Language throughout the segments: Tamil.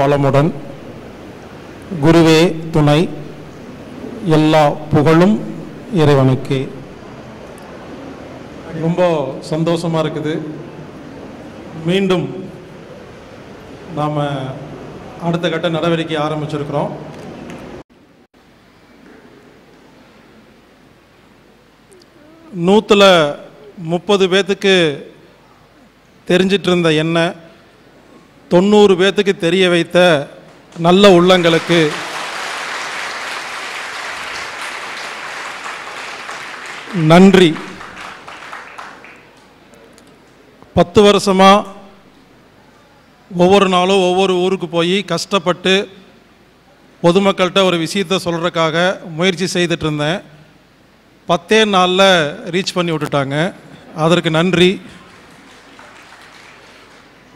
வளமுடன் குருவே துணை எல்லா புகழும் இறைவனுக்கு ரொம்ப சந்தோஷமாக இருக்குது மீண்டும் நாம் அடுத்த கட்ட நடவடிக்கை ஆரம்பிச்சிருக்கிறோம் நூற்றில் முப்பது பேர்த்துக்கு தெரிஞ்சிட்ருந்த இருந்த எண்ணெய் தொண்ணூறு பேர்த்துக்கு தெரிய வைத்த நல்ல உள்ளங்களுக்கு நன்றி பத்து வருஷமாக ஒவ்வொரு நாளும் ஒவ்வொரு ஊருக்கு போய் கஷ்டப்பட்டு பொதுமக்கள்கிட்ட ஒரு விஷயத்த சொல்கிறதுக்காக முயற்சி செய்துட்டு இருந்தேன் பத்தே நாளில் ரீச் பண்ணி விட்டுட்டாங்க அதற்கு நன்றி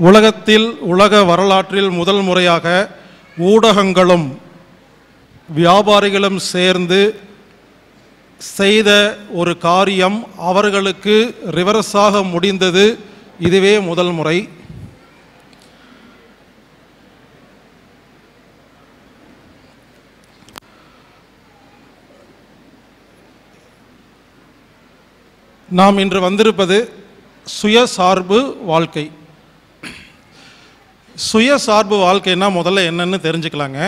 உலகத்தில் உலக வரலாற்றில் முதல் முறையாக ஊடகங்களும் வியாபாரிகளும் சேர்ந்து செய்த ஒரு காரியம் அவர்களுக்கு ரிவர்ஸாக முடிந்தது இதுவே முதல் முறை நாம் இன்று வந்திருப்பது சுயசார்பு வாழ்க்கை சுயசார்பு வாழ்க்கைன்னா முதல்ல என்னன்னு தெரிஞ்சுக்கலாங்க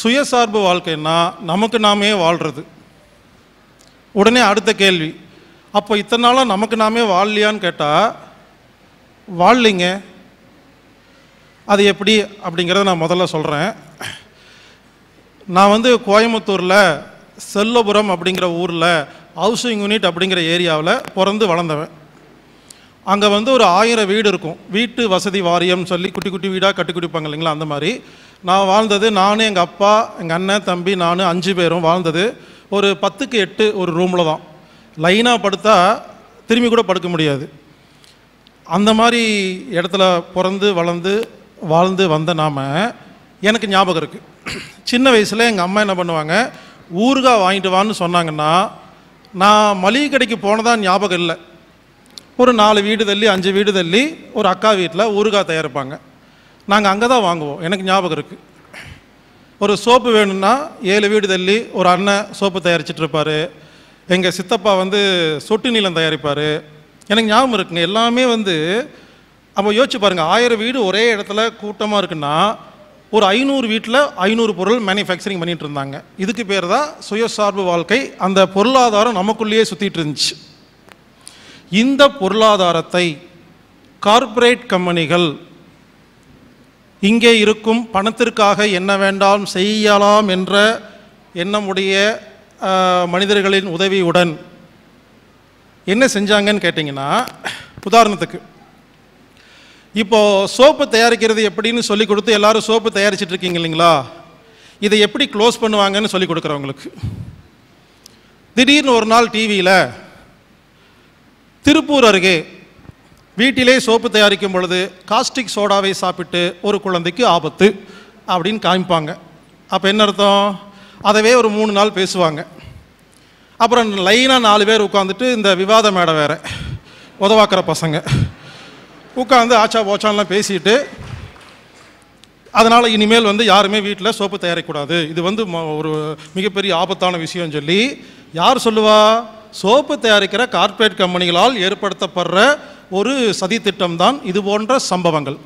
சுயசார்பு வாழ்க்கைன்னா நமக்கு நாமே வாழ்கிறது உடனே அடுத்த கேள்வி அப்போ இத்தனை நாளாக நமக்கு நாமே வாழலையான்னு கேட்டால் வாழலைங்க அது எப்படி அப்படிங்கிறத நான் முதல்ல சொல்கிறேன் நான் வந்து கோயம்புத்தூரில் செல்லபுரம் அப்படிங்கிற ஊரில் ஹவுசிங் யூனிட் அப்படிங்கிற ஏரியாவில் பிறந்து வளர்ந்தவன் அங்கே வந்து ஒரு ஆயிரம் வீடு இருக்கும் வீட்டு வசதி வாரியம் சொல்லி குட்டி குட்டி வீடாக கட்டி குடிப்பாங்க இல்லைங்களா அந்த மாதிரி நான் வாழ்ந்தது நானும் எங்கள் அப்பா எங்கள் அண்ணன் தம்பி நான் அஞ்சு பேரும் வாழ்ந்தது ஒரு பத்துக்கு எட்டு ஒரு ரூமில் தான் லைனாக படுத்தா திரும்பி கூட படுக்க முடியாது அந்த மாதிரி இடத்துல பிறந்து வளர்ந்து வாழ்ந்து வந்த நாம் எனக்கு ஞாபகம் இருக்குது சின்ன வயசில் எங்கள் அம்மா என்ன பண்ணுவாங்க ஊறுகாய் வாங்கிட்டு வான்னு சொன்னாங்கன்னா நான் மளிகை கடைக்கு போனதான் ஞாபகம் இல்லை ஒரு நாலு வீடு தள்ளி அஞ்சு வீடு தள்ளி ஒரு அக்கா வீட்டில் ஊறுகாய் தயாரிப்பாங்க நாங்கள் அங்கே தான் வாங்குவோம் எனக்கு ஞாபகம் இருக்குது ஒரு சோப்பு வேணும்னா ஏழு வீடு தள்ளி ஒரு அண்ணன் சோப்பு தயாரிச்சிட்ருப்பார் எங்கள் சித்தப்பா வந்து சொட்டு நீளம் தயாரிப்பார் எனக்கு ஞாபகம் இருக்குங்க எல்லாமே வந்து அப்போ யோசிச்சு பாருங்கள் ஆயிரம் வீடு ஒரே இடத்துல கூட்டமாக இருக்குன்னா ஒரு ஐநூறு வீட்டில் ஐநூறு பொருள் மேனுஃபேக்சரிங் பண்ணிகிட்டு இருந்தாங்க இதுக்கு பேர் தான் சுயசார்பு வாழ்க்கை அந்த பொருளாதாரம் நமக்குள்ளேயே சுற்றிட்டு இருந்துச்சு இந்த பொருளாதாரத்தை கார்ப்பரேட் கம்பெனிகள் இங்கே இருக்கும் பணத்திற்காக என்ன வேண்டாம் செய்யலாம் என்ற எண்ணமுடைய மனிதர்களின் உதவியுடன் என்ன செஞ்சாங்கன்னு கேட்டிங்கன்னா உதாரணத்துக்கு இப்போது சோப்பு தயாரிக்கிறது எப்படின்னு சொல்லி கொடுத்து எல்லோரும் சோப்பு தயாரிச்சிட்ருக்கீங்க இல்லைங்களா இதை எப்படி க்ளோஸ் பண்ணுவாங்கன்னு சொல்லி கொடுக்குறவங்களுக்கு திடீர்னு ஒரு நாள் டிவியில் திருப்பூர் அருகே வீட்டிலே சோப்பு தயாரிக்கும் பொழுது காஸ்டிக் சோடாவை சாப்பிட்டு ஒரு குழந்தைக்கு ஆபத்து அப்படின்னு காமிப்பாங்க அப்போ என்ன அர்த்தம் அதவே ஒரு மூணு நாள் பேசுவாங்க அப்புறம் லைனாக நாலு பேர் உட்காந்துட்டு இந்த விவாத மேடை வேறு உதவாக்கிற பசங்க உட்காந்து ஆச்சா போச்சான்லாம் பேசிட்டு அதனால் இனிமேல் வந்து யாருமே வீட்டில் சோப்பு தயாரிக்கக்கூடாது இது வந்து ஒரு மிகப்பெரிய ஆபத்தான விஷயம்னு சொல்லி யார் சொல்லுவா சோப்பு தயாரிக்கிற கார்ப்பரேட் கம்பெனிகளால் ஏற்படுத்தப்படுற ஒரு சதித்திட்டம் தான் இது போன்ற சம்பவங்கள்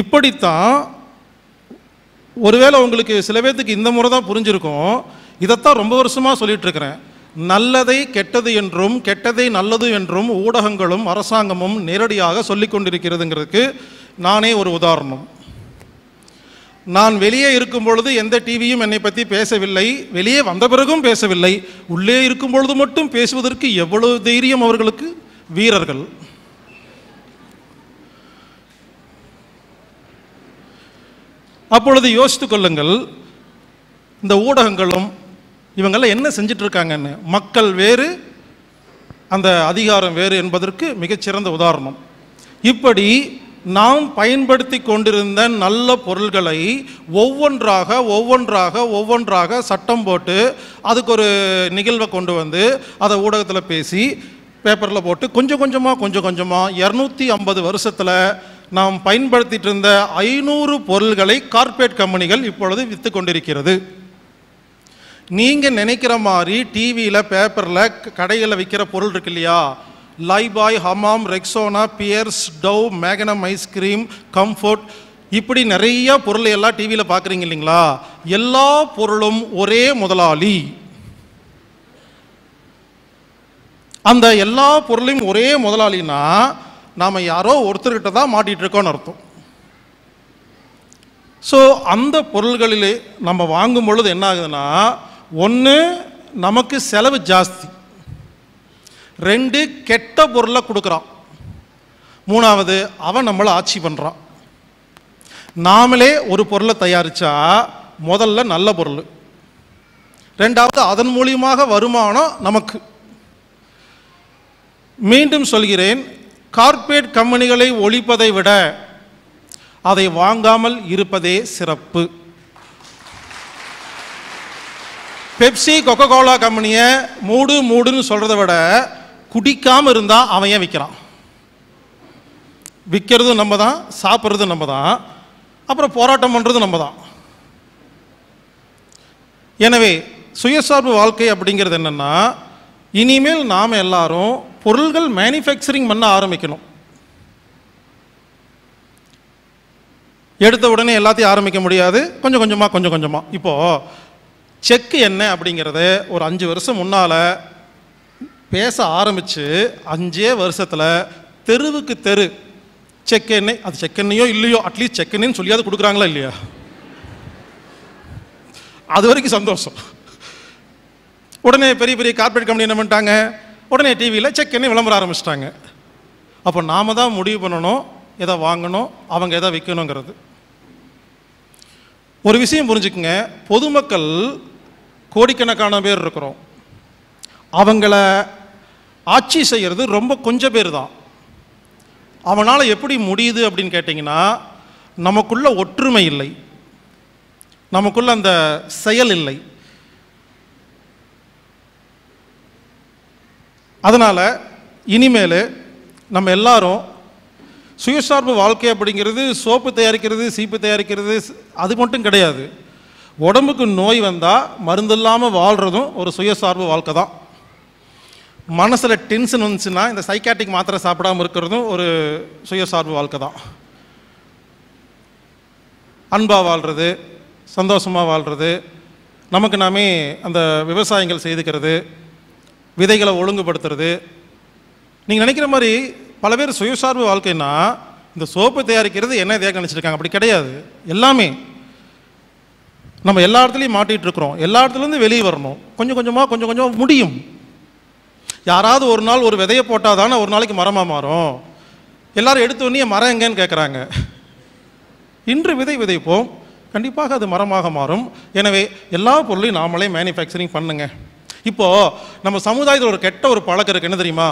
இப்படித்தான் ஒருவேளை உங்களுக்கு சில பேர்த்துக்கு இந்த முறை தான் புரிஞ்சிருக்கும் இதைத்தான் ரொம்ப வருஷமாக சொல்லிகிட்ருக்கிறேன் நல்லதை கெட்டது என்றும் கெட்டதை நல்லது என்றும் ஊடகங்களும் அரசாங்கமும் நேரடியாக சொல்லிக் கொண்டிருக்கிறதுங்கிறதுக்கு நானே ஒரு உதாரணம் நான் வெளியே இருக்கும் பொழுது எந்த டிவியும் என்னை பற்றி பேசவில்லை வெளியே வந்த பிறகும் பேசவில்லை உள்ளே இருக்கும் பொழுது மட்டும் பேசுவதற்கு எவ்வளவு தைரியம் அவர்களுக்கு வீரர்கள் அப்பொழுது யோசித்து கொள்ளுங்கள் இந்த ஊடகங்களும் இவங்கெல்லாம் என்ன செஞ்சிட்டு இருக்காங்கன்னு மக்கள் வேறு அந்த அதிகாரம் வேறு என்பதற்கு மிகச்சிறந்த உதாரணம் இப்படி நாம் பயன்படுத்தி கொண்டிருந்த நல்ல பொருள்களை ஒவ்வொன்றாக ஒவ்வொன்றாக ஒவ்வொன்றாக சட்டம் போட்டு அதுக்கு ஒரு நிகழ்வை கொண்டு வந்து அதை ஊடகத்தில் பேசி பேப்பரில் போட்டு கொஞ்சம் கொஞ்சமாக கொஞ்சம் கொஞ்சமாக இரநூத்தி ஐம்பது வருஷத்தில் நாம் பயன்படுத்திட்டு இருந்த ஐநூறு பொருள்களை கார்ப்பரேட் கம்பெனிகள் இப்பொழுது விற்று கொண்டிருக்கிறது நீங்கள் நினைக்கிற மாதிரி டிவியில் பேப்பரில் கடைகளில் விற்கிற பொருள் இருக்கு இல்லையா Lifebuoy Hamam Rexona Pears Dove மேகனம் ஐஸ்கிரீம் கம்ஃபர்ட் இப்படி நிறைய பொருள் எல்லாம் டிவியில் பார்க்குறீங்க இல்லைங்களா எல்லா பொருளும் ஒரே முதலாளி அந்த எல்லா பொருளையும் ஒரே முதலாளினா நாம் யாரோ ஒருத்தர்கிட்ட தான் மாட்டிகிட்டு இருக்கோம்னு அர்த்தம் ஸோ அந்த பொருள்களிலே நம்ம வாங்கும் பொழுது என்ன ஆகுதுன்னா ஒன்று நமக்கு செலவு ஜாஸ்தி ரெண்டு கெட்ட பொருளை கொடுக்குறான் மூணாவது அவன் நம்மளை ஆட்சி பண்ணுறான் நாமளே ஒரு பொருளை தயாரித்தா முதல்ல நல்ல பொருள் ரெண்டாவது அதன் மூலியமாக வருமானம் நமக்கு மீண்டும் சொல்கிறேன் கார்ப்பரேட் கம்பெனிகளை ஒழிப்பதை விட அதை வாங்காமல் இருப்பதே சிறப்பு பெப்சி கொக்கோ கோலா கம்பெனியை மூடு மூடுன்னு சொல்கிறத விட குடிக்காமல் இருந்தால் அவன் ஏன் விற்கிறான் விற்கிறதும் நம்ம தான் சாப்பிட்றது நம்ம தான் அப்புறம் போராட்டம் பண்ணுறதும் நம்ம தான் எனவே சுயசார்பு வாழ்க்கை அப்படிங்கிறது என்னென்னா இனிமேல் நாம் எல்லாரும் பொருள்கள் மேனுஃபேக்சரிங் பண்ண ஆரம்பிக்கணும் எடுத்த உடனே எல்லாத்தையும் ஆரம்பிக்க முடியாது கொஞ்சம் கொஞ்சமாக கொஞ்சம் கொஞ்சமாக இப்போது செக்கு என்ன அப்படிங்கிறது ஒரு அஞ்சு வருஷம் முன்னால் பேச ஆரம்பித்து அஞ்சே வருஷத்தில் தெருவுக்கு தெரு செக் எண்ணெய் அது செக் எண்ணெயோ இல்லையோ அட்லீஸ்ட் செக் எண்ணெய்னு சொல்லியாவது கொடுக்குறாங்களா இல்லையா அது வரைக்கும் சந்தோஷம் உடனே பெரிய பெரிய கார்பரேட் கம்பெனி என்ன பண்ணிட்டாங்க உடனே டிவியில் செக் எண்ணெய் விளம்பரம் ஆரம்பிச்சிட்டாங்க அப்போ நாம் தான் முடிவு பண்ணணும் எதை வாங்கணும் அவங்க எதை விற்கணுங்கிறது ஒரு விஷயம் புரிஞ்சுக்குங்க பொதுமக்கள் கோடிக்கணக்கான பேர் இருக்கிறோம் அவங்கள ஆட்சி செய்கிறது ரொம்ப கொஞ்சம் பேர் தான் அவனால் எப்படி முடியுது அப்படின்னு கேட்டிங்கன்னா நமக்குள்ள ஒற்றுமை இல்லை நமக்குள்ள அந்த செயல் இல்லை அதனால் இனிமேல் நம்ம எல்லாரும் சுயசார்பு வாழ்க்கை அப்படிங்கிறது சோப்பு தயாரிக்கிறது சீப்பு தயாரிக்கிறது அது மட்டும் கிடையாது உடம்புக்கு நோய் வந்தால் மருந்து இல்லாமல் வாழ்கிறதும் ஒரு சுயசார்பு வாழ்க்கை தான் மனசில் டென்ஷன் வந்துச்சுன்னா இந்த சைக்காட்டிக் மாத்திரை சாப்பிடாமல் இருக்கிறதும் ஒரு சுயசார்பு வாழ்க்கை தான் அன்பாக வாழ்கிறது சந்தோஷமாக வாழ்கிறது நமக்கு நாமே அந்த விவசாயங்கள் செய்துக்கிறது விதைகளை ஒழுங்குபடுத்துறது நீங்கள் நினைக்கிற மாதிரி பல பேர் சுயசார்பு வாழ்க்கைன்னா இந்த சோப்பு தயாரிக்கிறது என்ன தேக்க நினச்சிருக்காங்க அப்படி கிடையாது எல்லாமே நம்ம எல்லா இடத்துலையும் மாட்டிகிட்டு இருக்கிறோம் எல்லா இடத்துலேருந்து வெளியே வரணும் கொஞ்சம் கொஞ்சமாக கொஞ்சம் கொஞ்சமாக முடியும் யாராவது ஒரு நாள் ஒரு விதையை போட்டால் தானே ஒரு நாளைக்கு மரமாக மாறும் எல்லாரும் எடுத்தோடனே மரம் எங்கேன்னு கேட்குறாங்க இன்று விதை விதைப்போம் கண்டிப்பாக அது மரமாக மாறும் எனவே எல்லா பொருளையும் நாமளே மேனுஃபேக்சரிங் பண்ணுங்க இப்போது நம்ம சமுதாயத்தில் ஒரு கெட்ட ஒரு பழக்கம் இருக்குது என்ன தெரியுமா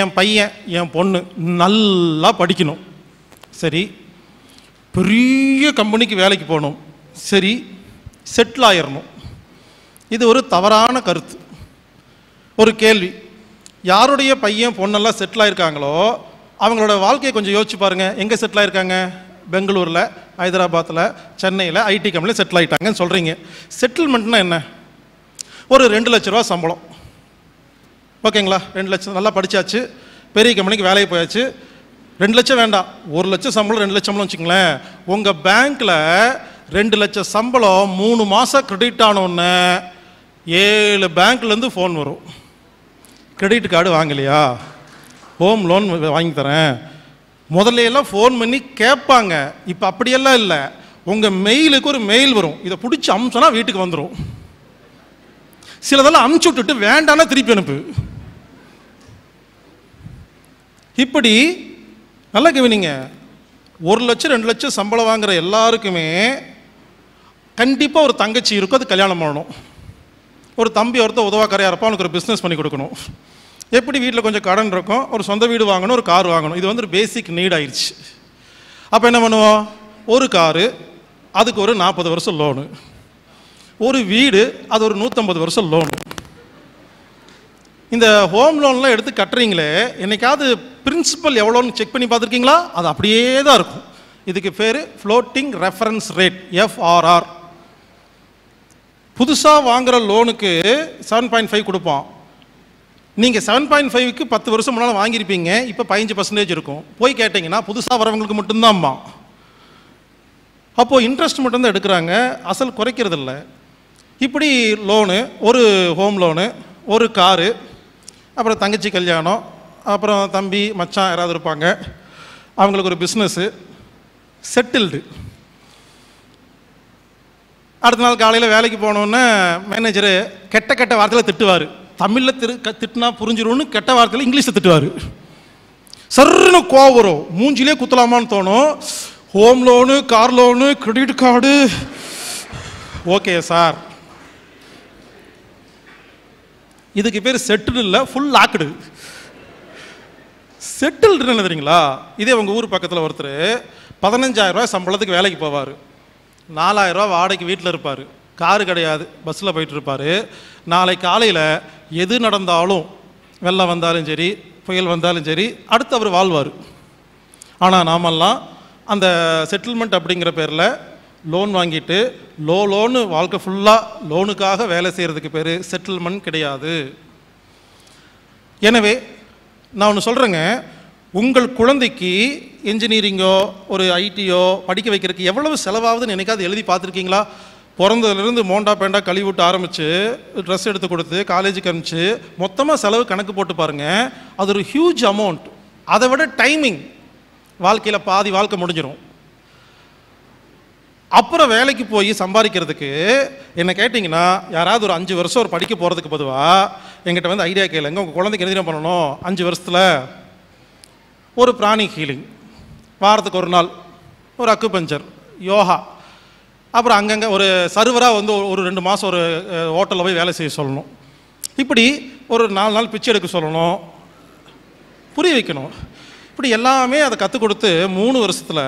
என் பையன் என் பொண்ணு நல்லா படிக்கணும் சரி பெரிய கம்பெனிக்கு வேலைக்கு போகணும் சரி செட்டில் ஆயிடணும் இது ஒரு தவறான கருத்து ஒரு கேள்வி யாருடைய பையன் பொண்ணெல்லாம் செட்டில் ஆயிருக்காங்களோ அவங்களோட வாழ்க்கையை கொஞ்சம் யோசிச்சு பாருங்கள் எங்கே செட்டில் ஆயிருக்காங்க பெங்களூரில் ஹைதராபாத்தில் சென்னையில் ஐடி கம்பெனியில் செட்டில் ஆகிட்டாங்கன்னு சொல்கிறீங்க செட்டில்மெண்ட்னா என்ன ஒரு ரெண்டு லட்ச ரூபா சம்பளம் ஓகேங்களா ரெண்டு லட்சம் நல்லா படித்தாச்சு பெரிய கம்பெனிக்கு வேலைக்கு போயாச்சு ரெண்டு லட்சம் வேண்டாம் ஒரு லட்சம் சம்பளம் ரெண்டு சம்பளம் வச்சுங்களேன் உங்கள் பேங்க்கில் ரெண்டு லட்சம் சம்பளம் மூணு மாதம் கிரெடிட் ஆனோடனே ஏழு பேங்க்லேருந்து ஃபோன் வரும் கிரெடிட் கார்டு வாங்கலையா ஹோம் லோன் வாங்கி தரேன் முதல்ல எல்லாம் ஃபோன் பண்ணி கேட்பாங்க இப்போ அப்படியெல்லாம் இல்லை உங்கள் மெயிலுக்கு ஒரு மெயில் வரும் இதை பிடிச்சி அம்சம்னா வீட்டுக்கு வந்துடும் சிலதெல்லாம் அமுச்சு விட்டுட்டு வேண்டானா திருப்பி அனுப்பு இப்படி நல்லா கவனிங்க ஒரு லட்சம் ரெண்டு லட்சம் சம்பளம் வாங்குற எல்லாருக்குமே கண்டிப்பாக ஒரு தங்கச்சி இருக்கும் அது கல்யாணம் பண்ணணும் ஒரு தம்பி ஒருத்தர் உதவாக்கரையாக இருப்பான் அவனுக்கு ஒரு பிஸ்னஸ் பண்ணி கொடுக்கணும் எப்படி வீட்டில் கொஞ்சம் கடன் இருக்கும் ஒரு சொந்த வீடு வாங்கணும் ஒரு கார் வாங்கணும் இது வந்து ஒரு பேசிக் நீட் ஆயிடுச்சு அப்போ என்ன பண்ணுவோம் ஒரு காரு அதுக்கு ஒரு நாற்பது வருஷம் லோனு ஒரு வீடு அது ஒரு நூற்றம்பது வருஷம் லோனு இந்த ஹோம் லோன்லாம் எடுத்து கட்டுறீங்களே என்னைக்காவது பிரின்சிபல் எவ்வளோன்னு செக் பண்ணி பார்த்துருக்கீங்களா அது அப்படியே தான் இருக்கும் இதுக்கு பேர் ஃப்ளோட்டிங் ரெஃபரன்ஸ் ரேட் எஃப்ஆர்ஆர் புதுசாக வாங்குகிற லோனுக்கு செவன் பாயிண்ட் ஃபைவ் கொடுப்போம் நீங்கள் செவன் பாயிண்ட் ஃபைவ்க்கு பத்து வருஷம் முன்னால் வாங்கியிருப்பீங்க இப்போ பதினஞ்சு பர்சன்டேஜ் இருக்கும் போய் கேட்டிங்கன்னா புதுசாக வரவங்களுக்கு மட்டும்தான்மா அப்போது இன்ட்ரெஸ்ட் மட்டும்தான் எடுக்கிறாங்க அசல் குறைக்கிறதில்ல இப்படி லோனு ஒரு ஹோம் லோனு ஒரு காரு அப்புறம் தங்கச்சி கல்யாணம் அப்புறம் தம்பி மச்சான் யாராவது இருப்பாங்க அவங்களுக்கு ஒரு பிஸ்னஸ்ஸு செட்டில்டு அடுத்த நாள் காலையில் வேலைக்கு போனோன்னே மேனேஜரு கெட்ட கெட்ட வார்த்தையில் திட்டுவார் தமிழில் திரு திட்டுனா புரிஞ்சிரும்னு கெட்ட வார்த்தையில் இங்கிலீஷில் திட்டுவார் சர்னு கோவரும் வரும் மூஞ்சிலே குத்தலாமான்னு தோணும் home loan car loan credit card okay sir இதுக்கு பேர் செட்டில் இல்லை ஃபுல் லாக்குடு செட்டில் தெரியுங்களா இதே உங்கள் ஊர் பக்கத்தில் ஒருத்தர் பதினஞ்சாயிரம் ரூபாய் சம்பளத்துக்கு வேலைக்கு போவார் நாலாயிரரூவா வாடகைக்கு வீட்டில் இருப்பார் காரு கிடையாது பஸ்ஸில் போயிட்டுருப்பார் நாளை காலையில் எது நடந்தாலும் வெள்ளம் வந்தாலும் சரி புயல் வந்தாலும் சரி அடுத்து அவர் வாழ்வார் ஆனால் நாமெல்லாம் அந்த செட்டில்மெண்ட் அப்படிங்கிற பேரில் லோன் வாங்கிட்டு லோ லோனு வாழ்க்கை ஃபுல்லாக லோனுக்காக வேலை செய்கிறதுக்கு பேர் செட்டில்மெண்ட் கிடையாது எனவே நான் ஒன்று சொல்கிறேங்க உங்கள் குழந்தைக்கு இன்ஜினியரிங்கோ ஒரு ஐடியோ படிக்க வைக்கிறதுக்கு எவ்வளவு செலவாகுதுன்னு நினைக்காது எழுதி பார்த்துருக்கீங்களா பிறந்ததுலேருந்து மோண்டா பேண்டா கழிவுட்டு ஆரம்பித்து ட்ரெஸ் எடுத்து கொடுத்து காலேஜுக்கு அனுப்பிச்சு மொத்தமாக செலவு கணக்கு போட்டு பாருங்கள் அது ஒரு ஹியூஜ் அமௌண்ட் அதை விட டைமிங் வாழ்க்கையில் பாதி வாழ்க்கை முடிஞ்சிடும் அப்புறம் வேலைக்கு போய் சம்பாதிக்கிறதுக்கு என்ன கேட்டிங்கன்னா யாராவது ஒரு அஞ்சு வருஷம் ஒரு படிக்க போகிறதுக்கு பொதுவாக எங்கிட்ட வந்து ஐடியா கேளுங்க உங்கள் குழந்தைக்கு என்ன பண்ணணும் அஞ்சு வருஷத்தில் ஒரு பிராணி ஹீலிங் வாரத்துக்கு ஒரு நாள் ஒரு அக்குபஞ்சர் யோகா அப்புறம் அங்கங்கே ஒரு சர்வராக வந்து ஒரு ரெண்டு மாதம் ஒரு ஹோட்டலில் போய் வேலை செய்ய சொல்லணும் இப்படி ஒரு நாலு நாள் பிச்சை எடுக்க சொல்லணும் புரிய வைக்கணும் இப்படி எல்லாமே அதை கற்றுக் கொடுத்து மூணு வருஷத்தில்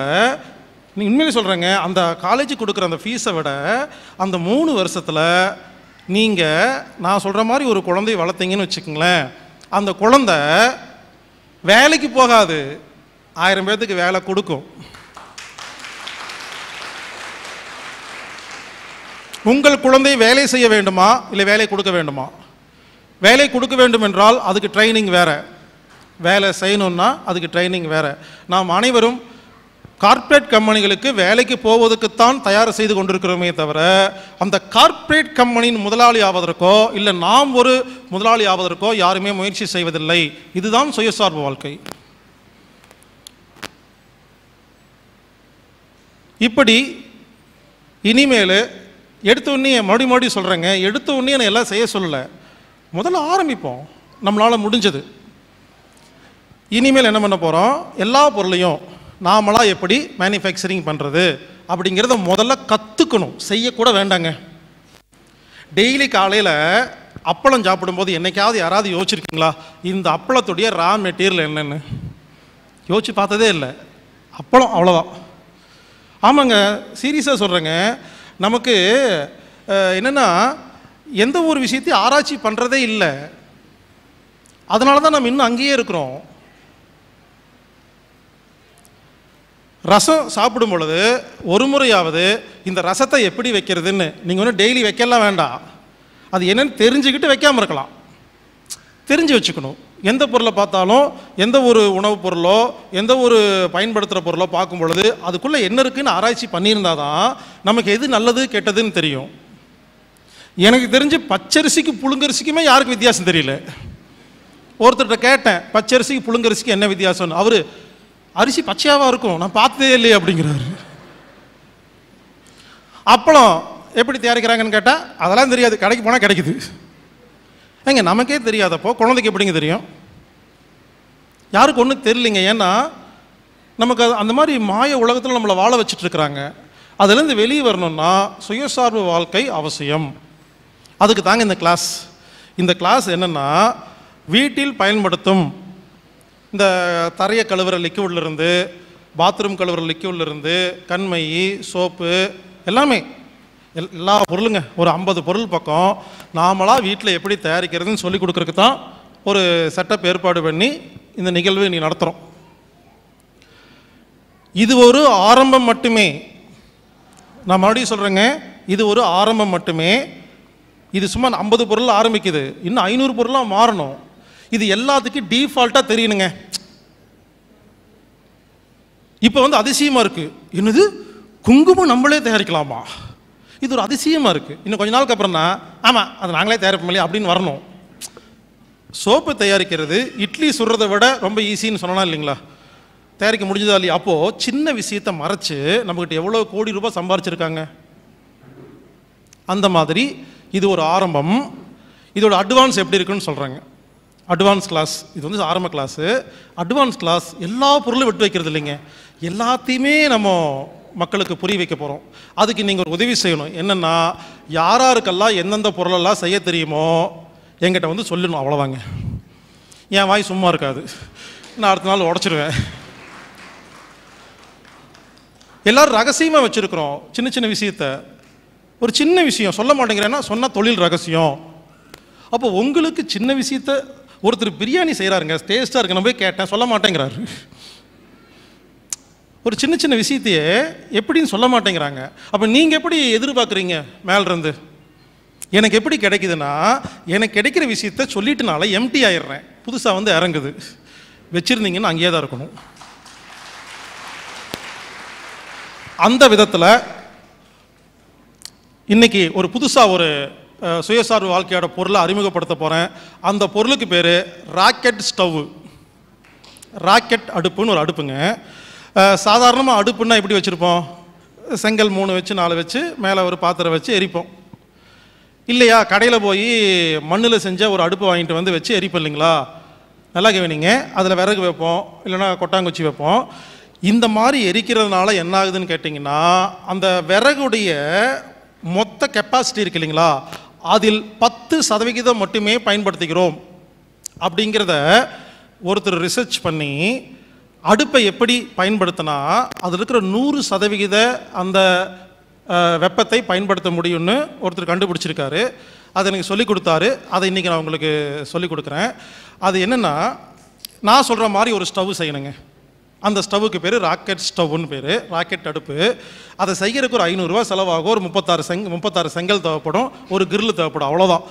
உண்மையிலே சொல்கிறேங்க அந்த காலேஜுக்கு கொடுக்குற அந்த ஃபீஸை விட அந்த மூணு வருஷத்தில் நீங்கள் நான் சொல்கிற மாதிரி ஒரு குழந்தைய வளர்த்தீங்கன்னு வச்சுக்கோங்களேன் அந்த குழந்தை வேலைக்கு போகாது ஆயிரம் பேர்த்துக்கு வேலை கொடுக்கும் உங்கள் குழந்தை வேலை செய்ய வேண்டுமா இல்லை வேலை கொடுக்க வேண்டுமா வேலை கொடுக்க வேண்டும் என்றால் அதுக்கு ட்ரைனிங் வேறு வேலை செய்யணுன்னா அதுக்கு ட்ரைனிங் வேறு நாம் அனைவரும் கார்ப்பரேட் கம்பெனிகளுக்கு வேலைக்கு போவதற்குத்தான் தயார் செய்து கொண்டிருக்கிறோமே தவிர அந்த கார்ப்பரேட் கம்பெனியின் முதலாளி ஆவதற்கோ இல்லை நாம் ஒரு முதலாளி ஆவதற்கோ யாருமே முயற்சி செய்வதில்லை இதுதான் சுயசார்பு வாழ்க்கை இப்படி இனிமேல் எடுத்த உடனே மறுபடி மறுபடி சொல்கிறேங்க எடுத்த உடனே நான் எல்லாம் செய்ய சொல்லலை முதல்ல ஆரம்பிப்போம் நம்மளால் முடிஞ்சது இனிமேல் என்ன பண்ண போகிறோம் எல்லா பொருளையும் நாமளாக எப்படி மேனுஃபேக்சரிங் பண்ணுறது அப்படிங்கிறத முதல்ல கற்றுக்கணும் செய்யக்கூட வேண்டாங்க டெய்லி காலையில் அப்பளம் சாப்பிடும்போது என்றைக்காவது யாராவது யோசிச்சிருக்கீங்களா இந்த அப்பளத்துடைய ரா மெட்டீரியல் என்னென்னு யோசிச்சு பார்த்ததே இல்லை அப்பளம் அவ்வளோதான் ஆமாங்க சீரியஸாக சொல்கிறேங்க நமக்கு என்னென்னா எந்த ஒரு விஷயத்தையும் ஆராய்ச்சி பண்ணுறதே இல்லை அதனால தான் நம்ம இன்னும் அங்கேயே இருக்கிறோம் ரசம் சாப்பிடும் பொழுது ஒரு முறையாவது இந்த ரசத்தை எப்படி வைக்கிறதுன்னு நீங்கள் வந்து டெய்லி வைக்கலாம் வேண்டாம் அது என்னென்னு தெரிஞ்சுக்கிட்டு வைக்காமல் இருக்கலாம் தெரிஞ்சு வச்சுக்கணும் எந்த பொருளை பார்த்தாலும் எந்த ஒரு உணவுப் பொருளோ எந்த ஒரு பயன்படுத்துகிற பொருளோ பார்க்கும் பொழுது அதுக்குள்ளே என்ன இருக்குன்னு ஆராய்ச்சி பண்ணியிருந்தா தான் நமக்கு எது நல்லது கெட்டதுன்னு தெரியும் எனக்கு தெரிஞ்சு பச்சரிசிக்கு புழுங்கரிசிக்குமே யாருக்கு வித்தியாசம் தெரியல ஒருத்தர்கிட்ட கேட்டேன் பச்சரிசிக்கு புழுங்கரிசிக்கு என்ன வித்தியாசம்னு அவர் அரிசி பச்சையாவாக இருக்கும் நான் பார்த்ததே இல்லையே அப்படிங்கிறாரு அப்பளம் எப்படி தயாரிக்கிறாங்கன்னு கேட்டால் அதெல்லாம் தெரியாது கடைக்கு போனால் கிடைக்குது ஏங்க நமக்கே தெரியாதப்போ குழந்தைக்கு எப்படிங்க தெரியும் யாருக்கு ஒன்றும் தெரியலிங்க ஏன்னா நமக்கு அந்த மாதிரி மாய உலகத்தில் நம்மளை வாழ வச்சிட்ருக்குறாங்க அதுலேருந்து வெளியே வரணும்னா சுயசார்பு வாழ்க்கை அவசியம் அதுக்கு தாங்க இந்த கிளாஸ் இந்த கிளாஸ் என்னென்னா வீட்டில் பயன்படுத்தும் இந்த தரையை கழுவுற லிக்யூட்லேருந்து பாத்ரூம் கழுவுற லிக்யூட்லேருந்து கண்மை சோப்பு எல்லாமே எல் எல்லா பொருளுங்க ஒரு ஐம்பது பொருள் பக்கம் நாமளாக வீட்டில் எப்படி தயாரிக்கிறதுன்னு சொல்லி கொடுக்குறதுக்கு தான் ஒரு செட்டப் ஏற்பாடு பண்ணி இந்த நிகழ்வு நீ நடத்துகிறோம் இது ஒரு ஆரம்பம் மட்டுமே நான் மறுபடியும் சொல்கிறேங்க இது ஒரு ஆரம்பம் மட்டுமே இது சும்மா ஐம்பது பொருள் ஆரம்பிக்குது இன்னும் ஐநூறு பொருளாக மாறணும் இது எல்லாத்துக்கும் டீஃபால்ட்டாக தெரியணுங்க இப்போ வந்து அதிசயமாக இருக்குது என்னது குங்குமம் நம்மளே தயாரிக்கலாமா இது ஒரு அதிசயமாக இருக்குது இன்னும் கொஞ்ச நாளுக்கு அப்புறம்னா ஆமாம் அது நாங்களே தயாரிப்போம் இல்லையா அப்படின்னு வரணும் சோப்பு தயாரிக்கிறது இட்லி சுடுறதை விட ரொம்ப ஈஸின்னு சொன்னா இல்லைங்களா தயாரிக்க முடிஞ்சதா இல்லையா அப்போது சின்ன விஷயத்தை மறைச்சு நம்மக்கிட்ட எவ்வளோ கோடி ரூபாய் சம்பாரிச்சிருக்காங்க அந்த மாதிரி இது ஒரு ஆரம்பம் இதோட அட்வான்ஸ் எப்படி இருக்குன்னு சொல்கிறாங்க அட்வான்ஸ் கிளாஸ் இது வந்து ஆரம்ப கிளாஸு அட்வான்ஸ் கிளாஸ் எல்லா பொருளும் விட்டு வைக்கிறது இல்லைங்க எல்லாத்தையுமே நம்ம மக்களுக்கு புரிய வைக்க போகிறோம் அதுக்கு நீங்கள் ஒரு உதவி செய்யணும் என்னென்னா யாராருக்கெல்லாம் எந்தெந்த பொருளெல்லாம் செய்ய தெரியுமோ எங்கிட்ட வந்து சொல்லணும் அவ்வளோவாங்க என் வாய் சும்மா இருக்காது நான் அடுத்த நாள் உடச்சிடுவேன் எல்லோரும் ரகசியமாக வச்சுருக்குறோம் சின்ன சின்ன விஷயத்த ஒரு சின்ன விஷயம் சொல்ல மாட்டேங்கிறேன்னா சொன்ன தொழில் ரகசியம் அப்போ உங்களுக்கு சின்ன விஷயத்த ஒருத்தர் பிரியாணி செய்கிறாருங்க டேஸ்ட்டாக இருக்கு நான் போய் கேட்டேன் சொல்ல மாட்டேங்கிறாரு ஒரு சின்ன சின்ன விஷயத்தையே எப்படின்னு சொல்ல மாட்டேங்கிறாங்க அப்போ நீங்கள் எப்படி எதிர்பார்க்குறீங்க மேலேருந்து எனக்கு எப்படி கிடைக்குதுன்னா எனக்கு கிடைக்கிற விஷயத்த சொல்லிட்டுனால எம்டி ஆயிடுறேன் புதுசாக வந்து இறங்குது வச்சுருந்தீங்கன்னு அங்கேயே தான் இருக்கணும் அந்த விதத்தில் இன்றைக்கி ஒரு புதுசாக ஒரு சுயசார்பு வாழ்க்கையோட பொருளை அறிமுகப்படுத்த போகிறேன் அந்த பொருளுக்கு பேர் ராக்கெட் ஸ்டவ் ராக்கெட் அடுப்புன்னு ஒரு அடுப்புங்க சாதாரணமாக அடுப்புன்னா எப்படி வச்சுருப்போம் செங்கல் மூணு வச்சு நாலு வச்சு மேலே ஒரு பாத்திரம் வச்சு எரிப்போம் இல்லையா கடையில் போய் மண்ணில் செஞ்ச ஒரு அடுப்பு வாங்கிட்டு வந்து வச்சு எரிப்போம் இல்லைங்களா நல்லா கவனிங்க அதில் விறகு வைப்போம் இல்லைனா கொட்டாங்குச்சி வைப்போம் இந்த மாதிரி எரிக்கிறதுனால என்ன ஆகுதுன்னு கேட்டிங்கன்னா அந்த விறகுடைய மொத்த கெப்பாசிட்டி இருக்கு இல்லைங்களா அதில் பத்து சதவிகிதம் மட்டுமே பயன்படுத்துகிறோம் அப்படிங்கிறத ஒருத்தர் ரிசர்ச் பண்ணி அடுப்பை எப்படி பயன்படுத்தினா அதில் இருக்கிற நூறு சதவிகித அந்த வெப்பத்தை பயன்படுத்த முடியும்னு ஒருத்தர் கண்டுபிடிச்சிருக்காரு அதை எனக்கு சொல்லிக் கொடுத்தாரு அதை இன்றைக்கி நான் உங்களுக்கு சொல்லிக் கொடுக்குறேன் அது என்னென்னா நான் சொல்கிற மாதிரி ஒரு ஸ்டவ் செய்யணுங்க அந்த ஸ்டவ்வுக்கு பேர் ராக்கெட் ஸ்டவ்னு பேர் ராக்கெட் அடுப்பு அதை செய்கிறதுக்கு ஒரு ஐநூறுரூவா செலவாகும் ஒரு முப்பத்தாறு செங் முப்பத்தாறு செங்கல் தேவைப்படும் ஒரு கிரில் தேவைப்படும் அவ்வளோதான்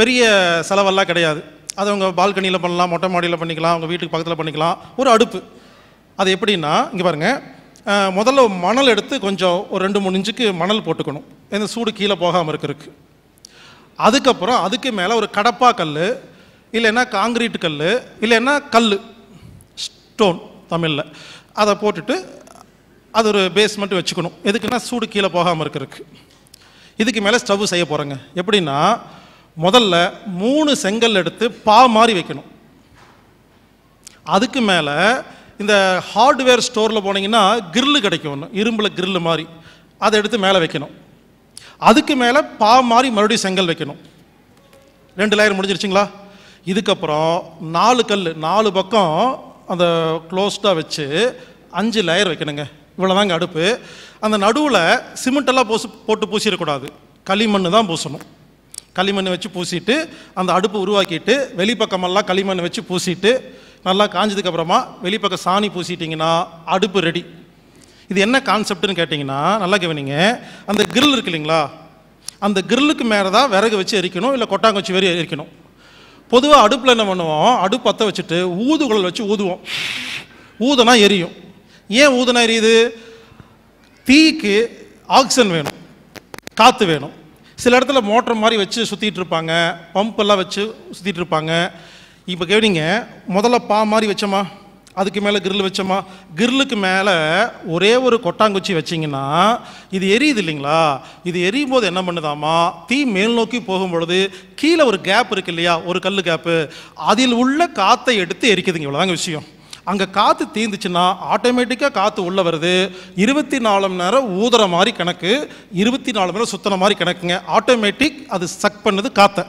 பெரிய செலவெல்லாம் கிடையாது அதை அவங்க பால்கனியில் பண்ணலாம் மொட்டை மாடியில் பண்ணிக்கலாம் அவங்க வீட்டுக்கு பக்கத்தில் பண்ணிக்கலாம் ஒரு அடுப்பு அது எப்படின்னா இங்கே பாருங்கள் முதல்ல மணல் எடுத்து கொஞ்சம் ஒரு ரெண்டு மூணு இன்ச்சுக்கு மணல் போட்டுக்கணும் இந்த சூடு கீழே போகாமல் இருக்கிறதுக்கு அதுக்கப்புறம் அதுக்கு மேலே ஒரு கடப்பா கல் இல்லைன்னா காங்கிரீட் கல் இல்லைன்னா கல் ஸ்டோன் தமிழில் அதை போட்டுட்டு அது ஒரு பேஸ்மெண்ட் வச்சுக்கணும் எதுக்குன்னா சூடு கீழே போகாமல் இருக்கிறதுக்கு இதுக்கு மேலே ஸ்டவ் செய்ய போகிறேங்க எப்படின்னா முதல்ல மூணு செங்கல் எடுத்து பா மாதிரி வைக்கணும் அதுக்கு மேலே இந்த ஹார்ட்வேர் ஸ்டோரில் போனீங்கன்னா கிரில்லு கிடைக்கும் ஒன்று இரும்பில் கிரில்லு மாதிரி அதை எடுத்து மேலே வைக்கணும் அதுக்கு மேலே பா மாதிரி மறுபடியும் செங்கல் வைக்கணும் ரெண்டு லேயர் முடிஞ்சிருச்சுங்களா இதுக்கப்புறம் நாலு கல் நாலு பக்கம் அந்த க்ளோஸ்டாக வச்சு அஞ்சு லேயர் வைக்கணுங்க இவ்வளோதாங்க அடுப்பு அந்த நடுவில் சிமெண்ட்டெல்லாம் பூசு போட்டு பூசிடக்கூடாது களிமண் தான் பூசணும் களிமண் வச்சு பூசிட்டு அந்த அடுப்பு உருவாக்கிட்டு வெளிப்பக்கமெல்லாம் களிமண் வச்சு பூசிட்டு நல்லா காஞ்சதுக்கப்புறமா வெளிப்பக்கம் சாணி பூசிட்டிங்கன்னா அடுப்பு ரெடி இது என்ன கான்செப்ட்னு கேட்டிங்கன்னா நல்லா கவனிங்க அந்த கிரில் இருக்கு இல்லைங்களா அந்த கிரில்லுக்கு மேலே தான் விறகு வச்சு எரிக்கணும் இல்லை கொட்டாங்குச்சி வரி எரிக்கணும் பொதுவாக அடுப்பில் என்ன பண்ணுவோம் அடுப்பு பற்ற வச்சுட்டு ஊதுகுழல் வச்சு ஊதுவோம் ஊதுனா எரியும் ஏன் ஊதுனா எரியுது தீக்கு ஆக்சிஜன் வேணும் காற்று வேணும் சில இடத்துல மோட்டர் மாதிரி வச்சு சுற்றிட்டு இருப்பாங்க பம்ப் எல்லாம் வச்சு சுற்றிட்டு இருப்பாங்க இப்போ கேட்டீங்க முதல்ல பா மாதிரி வச்சோமா அதுக்கு மேலே கிரில் வச்சோமா கிரில்லுக்கு மேலே ஒரே ஒரு கொட்டாங்குச்சி வச்சிங்கன்னா இது எரியுது இல்லைங்களா இது எரியும் போது என்ன பண்ணுதாமா தீ மேல் நோக்கி போகும் பொழுது கீழே ஒரு கேப் இருக்கு இல்லையா ஒரு கல் கேப்பு அதில் உள்ள காற்றை எடுத்து எரிக்குதுங்க இவ்வளோதாங்க விஷயம் அங்கே காற்று தீந்துச்சுன்னா ஆட்டோமேட்டிக்காக காற்று உள்ளே வருது இருபத்தி நாலு மணி நேரம் ஊதுற மாதிரி கணக்கு இருபத்தி நாலு மணி நேரம் சுத்தின மாதிரி கணக்குங்க ஆட்டோமேட்டிக் அது சக் பண்ணுது காற்றை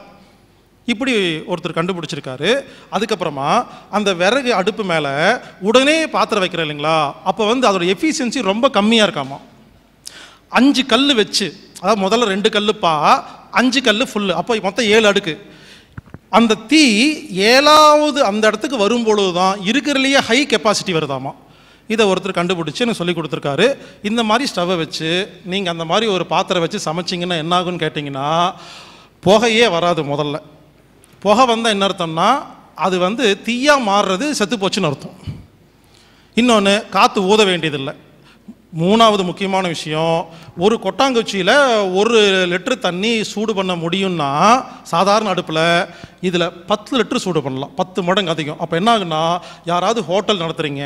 இப்படி ஒருத்தர் கண்டுபிடிச்சிருக்காரு அதுக்கப்புறமா அந்த விறகு அடுப்பு மேலே உடனே பாத்திரம் வைக்கிற இல்லைங்களா அப்போ வந்து அதோடய எஃபிஷியன்சி ரொம்ப கம்மியாக இருக்காமா அஞ்சு கல் வச்சு அதாவது முதல்ல ரெண்டு கல் பா அஞ்சு கல் ஃபுல்லு அப்போ மொத்தம் ஏழு அடுக்கு அந்த தீ ஏழாவது அந்த இடத்துக்கு வரும்பொழுது தான் இருக்கிறதுலையே ஹை கெப்பாசிட்டி வருதாமா இதை ஒருத்தர் கண்டுபிடிச்சு எனக்கு சொல்லி கொடுத்துருக்காரு இந்த மாதிரி ஸ்டவ்வை வச்சு நீங்கள் அந்த மாதிரி ஒரு பாத்திரம் வச்சு சமைச்சிங்கன்னா என்னாகும்னு கேட்டிங்கன்னா புகையே வராது முதல்ல புகை வந்தால் என்ன அர்த்தம்னா அது வந்து தீயாக மாறுறது செத்து போச்சுன்னு அர்த்தம் இன்னொன்று காற்று ஊத வேண்டியதில்லை மூணாவது முக்கியமான விஷயம் ஒரு கொட்டாங்குச்சியில் ஒரு லிட்டரு தண்ணி சூடு பண்ண முடியும்னா சாதாரண அடுப்பில் இதில் பத்து லிட்டரு சூடு பண்ணலாம் பத்து மடங்கு அதிகம் அப்போ என்ன ஆகுனா யாராவது ஹோட்டல் நடத்துகிறீங்க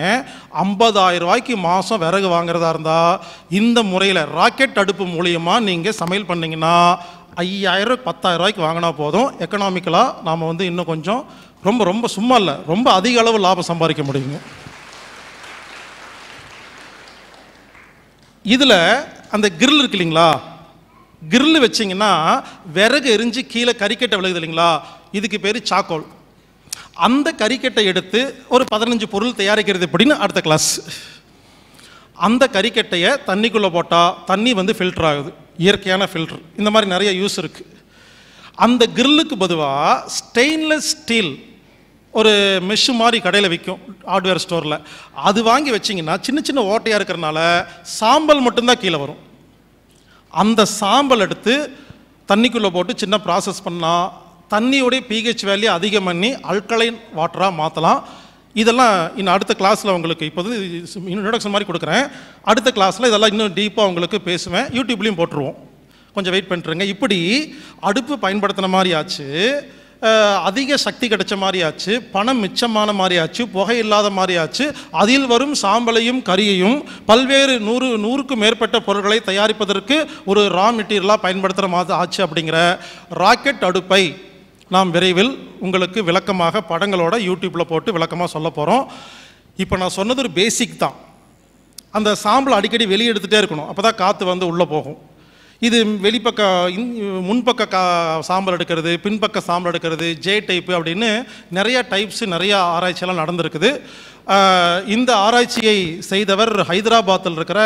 ஐம்பதாயிரம் ரூபாய்க்கு மாதம் விறகு வாங்குறதா இருந்தால் இந்த முறையில் ராக்கெட் அடுப்பு மூலியமாக நீங்கள் சமையல் பண்ணிங்கன்னா ஐயாயிரம் பத்தாயிரம் ரூபாய்க்கு வாங்கினா போதும் எக்கனாமிக்கலாக நாம் வந்து இன்னும் கொஞ்சம் ரொம்ப ரொம்ப சும்மா இல்லை ரொம்ப அதிக அளவு லாபம் சம்பாதிக்க முடியுங்க இதில் அந்த கிரில் இருக்கு இல்லைங்களா கிரில் வச்சிங்கன்னா விறகு எரிஞ்சு கீழே கறிக்கட்டை விழுகுது இல்லைங்களா இதுக்கு பேர் சாக்கோல் அந்த கறிக்கட்டை எடுத்து ஒரு பதினஞ்சு பொருள் தயாரிக்கிறது எப்படின்னு அடுத்த கிளாஸ் அந்த கறிக்கட்டையை தண்ணிக்குள்ளே போட்டால் தண்ணி வந்து ஃபில்டர் ஆகுது இயற்கையான ஃபில்டர் இந்த மாதிரி நிறைய யூஸ் இருக்குது அந்த கிரில்லுக்கு பதுவாக ஸ்டெயின்லெஸ் ஸ்டீல் ஒரு மெஷ்ஷு மாதிரி கடையில் விற்கும் ஹார்ட்வேர் ஸ்டோரில் அது வாங்கி வச்சிங்கன்னா சின்ன சின்ன ஓட்டையாக இருக்கிறனால சாம்பல் மட்டும்தான் கீழே வரும் அந்த சாம்பல் எடுத்து தண்ணிக்குள்ளே போட்டு சின்ன ப்ராசஸ் பண்ணால் தண்ணியுடைய பிஹெச் வேல்யூ அதிகம் பண்ணி அல்கலைன் வாட்டராக மாற்றலாம் இதெல்லாம் இன்னும் அடுத்த கிளாஸில் உங்களுக்கு இப்போது இன்ட்ரடக்ஷன் மாதிரி கொடுக்குறேன் அடுத்த கிளாஸில் இதெல்லாம் இன்னும் டீப்பாக உங்களுக்கு பேசுவேன் யூடியூப்லேயும் போட்டுருவோம் கொஞ்சம் வெயிட் பண்ணுறேங்க இப்படி அடுப்பு பயன்படுத்தின மாதிரி ஆச்சு அதிக சக்தி கிடைச்ச மாதிரி ஆச்சு பணம் மிச்சமான மாதிரி ஆச்சு புகை இல்லாத மாதிரி ஆச்சு அதில் வரும் சாம்பலையும் கரியையும் பல்வேறு நூறு நூறுக்கும் மேற்பட்ட பொருட்களை தயாரிப்பதற்கு ஒரு ரா மெட்டீரியலாக பயன்படுத்துகிற மாதிரி ஆச்சு அப்படிங்கிற ராக்கெட் அடுப்பை நாம் விரைவில் உங்களுக்கு விளக்கமாக படங்களோட யூடியூப்பில் போட்டு விளக்கமாக சொல்ல போகிறோம் இப்போ நான் சொன்னது ஒரு பேசிக் தான் அந்த சாம்பிள் அடிக்கடி வெளியே எடுத்துகிட்டே இருக்கணும் அப்போ தான் காற்று வந்து உள்ளே போகும் இது வெளிப்பக்க முன்பக்க கா சாம்பல் எடுக்கிறது பின்பக்க சாம்பல் எடுக்கிறது ஜே டைப்பு அப்படின்னு நிறையா டைப்ஸு நிறையா ஆராய்ச்சியெல்லாம் நடந்திருக்குது இந்த ஆராய்ச்சியை செய்தவர் ஹைதராபாத்தில் இருக்கிற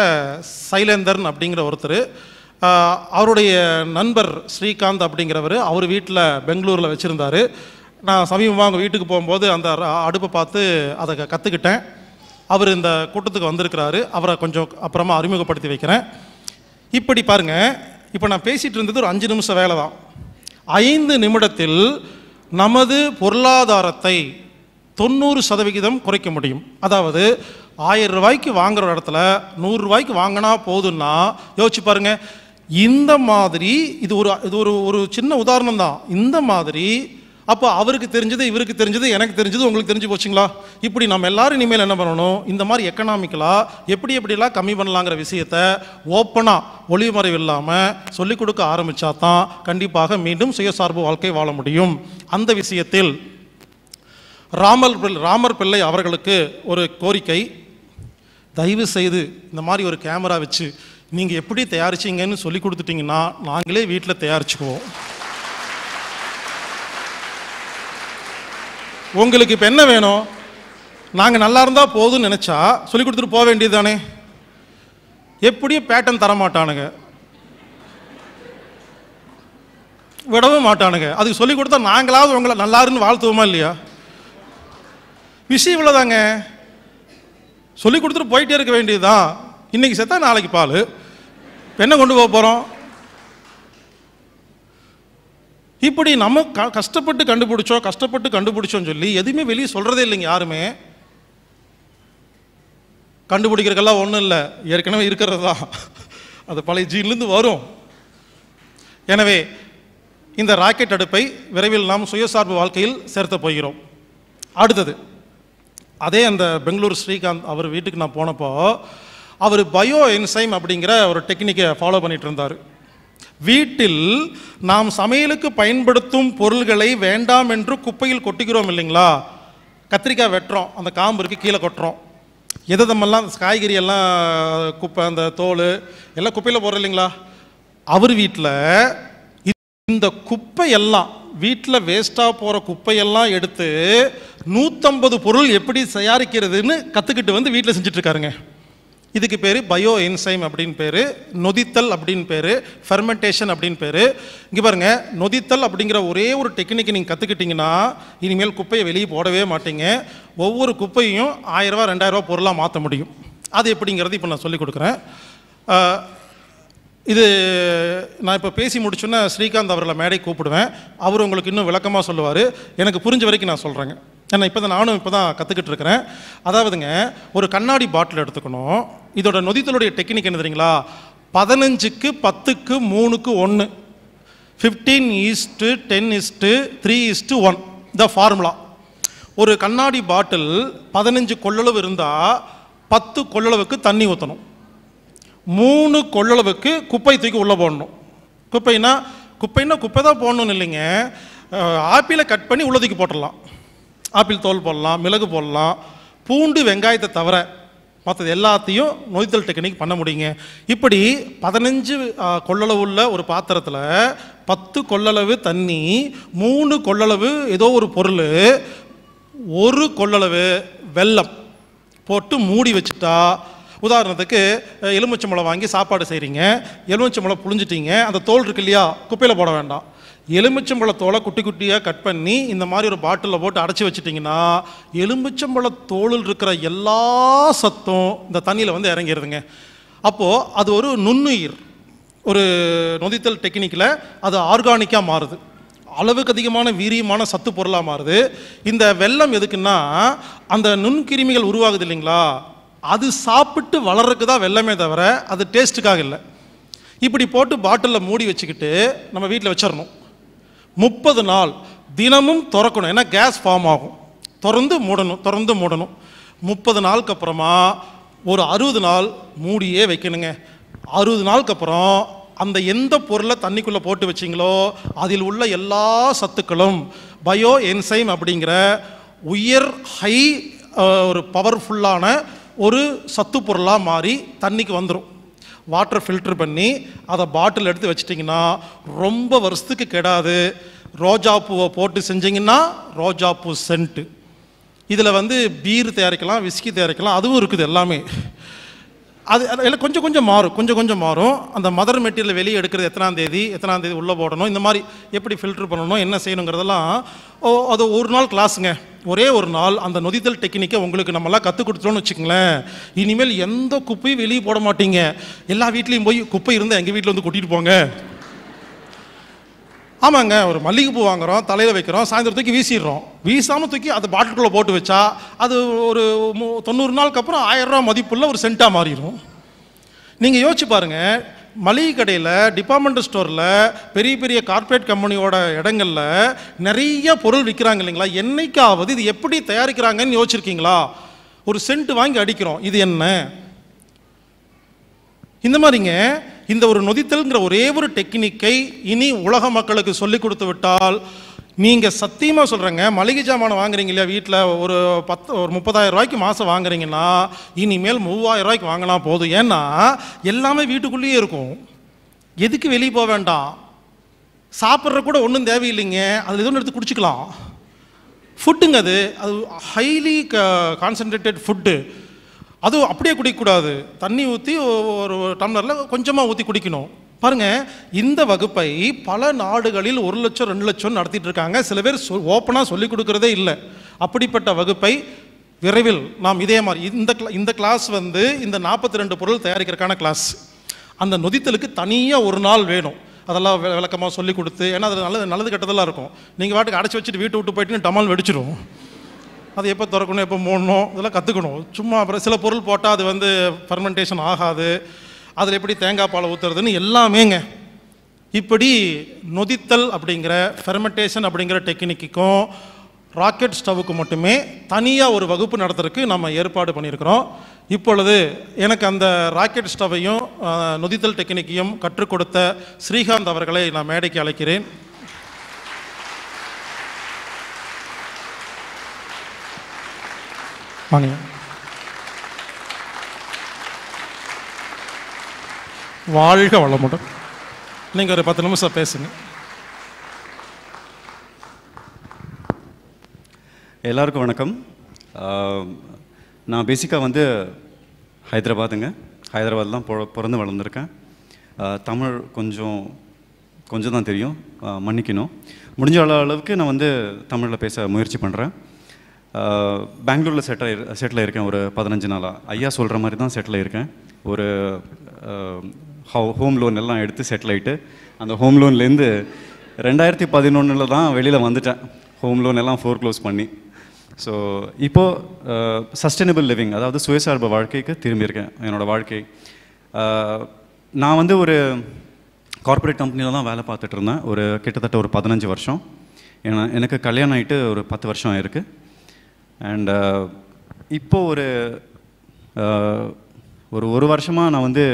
சைலேந்தர்ன் அப்படிங்கிற ஒருத்தர் அவருடைய நண்பர் ஸ்ரீகாந்த் அப்படிங்கிறவர் அவர் வீட்டில் பெங்களூரில் வச்சுருந்தார் நான் சமீபமாக அவங்க வீட்டுக்கு போகும்போது அந்த அடுப்பை பார்த்து அதை கற்றுக்கிட்டேன் அவர் இந்த கூட்டத்துக்கு வந்திருக்கிறாரு அவரை கொஞ்சம் அப்புறமா அறிமுகப்படுத்தி வைக்கிறேன் இப்படி பாருங்கள் இப்போ நான் பேசிகிட்டு இருந்தது ஒரு அஞ்சு நிமிஷம் வேலை தான் ஐந்து நிமிடத்தில் நமது பொருளாதாரத்தை தொண்ணூறு சதவிகிதம் குறைக்க முடியும் அதாவது ஆயிரம் ரூபாய்க்கு வாங்குகிற இடத்துல நூறுரூவாய்க்கு வாங்கினா போதுன்னா யோசிச்சு பாருங்கள் இந்த மாதிரி இது ஒரு இது ஒரு ஒரு சின்ன உதாரணம் தான் இந்த மாதிரி அப்போ அவருக்கு தெரிஞ்சது இவருக்கு தெரிஞ்சது எனக்கு தெரிஞ்சது உங்களுக்கு தெரிஞ்சு போச்சுங்களா இப்படி நம்ம எல்லாரும் இனிமேல் என்ன பண்ணணும் இந்த மாதிரி எக்கனாமிக்கலாக எப்படி எப்படிலாம் கம்மி பண்ணலாங்கிற விஷயத்த ஓப்பனாக ஒளிமறைவு இல்லாமல் சொல்லிக் கொடுக்க ஆரம்பித்தா தான் கண்டிப்பாக மீண்டும் சுயசார்பு வாழ்க்கை வாழ முடியும் அந்த விஷயத்தில் ராமர் ராமர் பிள்ளை அவர்களுக்கு ஒரு கோரிக்கை தயவு செய்து இந்த மாதிரி ஒரு கேமரா வச்சு நீங்கள் எப்படி தயாரிச்சிங்கன்னு சொல்லி கொடுத்துட்டிங்கன்னா நாங்களே வீட்டில் தயாரிச்சுக்குவோம் உங்களுக்கு இப்போ என்ன வேணும் நாங்கள் நல்லா இருந்தால் போதும்னு நினச்சா சொல்லி கொடுத்துட்டு போக வேண்டியது தானே எப்படியும் பேட்டன் தர மாட்டானுங்க விடவும் மாட்டானுங்க அதுக்கு சொல்லி கொடுத்தா நாங்களாவது உங்களை நல்லாருன்னு வாழ்த்துவோமா இல்லையா விஷயம் இவ்வளோதாங்க சொல்லி கொடுத்துட்டு போயிட்டே இருக்க வேண்டியதுதான் இன்றைக்கி செத்தா நாளைக்கு பால் என்ன கொண்டு போக போகிறோம் இப்படி நம்ம க கஷ்டப்பட்டு கண்டுபிடிச்சோம் கஷ்டப்பட்டு கண்டுபிடிச்சோன்னு சொல்லி எதுவுமே வெளியே சொல்கிறதே இல்லைங்க யாருமே கண்டுபிடிக்கிறதுக்கெல்லாம் ஒன்றும் இல்லை ஏற்கனவே இருக்கிறது தான் அது பழைய ஜீன்லேருந்து வரும் எனவே இந்த ராக்கெட் அடுப்பை விரைவில் நாம் சுயசார்பு வாழ்க்கையில் சேர்த்த போகிறோம் அடுத்தது அதே அந்த பெங்களூர் ஸ்ரீகாந்த் அவர் வீட்டுக்கு நான் போனப்போ அவர் பயோ என்சைம் அப்படிங்கிற ஒரு டெக்னிக்கை ஃபாலோ பண்ணிகிட்டு இருந்தார் வீட்டில் நாம் சமையலுக்கு பயன்படுத்தும் பொருள்களை வேண்டாம் என்று குப்பையில் கொட்டிக்கிறோம் இல்லைங்களா கத்திரிக்காய் வெட்டுறோம் அந்த காம்பு இருக்குது கீழே கொட்டுறோம் எது தம்மெல்லாம் காய்கறி எல்லாம் குப்பை அந்த தோல் எல்லாம் குப்பையில் போடுற இல்லைங்களா அவர் வீட்டில் இந்த குப்பை எல்லாம் வீட்டில் வேஸ்ட்டாக போகிற குப்பையெல்லாம் எடுத்து நூற்றம்பது பொருள் எப்படி தயாரிக்கிறதுன்னு கற்றுக்கிட்டு வந்து வீட்டில் செஞ்சிட்ருக்காருங்க இதுக்கு பேர் பயோ என்சைம் அப்படின்னு பேர் நொதித்தல் அப்படின்னு பேர் ஃபெர்மெண்டேஷன் அப்படின்னு பேர் இங்கே பாருங்கள் நொதித்தல் அப்படிங்கிற ஒரே ஒரு டெக்னிக்கை நீங்கள் கற்றுக்கிட்டிங்கன்னா இனிமேல் குப்பையை வெளியே போடவே மாட்டீங்க ஒவ்வொரு குப்பையும் ஆயிரரூவா ரெண்டாயிரரூவா பொருளாக மாற்ற முடியும் அது எப்படிங்கிறது இப்போ நான் சொல்லிக் கொடுக்குறேன் இது நான் இப்போ பேசி முடிச்சோன்னே ஸ்ரீகாந்த் அவர்களை மேடை கூப்பிடுவேன் அவர் உங்களுக்கு இன்னும் விளக்கமாக சொல்லுவார் எனக்கு புரிஞ்ச வரைக்கும் நான் சொல்கிறேங்க ஏன்னா இப்போ தான் நானும் இப்போ தான் கற்றுக்கிட்டு இருக்கிறேன் அதாவதுங்க ஒரு கண்ணாடி பாட்டில் எடுத்துக்கணும் இதோட நொதித்தலுடைய டெக்னிக் என்ன தெரியுங்களா பதினஞ்சுக்கு பத்துக்கு மூணுக்கு ஒன்று fifteen is to ten is to three is to one the formula ஒரு கண்ணாடி பாட்டில் பதினஞ்சு கொள்ளளவு இருந்தால் பத்து கொள்ளளவுக்கு தண்ணி ஊற்றணும் மூணு கொள்ளளவுக்கு குப்பை தூக்கி உள்ளே போடணும் குப்பைனா குப்பைன்னா குப்பை தான் போடணும்னு இல்லைங்க ஆப்பிளை கட் பண்ணி உள்ளதுக்கு போட்டுடலாம் ஆப்பிள் தோல் போடலாம் மிளகு போடலாம் பூண்டு வெங்காயத்தை தவிர மற்றது எல்லாத்தையும் நொய்த்தல் டெக்னிக் பண்ண முடியுங்க இப்படி பதினஞ்சு கொள்ளளவு உள்ள ஒரு பாத்திரத்தில் பத்து கொள்ளளவு தண்ணி மூணு கொள்ளளவு ஏதோ ஒரு பொருள் ஒரு கொள்ளளவு வெல்லம் போட்டு மூடி வச்சுட்டா உதாரணத்துக்கு எலுமிச்சம்பழம் வாங்கி சாப்பாடு செய்கிறீங்க எலுமிச்சம்பழம் புழிஞ்சிட்டிங்க அந்த தோல் இருக்கு இல்லையா குப்பையில் போட வேண்டாம் தோலை குட்டி குட்டியாக கட் பண்ணி இந்த மாதிரி ஒரு பாட்டிலில் போட்டு அடைச்சி வச்சிட்டிங்கன்னா எலுமிச்சம்பழத்தோளில் இருக்கிற எல்லா சத்தும் இந்த தண்ணியில் வந்து இறங்கிடுதுங்க அப்போது அது ஒரு நுண்ணுயிர் ஒரு நொதித்தல் டெக்னிக்கில் அது ஆர்கானிக்காக மாறுது அளவுக்கு அதிகமான வீரியமான சத்து பொருளாக மாறுது இந்த வெள்ளம் எதுக்குன்னா அந்த நுண்கிருமிகள் உருவாகுது இல்லைங்களா அது சாப்பிட்டு வளர்றதுக்கு தான் வெள்ளமே தவிர அது டேஸ்ட்டுக்காக இல்லை இப்படி போட்டு பாட்டிலில் மூடி வச்சுக்கிட்டு நம்ம வீட்டில் வச்சிடணும் முப்பது நாள் தினமும் திறக்கணும் ஏன்னா கேஸ் ஃபார்ம் ஆகும் திறந்து மூடணும் திறந்து மூடணும் முப்பது நாளுக்கு அப்புறமா ஒரு அறுபது நாள் மூடியே வைக்கணுங்க அறுபது நாளுக்கு அப்புறம் அந்த எந்த பொருளை தண்ணிக்குள்ளே போட்டு வச்சிங்களோ அதில் உள்ள எல்லா சத்துக்களும் பயோ என்சைம் அப்படிங்கிற உயர் ஹை ஒரு பவர்ஃபுல்லான ஒரு சத்து பொருளாக மாறி தண்ணிக்கு வந்துடும் வாட்டர் ஃபில்ட்ரு பண்ணி அதை பாட்டில் எடுத்து வச்சிட்டிங்கன்னா ரொம்ப வருஷத்துக்கு கெடாது ரோஜா பூவை போட்டு செஞ்சிங்கன்னா ரோஜா பூ சென்ட்டு இதில் வந்து பீர் தயாரிக்கலாம் விஸ்கி தயாரிக்கலாம் அதுவும் இருக்குது எல்லாமே அது அதில் கொஞ்சம் கொஞ்சம் மாறும் கொஞ்சம் கொஞ்சம் மாறும் அந்த மதர் மெட்டீரியல் வெளியே எடுக்கிறது எத்தனாம் தேதி எத்தனாம் தேதி உள்ளே போடணும் இந்த மாதிரி எப்படி ஃபில்ட்ரு பண்ணணும் என்ன செய்யணுங்கிறதெல்லாம் ஓ அது ஒரு நாள் கிளாஸுங்க ஒரே ஒரு நாள் அந்த நொதித்தல் டெக்னிக்கை உங்களுக்கு நம்மளாம் கற்றுக் கொடுத்துட்டோம்னு வச்சுக்கங்களேன் இனிமேல் எந்த குப்பையும் வெளியே போட மாட்டீங்க எல்லா வீட்லேயும் போய் குப்பை இருந்தால் எங்கள் வீட்டில் வந்து கொட்டிட்டு போங்க ஆமாங்க ஒரு மல்லிகைப்பூ வாங்குகிறோம் தலையில் வைக்கிறோம் சாயந்தரம் தூக்கி வீசிடுறோம் வீசாமல் தூக்கி அது பாட்டிலுக்குள்ளே போட்டு வச்சா அது ஒரு தொண்ணூறு நாளுக்கு அப்புறம் ஆயிரரூவா மதிப்புள்ள ஒரு சென்ட்டாக மாறிடும் நீங்கள் யோசிச்சு பாருங்கள் மளிகை கடையில் டிபார்ட்மெண்டல் ஸ்டோரில் பெரிய பெரிய கார்ப்பரேட் கம்பெனியோட இடங்களில் நிறைய பொருள் விற்கிறாங்க இல்லைங்களா என்னைக்காவது இது எப்படி தயாரிக்கிறாங்கன்னு யோசிச்சிருக்கீங்களா ஒரு சென்ட் வாங்கி அடிக்கிறோம் இது என்ன இந்த மாதிரிங்க இந்த ஒரு நொதித்தல்ங்கிற ஒரே ஒரு டெக்னிக்கை இனி உலக மக்களுக்கு சொல்லிக் கொடுத்து விட்டால் நீங்கள் சத்தியமாக சொல்கிறேங்க மளிகை ஜாமான் வாங்குறீங்க இல்லையா வீட்டில் ஒரு பத்து ஒரு முப்பதாயிரம் ரூபாய்க்கு மாதம் வாங்குறீங்கன்னா இனிமேல் மூவாயிரம் ரூபாய்க்கு வாங்கினா போதும் ஏன்னா எல்லாமே வீட்டுக்குள்ளேயே இருக்கும் எதுக்கு வெளியே போக வேண்டாம் சாப்பிட்ற கூட ஒன்றும் தேவையில்லைங்க அதில் எதுவும் எடுத்து குடிச்சிக்கலாம் ஃபுட்டுங்க அது அது ஹைலி கான்சன்ட்ரேட்டட் ஃபுட்டு அது அப்படியே குடிக்கக்கூடாது தண்ணி ஊற்றி ஒரு டம்ளரில் கொஞ்சமாக ஊற்றி குடிக்கணும் பாருங்க இந்த வகுப்பை பல நாடுகளில் ஒரு லட்சம் ரெண்டு லட்சம் நடத்திட்டு இருக்காங்க சில பேர் சொ ஓப்பனாக சொல்லிக் கொடுக்குறதே இல்லை அப்படிப்பட்ட வகுப்பை விரைவில் நாம் இதே மாதிரி இந்த கிளா இந்த கிளாஸ் வந்து இந்த நாற்பத்தி ரெண்டு பொருள் தயாரிக்கிறதுக்கான கிளாஸ் அந்த நொதித்தலுக்கு தனியாக ஒரு நாள் வேணும் அதெல்லாம் விளக்கமாக சொல்லி கொடுத்து ஏன்னா அது நல்லது நல்லது கெட்டதெல்லாம் இருக்கும் நீங்கள் வாட்டுக்கு அடைச்சி வச்சுட்டு வீட்டு விட்டு போயிட்டு டமால் வெடிச்சிடும் அது எப்போ திறக்கணும் எப்போ மூடணும் இதெல்லாம் கற்றுக்கணும் சும்மா அப்புறம் சில பொருள் போட்டால் அது வந்து ஃபர்மெண்டேஷன் ஆகாது அதில் எப்படி தேங்காய் பால் ஊற்றுறதுன்னு எல்லாமேங்க இப்படி நொதித்தல் அப்படிங்கிற ஃபெர்மெண்டேஷன் அப்படிங்கிற டெக்னிக்குக்கும் ராக்கெட் ஸ்டவ்வுக்கு மட்டுமே தனியாக ஒரு வகுப்பு நடத்துறதுக்கு நம்ம ஏற்பாடு பண்ணியிருக்கிறோம் இப்பொழுது எனக்கு அந்த ராக்கெட் ஸ்டவ்வையும் நொதித்தல் டெக்னிக்கையும் கற்றுக் கொடுத்த ஸ்ரீகாந்த் அவர்களை நான் மேடைக்கு அழைக்கிறேன் வாங்க வாழ்க வளமுடன் நீங்கள் ஒரு பத்து நிமிஷம் பேசுங்க எல்லாருக்கும் வணக்கம் நான் பேசிக்காக வந்து ஹைதராபாதுங்க ஹைதராபாத் தான் பிறந்து வளர்ந்துருக்கேன் தமிழ் கொஞ்சம் கொஞ்சம் தான் தெரியும் மன்னிக்கணும் முடிஞ்ச அளவுக்கு நான் வந்து தமிழில் பேச முயற்சி பண்ணுறேன் பெங்களூரில் செட்டில் செட்டில் இருக்கேன் ஒரு பதினஞ்சு நாளாக ஐயா சொல்கிற மாதிரி தான் செட்டில் இருக்கேன் ஒரு ஹோம் லோன் எல்லாம் எடுத்து செட்டில் ஆகிட்டு அந்த ஹோம் லோன்லேருந்து ரெண்டாயிரத்தி பதினொன்றில் தான் வெளியில் வந்துட்டேன் ஹோம் லோன் எல்லாம் ஃபோர் க்ளோஸ் பண்ணி ஸோ இப்போது சஸ்டெயினபிள் லிவிங் அதாவது சுயசார்பு வாழ்க்கைக்கு திரும்பியிருக்கேன் என்னோடய வாழ்க்கை நான் வந்து ஒரு கார்ப்பரேட் கம்பெனியில் தான் வேலை பார்த்துட்டு இருந்தேன் ஒரு கிட்டத்தட்ட ஒரு பதினஞ்சு வருஷம் ஏன்னா எனக்கு கல்யாணம் ஆகிட்டு ஒரு பத்து வருஷம் ஆயிருக்கு அண்ட் uh, இப்போது uh, ஒரு ஒரு ஒரு வருஷமாக நான் வந்து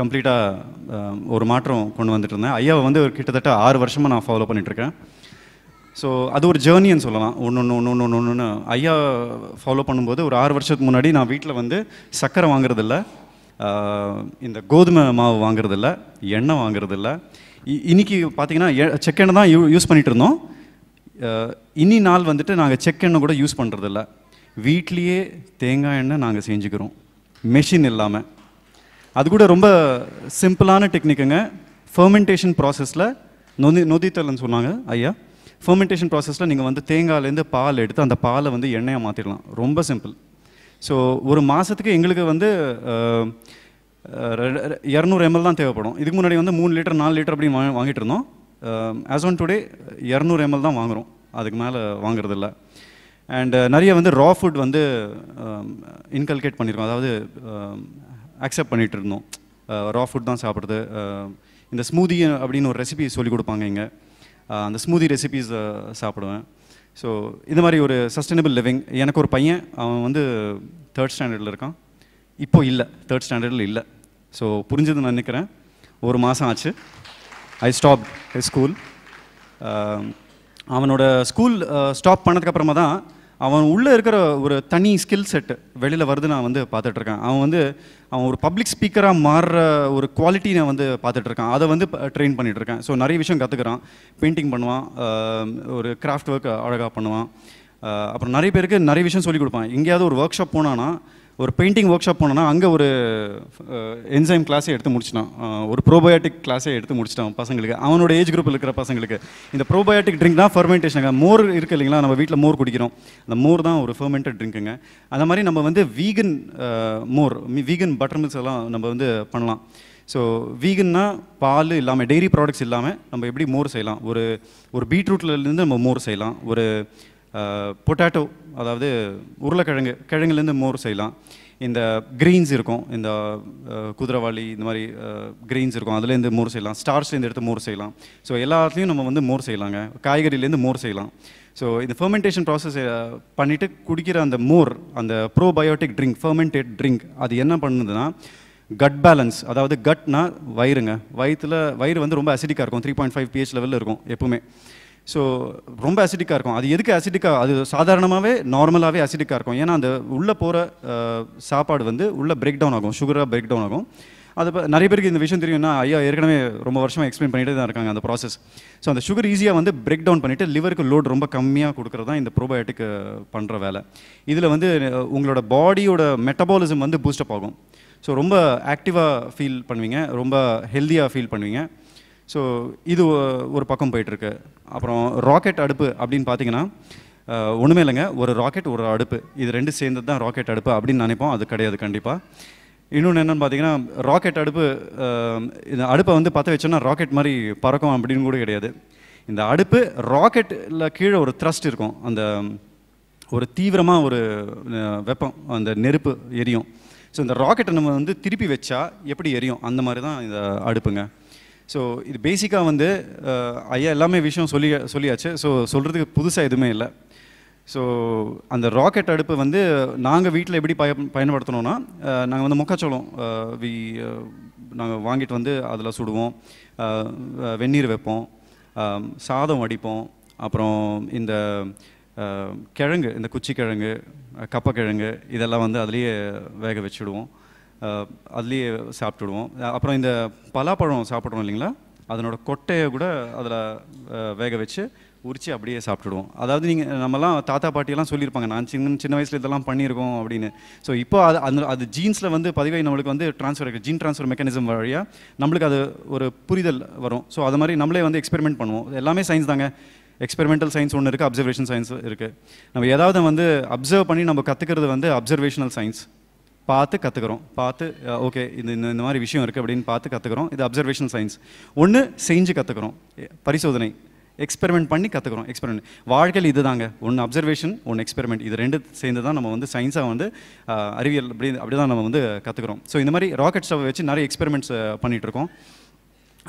கம்ப்ளீட்டாக um, ஒரு மாற்றம் கொண்டு வந்துட்டு இருந்தேன் ஐயாவை வந்து ஒரு கிட்டத்தட்ட ஆறு வருஷமாக நான் ஃபாலோ பண்ணிகிட்ருக்கேன் ஸோ அது ஒரு ஜேர்னின்னு சொல்லலாம் ஒன்று ஒன்று ஒன்று ஒன்று ஒன்று ஒன்று ஐயா ஃபாலோ பண்ணும்போது ஒரு ஆறு வருஷத்துக்கு முன்னாடி நான் வீட்டில் வந்து சர்க்கரை வாங்குறதில்ல இந்த கோதுமை மாவு வாங்குறதில்ல எண்ணெய் வாங்குறதில்ல இன்றைக்கி பார்த்தீங்கன்னா செக்கெண்ணெய் தான் யூ யூஸ் பண்ணிகிட்டு இருந்தோம் இனி நாள் வந்துட்டு நாங்கள் செக் எண்ணெய் கூட யூஸ் பண்ணுறதில்ல வீட்லேயே தேங்காய் எண்ணெய் நாங்கள் செஞ்சுக்கிறோம் மெஷின் இல்லாமல் அது கூட ரொம்ப சிம்பிளான டெக்னிக்குங்க ஃபர்மெண்டேஷன் ப்ராசஸில் நொதி நொதித்தல்னு சொன்னாங்க ஐயா ஃபர்மெண்டேஷன் ப்ராசஸில் நீங்கள் வந்து தேங்காயிலேருந்து பால் எடுத்து அந்த பாலை வந்து எண்ணெயாக மாற்றிடலாம் ரொம்ப சிம்பிள் ஸோ ஒரு மாதத்துக்கு எங்களுக்கு வந்து இரநூறு எம்எல் தான் தேவைப்படும் இதுக்கு முன்னாடி வந்து மூணு லிட்டர் நாலு லிட்டர் அப்படின்னு வாங்கிட்டு இருந்தோம் ஆஸ் ஆன் டுடே இரநூறு எம்எல் தான் வாங்குகிறோம் அதுக்கு மேலே வாங்குறதில்ல அண்டு uh, நிறைய வந்து ரா ஃபுட் வந்து இன்கல்கேட் um, பண்ணியிருக்கோம் அதாவது அக்செப்ட் um, பண்ணிகிட்டு இருந்தோம் ரா uh, ஃபுட் தான் சாப்பிட்றது um, இந்த ஸ்மூதி அப்படின்னு ஒரு ரெசிபி சொல்லிக் கொடுப்பாங்க இங்கே uh, அந்த ஸ்மூதி ரெசிபிஸ் சாப்பிடுவேன் ஸோ இது மாதிரி ஒரு சஸ்டைனபிள் லிவிங் எனக்கு ஒரு பையன் அவன் வந்து தேர்ட் ஸ்டாண்டர்டில் இருக்கான் இப்போது இல்லை தேர்ட் ஸ்டாண்டர்டில் இல்லை ஸோ புரிஞ்சது நான் நினைக்கிறேன் ஒரு மாதம் ஆச்சு ஐ ஸ்டாப் ஹை ஸ்கூல் அவனோட ஸ்கூல் ஸ்டாப் uh, பண்ணதுக்கப்புறமா தான் அவன் உள்ளே இருக்கிற ஒரு தனி ஸ்கில் செட்டு வெளியில் வருது நான் வந்து பார்த்துட்ருக்கேன் அவன் வந்து அவன் ஒரு பப்ளிக் ஸ்பீக்கராக மாறுற ஒரு குவாலிட்டி நான் வந்து பார்த்துட்ருக்கான் அதை வந்து ட்ரெயின் பண்ணிகிட்ருக்கேன் ஸோ நிறைய விஷயம் கற்றுக்குறான் பெயிண்டிங் பண்ணுவான் um, ஒரு கிராஃப்ட் ஒர்க் அழகாக பண்ணுவான் uh, அப்புறம் நிறைய பேருக்கு நிறைய விஷயம் சொல்லிக் கொடுப்பான் எங்கேயாவது ஒரு ஒர்க் ஷாப் போனான்னா ஒரு பெயிண்டிங் ஒர்க் ஷாப் போனோன்னா அங்கே ஒரு என்சைம் கிளாஸே எடுத்து முடிச்சிட்டான் ஒரு ப்ரோபயாட்டிக் கிளாஸே எடுத்து முடிச்சிட்டான் பசங்களுக்கு அவனோட ஏஜ் குரூப்பில் இருக்கிற பசங்களுக்கு இந்த ப்ரோபயாட்டிக் ட்ரிங்க் தான் ஃபர்மெண்டேஷன் மோர் இருக்குது இல்லைங்களா நம்ம வீட்டில் மோர் குடிக்கிறோம் அந்த மோர் தான் ஒரு ஃபர்மெண்டட் ட்ரிங்க்குங்க அந்த மாதிரி நம்ம வந்து வீகன் மோர் வீகன் பட்டர் மில்ஸ் எல்லாம் நம்ம வந்து பண்ணலாம் ஸோ வீகன்னா பால் இல்லாமல் டெய்ரி ப்ராடக்ட்ஸ் இல்லாமல் நம்ம எப்படி மோர் செய்யலாம் ஒரு ஒரு பீட்ரூட்லேருந்து நம்ம மோர் செய்யலாம் ஒரு பொட்டேட்டோ அதாவது உருளைக்கிழங்கு கிழங்குலேருந்து மோர் செய்யலாம் இந்த கிரீன்ஸ் இருக்கும் இந்த குதிரவாளி இந்த மாதிரி கிரீன்ஸ் இருக்கும் அதுலேருந்து மோர் செய்யலாம் ஸ்டார்ஸ்லேருந்து எடுத்து மோர் செய்யலாம் ஸோ எல்லாத்துலேயும் நம்ம வந்து மோர் செய்யலாங்க காய்கறிலேருந்து மோர் செய்யலாம் ஸோ இந்த ஃபர்மெண்டேஷன் ப்ராசஸ் பண்ணிவிட்டு குடிக்கிற அந்த மோர் அந்த ப்ரோபயோட்டிக் ட்ரிங்க் ஃபர்மெண்டேட் ட்ரிங்க் அது என்ன பண்ணுதுன்னா கட் பேலன்ஸ் அதாவது கட்னா வயிறுங்க வயிற்றுல வயிறு வந்து ரொம்ப அசிடிக்காக இருக்கும் த்ரீ பாயிண்ட் ஃபைவ் பிஹெச் லெவலில் இருக்கும் எப்பவுமே ஸோ ரொம்ப அசிடிக்காக இருக்கும் அது எதுக்கு அசிடிக்காக அது சாதாரணமாகவே நார்மலாகவே அசிடிக்காக இருக்கும் ஏன்னா அந்த உள்ளே போகிற சாப்பாடு வந்து உள்ளே பிரேக் டவுன் ஆகும் சுகராக பிரேக் டவுன் ஆகும் அது நிறைய பேருக்கு இந்த விஷயம் தெரியும்னா ஐயா ஏற்கனவே ரொம்ப வருஷமாக எக்ஸ்பிளைன் பண்ணிகிட்டே தான் இருக்காங்க அந்த ப்ராசஸ் ஸோ அந்த சுகர் ஈஸியாக வந்து பிரேக் டவுன் பண்ணிவிட்டு லிவருக்கு லோட் ரொம்ப கம்மியாக கொடுக்குறது தான் இந்த ப்ரோபயோட்டிக்கு பண்ணுற வேலை இதில் வந்து உங்களோட பாடியோட மெட்டபாலிசம் வந்து பூஸ்டப் ஆகும் ஸோ ரொம்ப ஆக்டிவாக ஃபீல் பண்ணுவீங்க ரொம்ப ஹெல்த்தியாக ஃபீல் பண்ணுவீங்க ஸோ இது ஒரு பக்கம் போயிட்டுருக்கு அப்புறம் ராக்கெட் அடுப்பு அப்படின்னு பார்த்தீங்கன்னா ஒன்றுமே இல்லைங்க ஒரு ராக்கெட் ஒரு அடுப்பு இது ரெண்டு சேர்ந்தது தான் ராக்கெட் அடுப்பு அப்படின்னு நினைப்போம் அது கிடையாது கண்டிப்பாக இன்னொன்று என்னென்னு பார்த்தீங்கன்னா ராக்கெட் அடுப்பு இந்த அடுப்பை வந்து பற்ற வச்சோன்னா ராக்கெட் மாதிரி பறக்கும் அப்படின்னு கூட கிடையாது இந்த அடுப்பு ராக்கெட்டில் கீழே ஒரு த்ரஸ்ட் இருக்கும் அந்த ஒரு தீவிரமாக ஒரு வெப்பம் அந்த நெருப்பு எரியும் ஸோ இந்த ராக்கெட்டை நம்ம வந்து திருப்பி வச்சா எப்படி எரியும் அந்த மாதிரி தான் இந்த அடுப்புங்க ஸோ இது பேசிக்காக வந்து ஐயா எல்லாமே விஷயம் சொல்லி சொல்லியாச்சு ஸோ சொல்கிறதுக்கு புதுசாக எதுவுமே இல்லை ஸோ அந்த ராக்கெட் அடுப்பு வந்து நாங்கள் வீட்டில் எப்படி பய பயன்படுத்தணுன்னா நாங்கள் வந்து முக்காச்சோளம் வி நாங்கள் வாங்கிட்டு வந்து அதில் சுடுவோம் வெந்நீர் வைப்போம் சாதம் அடிப்போம் அப்புறம் இந்த கிழங்கு இந்த குச்சி கிழங்கு கப்பக்கிழங்கு இதெல்லாம் வந்து அதுலேயே வேக வச்சுடுவோம் அதுலேயே சாப்பிட்டுடுவோம் அப்புறம் இந்த பலாப்பழம் சாப்பிட்றோம் இல்லைங்களா அதனோட கொட்டையை கூட அதில் வேக வச்சு உரித்து அப்படியே சாப்பிட்டுடுவோம் அதாவது நீங்கள் நம்மலாம் தாத்தா பாட்டியெல்லாம் சொல்லியிருப்பாங்க நான் சின்ன சின்ன வயசில் இதெல்லாம் பண்ணியிருக்கோம் அப்படின்னு ஸோ இப்போ அது அந்த அது ஜீன்ஸில் வந்து பதிவாக நம்மளுக்கு வந்து ட்ரான்ஸ்ஃபர் இருக்குது ஜீன் ட்ரான்ஸ்ஃபர் மெக்கானிசம் வழியாக நம்மளுக்கு அது ஒரு புரிதல் வரும் ஸோ அது மாதிரி நம்மளே வந்து எக்ஸ்பெரிமெண்ட் பண்ணுவோம் எல்லாமே சயின்ஸ் தாங்க எக்ஸ்பெரிமெண்டல் சயின்ஸ் ஒன்று இருக்குது அப்சர்வேஷன் சயின்ஸ் இருக்குது நம்ம ஏதாவது வந்து அப்சர்வ் பண்ணி நம்ம கற்றுக்கிறது வந்து அப்சர்வேஷனல் சயின்ஸ் பார்த்து கற்றுக்குறோம் பார்த்து ஓகே இது இந்த இந்த மாதிரி விஷயம் இருக்குது அப்படின்னு பார்த்து கற்றுக்குறோம் இது அப்சர்வேஷன் சயின்ஸ் ஒன்று செஞ்சு கற்றுக்குறோம் பரிசோதனை எக்ஸ்பெரிமெண்ட் பண்ணி கற்றுக்குறோம் எக்ஸ்பெரிமெண்ட் வாழ்க்கையில் இது தாங்க ஒன்று அப்சர்வேஷன் ஒன்று எக்ஸ்பெரிமெண்ட் இது ரெண்டு சேர்ந்து தான் நம்ம வந்து சயின்ஸாக வந்து அறிவியல் அப்படி அப்படி தான் நம்ம வந்து கற்றுக்குறோம் ஸோ இந்த மாதிரி ராக்கெட் ஸ்டவ் வச்சு நிறைய எக்ஸ்பெரிமெண்ட்ஸ் பண்ணிகிட்ருக்கோம்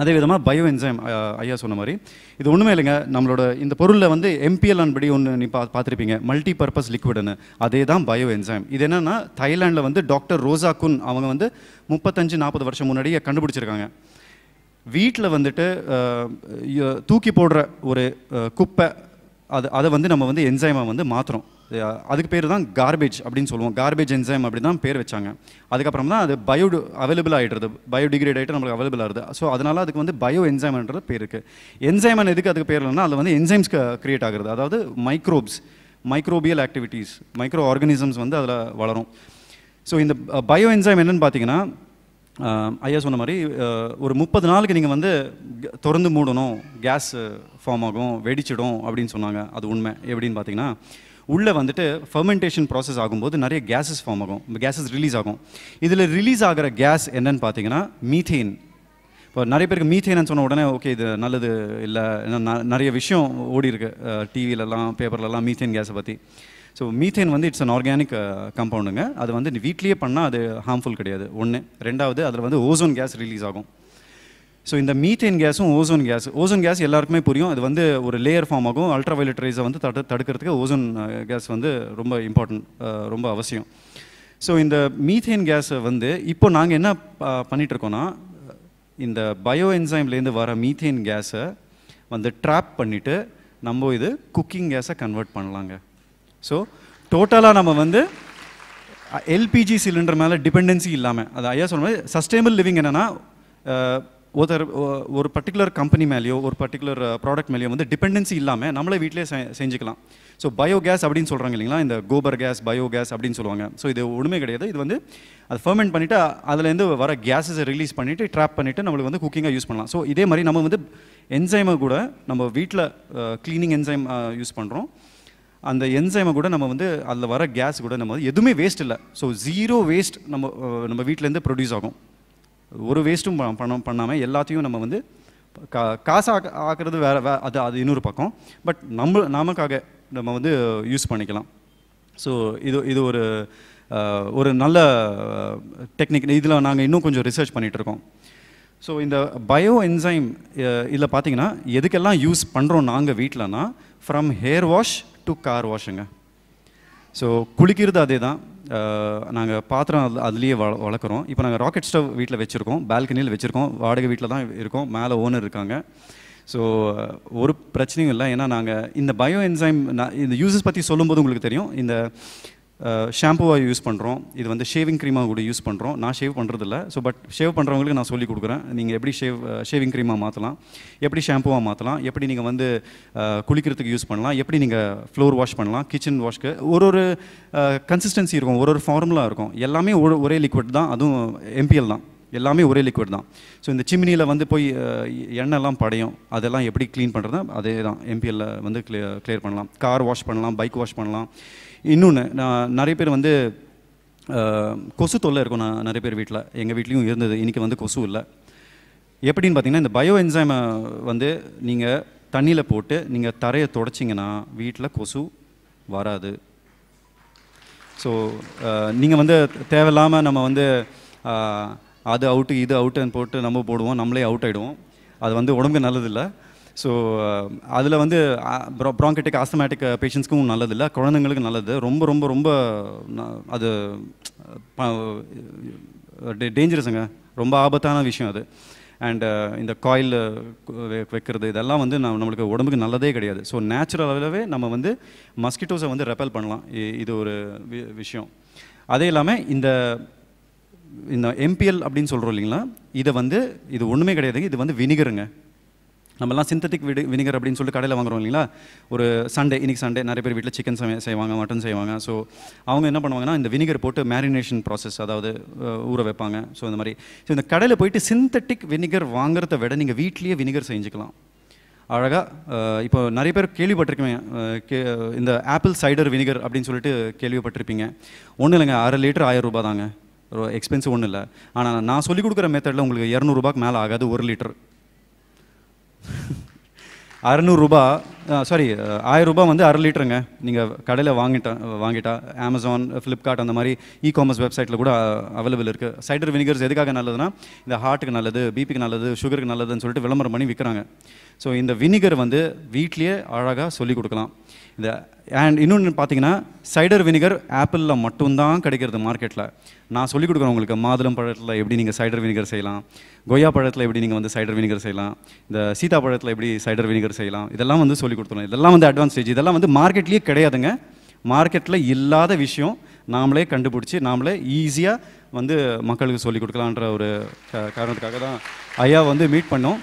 அதே விதமாக பயோ என்சைம் ஐயா சொன்ன மாதிரி இது ஒன்றுமே இல்லைங்க நம்மளோட இந்த பொருளில் வந்து எம்பிஎல் அன்படி ஒன்று நீ பா பார்த்துருப்பீங்க மல்டி பர்பஸ் லிக்விடுன்னு அதே தான் பயோ என்சைம் இது என்னென்னா தைலாண்டில் வந்து டாக்டர் ரோசா குன் அவங்க வந்து முப்பத்தஞ்சு நாற்பது வருஷம் முன்னாடியே கண்டுபிடிச்சிருக்காங்க வீட்டில் வந்துட்டு தூக்கி போடுற ஒரு குப்பை அது அதை வந்து நம்ம வந்து என்சைமாக வந்து மாற்றுறோம் அதுக்கு பேர் தான் கார்பேஜ் அப்படின்னு சொல்லுவோம் கார்பேஜ் என்சைம் அப்படி தான் பேர் வச்சாங்க அதுக்கப்புறம் தான் அது பயோ அவைலபிள் ஆகிடுறது பயோடிகிரேட் ஆகிட்டு நம்மளுக்கு அவைலபிள் ஆகுது ஸோ அதனால் அதுக்கு வந்து பயோ என்சைம்ன்றது பேர் இருக்குது என்சைமன் எதுக்கு அதுக்கு பேர் இல்லைனா அது வந்து என்சைம்ஸ் க்ரியேட் ஆகுறது அதாவது microbes microbial activities micro organisms வந்து அதில் வளரும் ஸோ இந்த பயோ என்சைம் என்னென்னு பார்த்தீங்கன்னா ஐயா சொன்ன மாதிரி ஒரு முப்பது நாளுக்கு நீங்கள் வந்து திறந்து மூடணும் கேஸ் ஃபார்ம் ஆகும் வெடிச்சிடும் அப்படின்னு சொன்னாங்க அது உண்மை எப்படின்னு பார்த்தீங்கன்னா உள்ளே வந்துட்டு ஃபர்மெண்டேஷன் ப்ராசஸ் ஆகும்போது நிறைய கேஸஸ் ஃபார்ம் ஆகும் கேஸஸ் ரிலீஸ் ஆகும் இதில் ரிலீஸ் ஆகிற கேஸ் என்னன்னு பார்த்தீங்கன்னா மீத்தேன் இப்போ நிறைய பேருக்கு மீத்தேன்னு சொன்ன உடனே ஓகே இது நல்லது இல்லை நிறைய விஷயம் ஓடி இருக்கு டிவிலலாம் பேப்பர்லலாம் மீத்தேன் கேஸை பற்றி ஸோ மீத்தேன் வந்து இட்ஸ் அன் ஆர்கானிக் கம்பவுண்டுங்க அது வந்து வீட்லேயே பண்ணால் அது ஹார்ம்ஃபுல் கிடையாது ஒன்று ரெண்டாவது அதில் வந்து ஓசோன் கேஸ் ரிலீஸ் ஆகும் ஸோ இந்த மீத்தேன் கேஸும் ஓசோன் கேஸ் ஓசோன் கேஸ் எல்லாருக்குமே புரியும் அது வந்து ஒரு லேயர் ஃபார்ம் ஆகும் அல்ட்ரா வயலட் ரைஸை வந்து தடு தடுக்கிறதுக்கு ஓசோன் கேஸ் வந்து ரொம்ப இம்பார்ட்டன்ட் ரொம்ப அவசியம் ஸோ இந்த மீத்தேன் கேஸை வந்து இப்போ நாங்கள் என்ன பண்ணிகிட்ருக்கோன்னா இந்த பயோ என்சைம்லேருந்து வர மீத்தேன் கேஸை வந்து ட்ராப் பண்ணிவிட்டு நம்ம இது குக்கிங் கேஸை கன்வெர்ட் பண்ணலாங்க ஸோ டோட்டலாக நம்ம வந்து எல்பிஜி சிலிண்டர் மேலே டிபெண்டன்சி இல்லாமல் அது ஐயா சொன்ன மாதிரி சஸ்டைபிள் லிவிங் என்னென்னா ஒருத்தர் uh, ஒரு பர்டிகுலர் கம்பெனி மேலேயோ ஒரு பர்டிகுலர் ப்ராடக்ட் மேலேயோ வந்து டிபெண்டன்சி இல்லாமல் நம்மளே வீட்டிலே செஞ்சுக்கலாம் ஸோ பயோ கேஸ் அப்படின்னு சொல்கிறாங்க இல்லைங்களா இந்த கோபர் கேஸ் பயோ கேஸ் அப்படின்னு சொல்லுவாங்க ஸோ இது ஒன்றுமே கிடையாது இது வந்து அது ஃபர்மெண்ட் பண்ணிவிட்டு அதுலேருந்து வர கேஸஸை ரிலீஸ் பண்ணிவிட்டு ட்ராப் பண்ணிவிட்டு நம்மளுக்கு வந்து குக்கிங்காக யூஸ் பண்ணலாம் ஸோ இதே மாதிரி நம்ம வந்து என்சைமை கூட நம்ம வீட்டில் க்ளீனிங் என்சைம் யூஸ் பண்ணுறோம் அந்த என்சைமை கூட நம்ம வந்து அதில் வர கேஸ் கூட நம்ம எதுவுமே வேஸ்ட் இல்லை ஸோ ஜீரோ வேஸ்ட் நம்ம uh, நம்ம வீட்டிலேருந்து ப்ரொடியூஸ் ஆகும் ஒரு வேஸ்ட்டும் பணம் பண்ணாமல் எல்லாத்தையும் நம்ம வந்து கா காசு ஆக்க ஆக்கிறது வேறு வே அது அது இன்னொரு பக்கம் பட் நம்ம நமக்காக நம்ம வந்து யூஸ் பண்ணிக்கலாம் ஸோ இது இது ஒரு ஒரு நல்ல டெக்னிக் இதில் நாங்கள் இன்னும் கொஞ்சம் ரிசர்ச் பண்ணிகிட்ருக்கோம் ஸோ இந்த பயோ என்சைம் இதில் பார்த்தீங்கன்னா எதுக்கெல்லாம் யூஸ் பண்ணுறோம் நாங்கள் வீட்டில்னா from hair wash to car வாஷுங்க ஸோ குளிக்கிறது அதே தான் நாங்கள் பாத்திரம் அது அதுலேயே வள வளர்க்குறோம் இப்போ நாங்கள் ராக்கெட் ஸ்டவ் வீட்டில் வச்சுருக்கோம் பால்கனியில் வச்சுருக்கோம் வாடகை வீட்டில் தான் இருக்கோம் மேலே ஓனர் இருக்காங்க ஸோ ஒரு பிரச்சனையும் இல்லை ஏன்னா நாங்கள் இந்த பயோ என்சைம் நான் இந்த யூசஸ் பற்றி சொல்லும்போது உங்களுக்கு தெரியும் இந்த ஷாம்புவாக யூஸ் பண்ணுறோம் இது வந்து ஷேவிங் க்ரீமாக கூட யூஸ் பண்ணுறோம் நான் ஷேவ் பண்ணுறதில்ல ஸோ பட் ஷேவ் பண்ணுறவங்களுக்கு நான் சொல்லிக் கொடுக்குறேன் நீங்கள் எப்படி ஷேவ் ஷேவிங் க்ரீமாக மாற்றலாம் எப்படி ஷாம்புவாக மாற்றலாம் எப்படி நீங்கள் வந்து குளிக்கிறதுக்கு யூஸ் பண்ணலாம் எப்படி நீங்கள் ஃப்ளோர் வாஷ் பண்ணலாம் கிச்சன் வாஷ்க்கு ஒரு ஒரு கன்சிஸ்டன்சி இருக்கும் ஒரு ஒரு ஃபார்முலா இருக்கும் எல்லாமே ஒரு ஒரே லிக்விட் தான் அதுவும் எம்பிஎல் தான் எல்லாமே ஒரே லிக்விட் தான் ஸோ இந்த சிம்னியில் வந்து போய் எண்ணெய்லாம் படையும் அதெல்லாம் எப்படி க்ளீன் பண்ணுறது அதே தான் எம்பிஎல்ல வந்து க்ளியர் பண்ணலாம் கார் வாஷ் பண்ணலாம் பைக் வாஷ் பண்ணலாம் இன்னொன்று நான் நிறைய பேர் வந்து கொசு தொல்லை இருக்கும் நான் நிறைய பேர் வீட்டில் எங்கள் வீட்லேயும் இருந்தது இன்றைக்கி வந்து கொசு இல்லை எப்படின்னு பார்த்தீங்கன்னா இந்த பயோ என்சைமை வந்து நீங்கள் தண்ணியில் போட்டு நீங்கள் தரையை தொடச்சிங்கன்னா வீட்டில் கொசு வராது ஸோ நீங்கள் வந்து தேவையில்லாமல் நம்ம வந்து அது அவுட்டு இது அவுட்டுன்னு போட்டு நம்ம போடுவோம் நம்மளே அவுட் ஆகிடுவோம் அது வந்து உடம்புக்கு நல்லதில்லை ஸோ uh, அதில் வந்து ப்ராங்கெட்டிக் ஆஸ்தமேட்டிக் பேஷண்ட்ஸ்க்கும் uh, நல்லதில்லை குழந்தைங்களுக்கு நல்லது ரொம்ப ரொம்ப ரொம்ப அது டேஞ்சரஸுங்க ரொம்ப ஆபத்தான விஷயம் அது அண்டு uh, இந்த காயில் வைக்கிறது இதெல்லாம் வந்து நம்ம நம்மளுக்கு உடம்புக்கு நல்லதே கிடையாது ஸோ நேச்சுரல் அளவிலவே நம்ம வந்து மஸ்கிட்டோஸை வந்து ரெப்பல் பண்ணலாம் இது ஒரு விஷயம் அதே இல்லாமல் இந்த இந்த எம்பிஎல் அப்படின்னு சொல்கிறோம் இல்லைங்களா இதை வந்து இது ஒன்றுமே கிடையாதுங்க இது வந்து வினிகருங்க நம்மலாம் சிந்தட்டிக் விடு வினிகர் அப்படின்னு சொல்லிட்டு கடையில் வாங்குறோம் இல்லைங்களா ஒரு சண்டே இன்னைக்கு சண்டே நிறைய பேர் வீட்டில் சிக்கன் சமைய செய்வாங்க மட்டன் செய்வாங்க ஸோ அவங்க என்ன பண்ணுவாங்கன்னா இந்த வினிகர் போட்டு மேரினேஷன் ப்ராசஸ் அதாவது ஊற வைப்பாங்க ஸோ இந்த மாதிரி ஸோ இந்த கடையில் போயிட்டு சிந்தட்டிக் வினிகர் வாங்குறத விட நீங்கள் வீட்லேயே வினிகர் செஞ்சுக்கலாம் அழகாக இப்போ நிறைய பேர் கேள்விப்பட்டிருக்கீங்க கே இந்த ஆப்பிள் சைடர் வினிகர் அப்படின்னு சொல்லிட்டு கேள்விப்பட்டிருப்பீங்க ஒன்றும் இல்லைங்க அரை லிட்டர் ஆயிரம் ரூபாய் தாங்க எக்ஸ்பென்சிவ் ஒன்றும் இல்லை ஆனால் நான் சொல்லிக் கொடுக்குற மெத்தடில் உங்களுக்கு இரநூறுபாக்கு மேலே ஆகாது ஒரு லிட்டர் அறநூறுரூபா சாரி ஆயிரரூபா வந்து அரை லிட்டருங்க நீங்கள் கடையில் வாங்கிட்டா வாங்கிட்டா அமேசான் ஃப்ளிப்கார்ட் அந்த மாதிரி இ காமர்ஸ் வெப்சைட்டில் கூட அவைலபிள் இருக்குது சைடர் வினிகர்ஸ் எதுக்காக நல்லதுன்னா இந்த ஹார்ட்டுக்கு நல்லது பிபிக்கு நல்லது சுகருக்கு நல்லதுன்னு சொல்லிட்டு விளம்பரம் பண்ணி விற்கிறாங்க ஸோ இந்த வினிகர் வந்து வீட்லேயே அழகாக சொல்லிக் கொடுக்கலாம் இந்த அண்ட் இன்னொன்று பார்த்தீங்கன்னா சைடர் வினிகர் ஆப்பிளில் மட்டும்தான் கிடைக்கிறது மார்க்கெட்டில் நான் சொல்லிக் கொடுக்குறேன் உங்களுக்கு மாதுளம் பழத்தில் எப்படி நீங்கள் சைடர் வினிகர் செய்யலாம் கொய்யா பழத்தில் எப்படி நீங்கள் வந்து சைடர் வினிகர் செய்யலாம் இந்த சீதா பழத்தில் எப்படி சைடர் வினிகர் செய்யலாம் இதெல்லாம் வந்து சொல்லிக் கொடுத்துருவோம் இதெல்லாம் வந்து அட்வான்ஸ் ஸ்டேஜ் இதெல்லாம் வந்து மார்க்கெட்லேயே கிடையாதுங்க மார்க்கெட்டில் இல்லாத விஷயம் நாமளே கண்டுபிடிச்சி நாமளே ஈஸியாக வந்து மக்களுக்கு சொல்லிக் கொடுக்கலான்ற ஒரு காரணத்துக்காக தான் ஐயா வந்து மீட் பண்ணோம்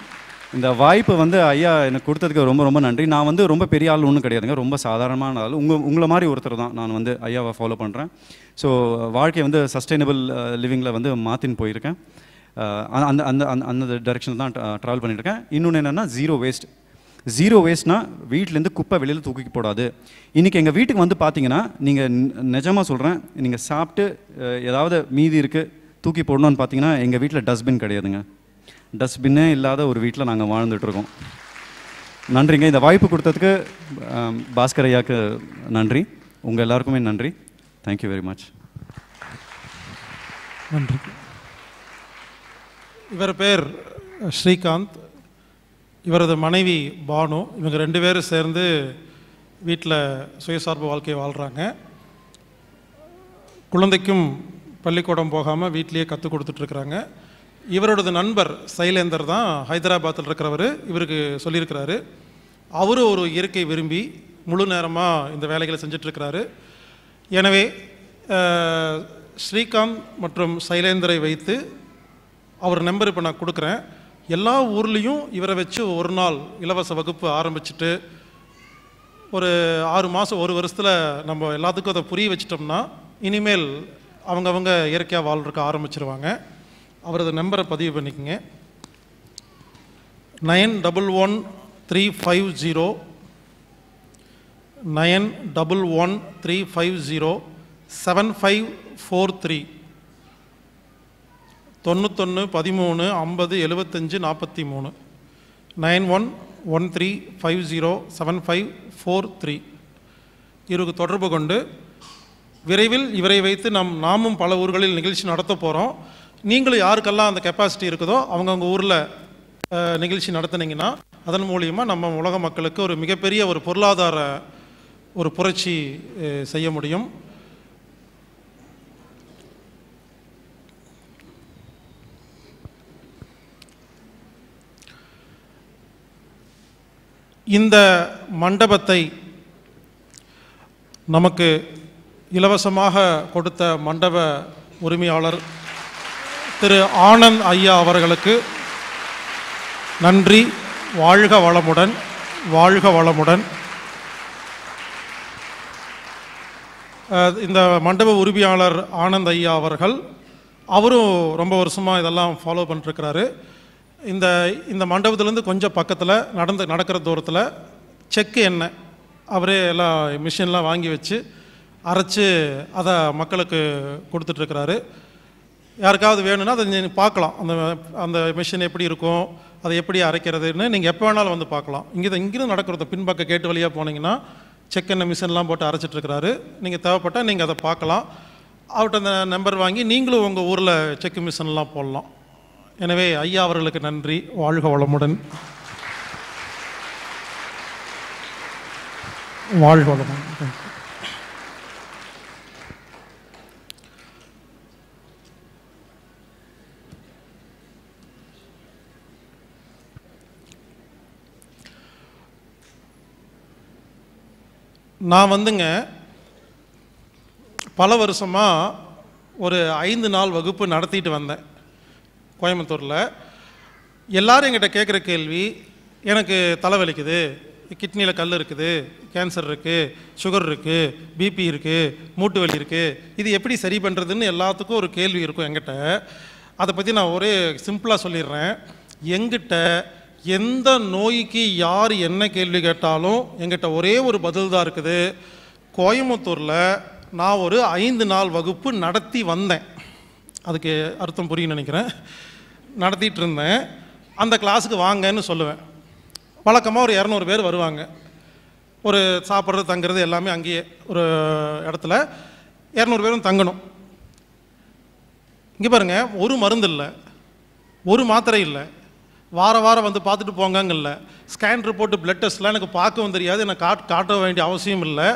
இந்த வாய்ப்பு வந்து ஐயா எனக்கு கொடுத்ததுக்கு ரொம்ப ரொம்ப நன்றி நான் வந்து ரொம்ப பெரிய ஆள் ஒன்றும் கிடையாதுங்க ரொம்ப சாதாரணமான ஆள் உங்கள் உங்களை மாதிரி ஒருத்தர் தான் நான் வந்து ஐயாவை ஃபாலோ பண்ணுறேன் ஸோ வாழ்க்கையை வந்து சஸ்டைனபிள் லிவிங்கில் வந்து மாற்றின்னு போயிருக்கேன் அந்த அந்த அந்த அந்த டைரெக்ஷன் தான் ட்ராவல் பண்ணியிருக்கேன் இன்னொன்று என்னென்னா ஜீரோ வேஸ்ட் ஜீரோ வேஸ்ட்னா வீட்டிலேருந்து குப்பை வெளியில் தூக்கி போடாது இன்றைக்கி எங்கள் வீட்டுக்கு வந்து பார்த்தீங்கன்னா நீங்கள் நிஜமாக சொல்கிறேன் நீங்கள் சாப்பிட்டு ஏதாவது மீதி இருக்குது தூக்கி போடணும்னு பார்த்தீங்கன்னா எங்கள் வீட்டில் டஸ்ட்பின் கிடையாதுங்க டஸ்ட்பின்னே இல்லாத ஒரு வீட்டில் நாங்கள் வாழ்ந்துட்டுருக்கோம் நன்றிங்க இந்த வாய்ப்பு கொடுத்ததுக்கு பாஸ்கர் ஐயாவுக்கு நன்றி உங்கள் எல்லாருக்குமே நன்றி தேங்க்யூ வெரி மச் நன்றி இவர் பேர் ஸ்ரீகாந்த் இவரது மனைவி பானு இவங்க ரெண்டு பேரும் சேர்ந்து வீட்டில் சுயசார்பு வாழ்க்கையை வாழ்கிறாங்க குழந்தைக்கும் பள்ளிக்கூடம் போகாமல் வீட்லேயே கற்றுக் கொடுத்துட்ருக்குறாங்க இவரோடது நண்பர் சைலேந்தர் தான் ஹைதராபாத்தில் இருக்கிறவர் இவருக்கு சொல்லியிருக்கிறாரு அவரும் ஒரு இயற்கை விரும்பி முழு நேரமாக இந்த வேலைகளை செஞ்சிட்ருக்கிறாரு எனவே ஸ்ரீகாந்த் மற்றும் சைலேந்தரை வைத்து அவர் நம்பர் இப்போ நான் கொடுக்குறேன் எல்லா ஊர்லேயும் இவரை வச்சு ஒரு நாள் இலவச வகுப்பு ஆரம்பிச்சுட்டு ஒரு ஆறு மாதம் ஒரு வருஷத்தில் நம்ம எல்லாத்துக்கும் அதை புரிய வச்சிட்டோம்னா இனிமேல் அவங்கவுங்க இயற்கையாக வாழ்றதுக்கு ஆரம்பிச்சிருவாங்க அவரது நம்பரை பதிவு பண்ணிக்கோங்க nine double one three five zero nine double one three five zero seven five four three தொண்ணூத்தொன்று பதிமூணு ஐம்பது எழுபத்தஞ்சு நாற்பத்தி மூணு nine one one three five zero seven five four three இவருக்கு தொடர்பு கொண்டு விரைவில் இவரை வைத்து நம் நாமும் பல ஊர்களில் நிகழ்ச்சி நடத்த போகிறோம் நீங்களும் யாருக்கெல்லாம் அந்த கெப்பாசிட்டி இருக்குதோ அவங்கவுங்க ஊரில் நிகழ்ச்சி நடத்துனீங்கன்னா அதன் மூலியமாக நம்ம உலக மக்களுக்கு ஒரு மிகப்பெரிய ஒரு பொருளாதார ஒரு புரட்சி செய்ய முடியும் இந்த மண்டபத்தை நமக்கு இலவசமாக கொடுத்த மண்டப உரிமையாளர் திரு ஆனந்த் ஐயா அவர்களுக்கு நன்றி வாழ்க வளமுடன் வாழ்க வளமுடன் இந்த மண்டப உரிமையாளர் ஆனந்த் ஐயா அவர்கள் அவரும் ரொம்ப வருஷமாக இதெல்லாம் ஃபாலோ பண்ணிட்டுருக்கிறாரு இந்த இந்த மண்டபத்துலேருந்து கொஞ்சம் பக்கத்தில் நடந்து நடக்கிற தூரத்தில் செக்கு எண்ணெய் அவரே எல்லாம் மிஷின்லாம் வாங்கி வச்சு அரைச்சி அதை மக்களுக்கு கொடுத்துட்ருக்கிறாரு யாருக்காவது வேணும்னா அதை நீங்கள் பார்க்கலாம் அந்த அந்த மிஷின் எப்படி இருக்கும் அதை எப்படி அரைக்கிறதுன்னு நீங்கள் எப்போ வேணாலும் வந்து பார்க்கலாம் இங்கே இங்கிருந்து நடக்கிறத பின்பக்க கேட்டு வழியாக போனீங்கன்னா என்ன மிஷின்லாம் போட்டு அரைச்சிட்ருக்கிறாரு நீங்கள் தேவைப்பட்டால் நீங்கள் அதை பார்க்கலாம் அவர்கிட்ட அந்த நம்பர் வாங்கி நீங்களும் உங்கள் ஊரில் செக் மிஷின்லாம் போடலாம் எனவே ஐயா அவர்களுக்கு நன்றி வாழ்க வளமுடன் வாழ்க வளமுடன் நான் வந்துங்க பல வருஷமாக ஒரு ஐந்து நாள் வகுப்பு நடத்திட்டு வந்தேன் கோயம்புத்தூரில் எல்லோரும் எங்கிட்ட கேட்குற கேள்வி எனக்கு தலைவலிக்குது கிட்னியில் கல் இருக்குது கேன்சர் இருக்குது சுகர் இருக்குது பிபி இருக்குது மூட்டு வலி இருக்குது இது எப்படி சரி பண்ணுறதுன்னு எல்லாத்துக்கும் ஒரு கேள்வி இருக்கும் எங்கிட்ட அதை பற்றி நான் ஒரே சிம்பிளாக சொல்லிடுறேன் எங்கிட்ட எந்த நோய்க்கு யார் என்ன கேள்வி கேட்டாலும் எங்கிட்ட ஒரே ஒரு பதில் தான் இருக்குது கோயம்புத்தூரில் நான் ஒரு ஐந்து நாள் வகுப்பு நடத்தி வந்தேன் அதுக்கு அர்த்தம் புரியும் நினைக்கிறேன் நடத்திட்டு இருந்தேன் அந்த கிளாஸுக்கு வாங்கன்னு சொல்லுவேன் வழக்கமாக ஒரு இரநூறு பேர் வருவாங்க ஒரு சாப்பிட்றது தங்குறது எல்லாமே அங்கேயே ஒரு இடத்துல இரநூறு பேரும் தங்கணும் இங்கே பாருங்கள் ஒரு மருந்து இல்லை ஒரு மாத்திரை இல்லை வார வாரம் வந்து பார்த்துட்டு போங்கங்கல்ல ஸ்கேன் ரிப்போர்ட்டு பிளட் டெஸ்ட்லாம் எனக்கு பார்க்கவும் தெரியாது எனக்கு காட் காட்ட வேண்டிய அவசியம் இல்லை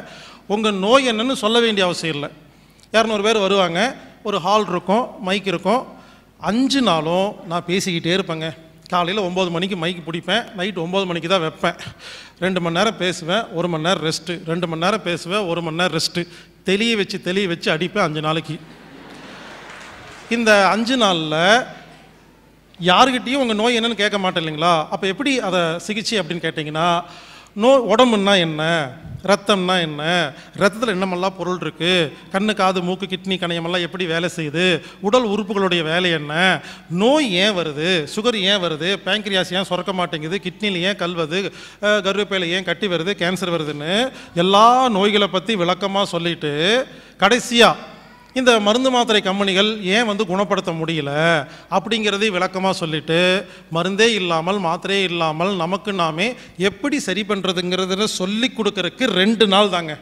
உங்கள் நோய் என்னன்னு சொல்ல வேண்டிய அவசியம் இல்லை இரநூறு பேர் வருவாங்க ஒரு ஹால் இருக்கும் மைக் இருக்கும் அஞ்சு நாளும் நான் பேசிக்கிட்டே இருப்பேங்க காலையில் ஒம்பது மணிக்கு மைக் பிடிப்பேன் நைட் ஒம்பது மணிக்கு தான் வைப்பேன் ரெண்டு மணி நேரம் பேசுவேன் ஒரு மணி நேரம் ரெஸ்ட்டு ரெண்டு மணி நேரம் பேசுவேன் ஒரு மணி நேரம் ரெஸ்ட்டு தெளிய வச்சு தெளிய வச்சு அடிப்பேன் அஞ்சு நாளைக்கு இந்த அஞ்சு நாளில் யாருக்கிட்டேயும் உங்கள் நோய் என்னன்னு கேட்க மாட்டேன் அப்போ எப்படி அதை சிகிச்சை அப்படின்னு கேட்டிங்கன்னா நோ உடம்புன்னா என்ன ரத்தம்னா என்ன ரத்தத்தில் என்னமெல்லாம் பொருள் இருக்குது கண்ணு காது மூக்கு கிட்னி கணையமெல்லாம் எப்படி வேலை செய்யுது உடல் உறுப்புகளுடைய வேலை என்ன நோய் ஏன் வருது சுகர் ஏன் வருது பேங்க்ரியாஸ் ஏன் சுரக்க மாட்டேங்குது கிட்னியில் ஏன் கல்வது கருவேப்பையில் ஏன் கட்டி வருது கேன்சர் வருதுன்னு எல்லா நோய்களை பற்றி விளக்கமாக சொல்லிவிட்டு கடைசியாக இந்த மருந்து மாத்திரை கம்பெனிகள் ஏன் வந்து குணப்படுத்த முடியல அப்படிங்கிறதை விளக்கமாக சொல்லிட்டு மருந்தே இல்லாமல் மாத்திரையே இல்லாமல் நமக்கு நாமே எப்படி சரி பண்ணுறதுங்கிறதுன்னு சொல்லி கொடுக்குறக்கு ரெண்டு நாள் தாங்க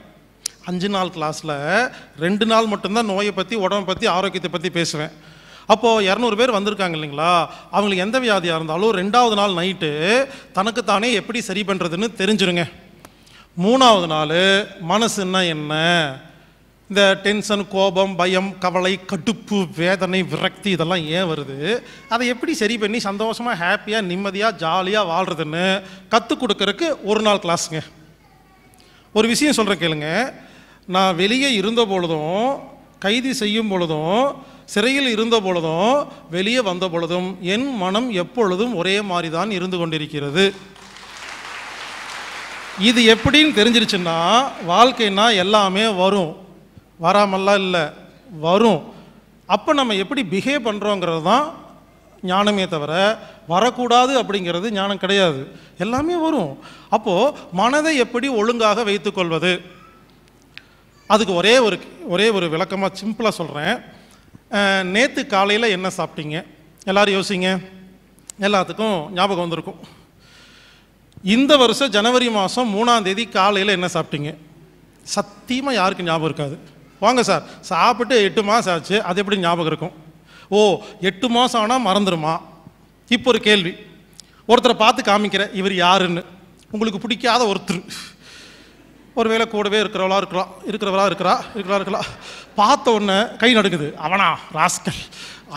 அஞ்சு நாள் கிளாஸில் ரெண்டு நாள் மட்டும்தான் நோயை பற்றி உடம்பை பற்றி ஆரோக்கியத்தை பற்றி பேசுவேன் அப்போது இரநூறு பேர் வந்திருக்காங்க இல்லைங்களா அவங்களுக்கு எந்த வியாதியாக இருந்தாலும் ரெண்டாவது நாள் நைட்டு தனக்குத்தானே எப்படி சரி பண்ணுறதுன்னு தெரிஞ்சிருங்க மூணாவது நாள் மனசுன்னா என்ன இந்த டென்ஷன் கோபம் பயம் கவலை கடுப்பு வேதனை விரக்தி இதெல்லாம் ஏன் வருது அதை எப்படி சரி பண்ணி சந்தோஷமாக ஹாப்பியாக நிம்மதியாக ஜாலியாக வாழ்கிறதுன்னு கற்றுக் கொடுக்கறக்கு ஒரு நாள் கிளாஸுங்க ஒரு விஷயம் சொல்கிறேன் கேளுங்க நான் வெளியே இருந்த பொழுதும் கைது செய்யும் பொழுதும் சிறையில் இருந்த பொழுதும் வெளியே வந்த பொழுதும் என் மனம் எப்பொழுதும் ஒரே மாதிரி தான் இருந்து கொண்டிருக்கிறது இது எப்படின்னு தெரிஞ்சிருச்சுன்னா வாழ்க்கைன்னா எல்லாமே வரும் வராமல்லாம் இல்லை வரும் அப்போ நம்ம எப்படி பிஹேவ் பண்ணுறோங்கிறது தான் ஞானமே தவிர வரக்கூடாது அப்படிங்கிறது ஞானம் கிடையாது எல்லாமே வரும் அப்போது மனதை எப்படி ஒழுங்காக வைத்துக்கொள்வது அதுக்கு ஒரே ஒரு ஒரே ஒரு விளக்கமாக சிம்பிளாக சொல்கிறேன் நேற்று காலையில் என்ன சாப்பிட்டீங்க எல்லோரும் யோசிங்க எல்லாத்துக்கும் ஞாபகம் வந்திருக்கும் இந்த வருஷம் ஜனவரி மாதம் மூணாந்தேதி காலையில் என்ன சாப்பிட்டீங்க சத்தியமாக யாருக்கும் ஞாபகம் இருக்காது வாங்க சார் சாப்பிட்டு எட்டு மாதம் ஆச்சு அது எப்படி ஞாபகம் இருக்கும் ஓ எட்டு மாதம் ஆனால் மறந்துடுமா இப்போ ஒரு கேள்வி ஒருத்தரை பார்த்து காமிக்கிற இவர் யாருன்னு உங்களுக்கு பிடிக்காத ஒருத்தர் ஒரு வேலை கூடவே இருக்கிறவளா இருக்கலாம் இருக்கிறவளா இருக்கிறா இருக்கிறா இருக்கலாம் பார்த்த உடனே கை நடுங்குது அவனா ராஸ்கல்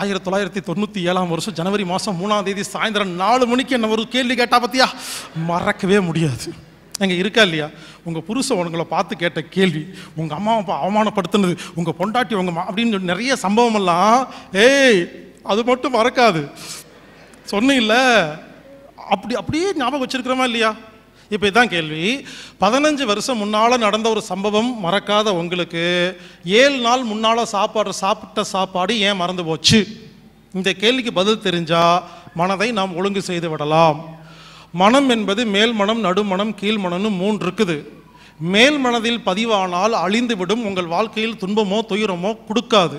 ஆயிரத்தி தொள்ளாயிரத்தி தொண்ணூற்றி ஏழாம் வருஷம் ஜனவரி மாதம் மூணாம் தேதி சாயந்தரம் நாலு மணிக்கு என்ன ஒரு கேள்வி கேட்டால் பற்றியா மறக்கவே முடியாது அங்கே இருக்கா இல்லையா உங்கள் புருஷன் உங்களை பார்த்து கேட்ட கேள்வி உங்கள் அம்மாவை அவமானப்படுத்தினது உங்கள் பொண்டாட்டி உங்கள் அப்படின்னு நிறைய சம்பவமெல்லாம் ஏய் அது மட்டும் மறக்காது சொன்ன அப்படி அப்படியே ஞாபகம் வச்சிருக்கிறோமா இல்லையா இப்போ இதான் கேள்வி பதினஞ்சு வருஷம் முன்னால் நடந்த ஒரு சம்பவம் மறக்காத உங்களுக்கு ஏழு நாள் முன்னால் சாப்பாடு சாப்பிட்ட சாப்பாடு ஏன் மறந்து போச்சு இந்த கேள்விக்கு பதில் தெரிஞ்சால் மனதை நாம் ஒழுங்கு செய்து விடலாம் மனம் என்பது மேல் மனம் நடுமணம் கீழ் மனம்னு மூன்று இருக்குது மேல் மனதில் பதிவானால் அழிந்துவிடும் உங்கள் வாழ்க்கையில் துன்பமோ துயரமோ கொடுக்காது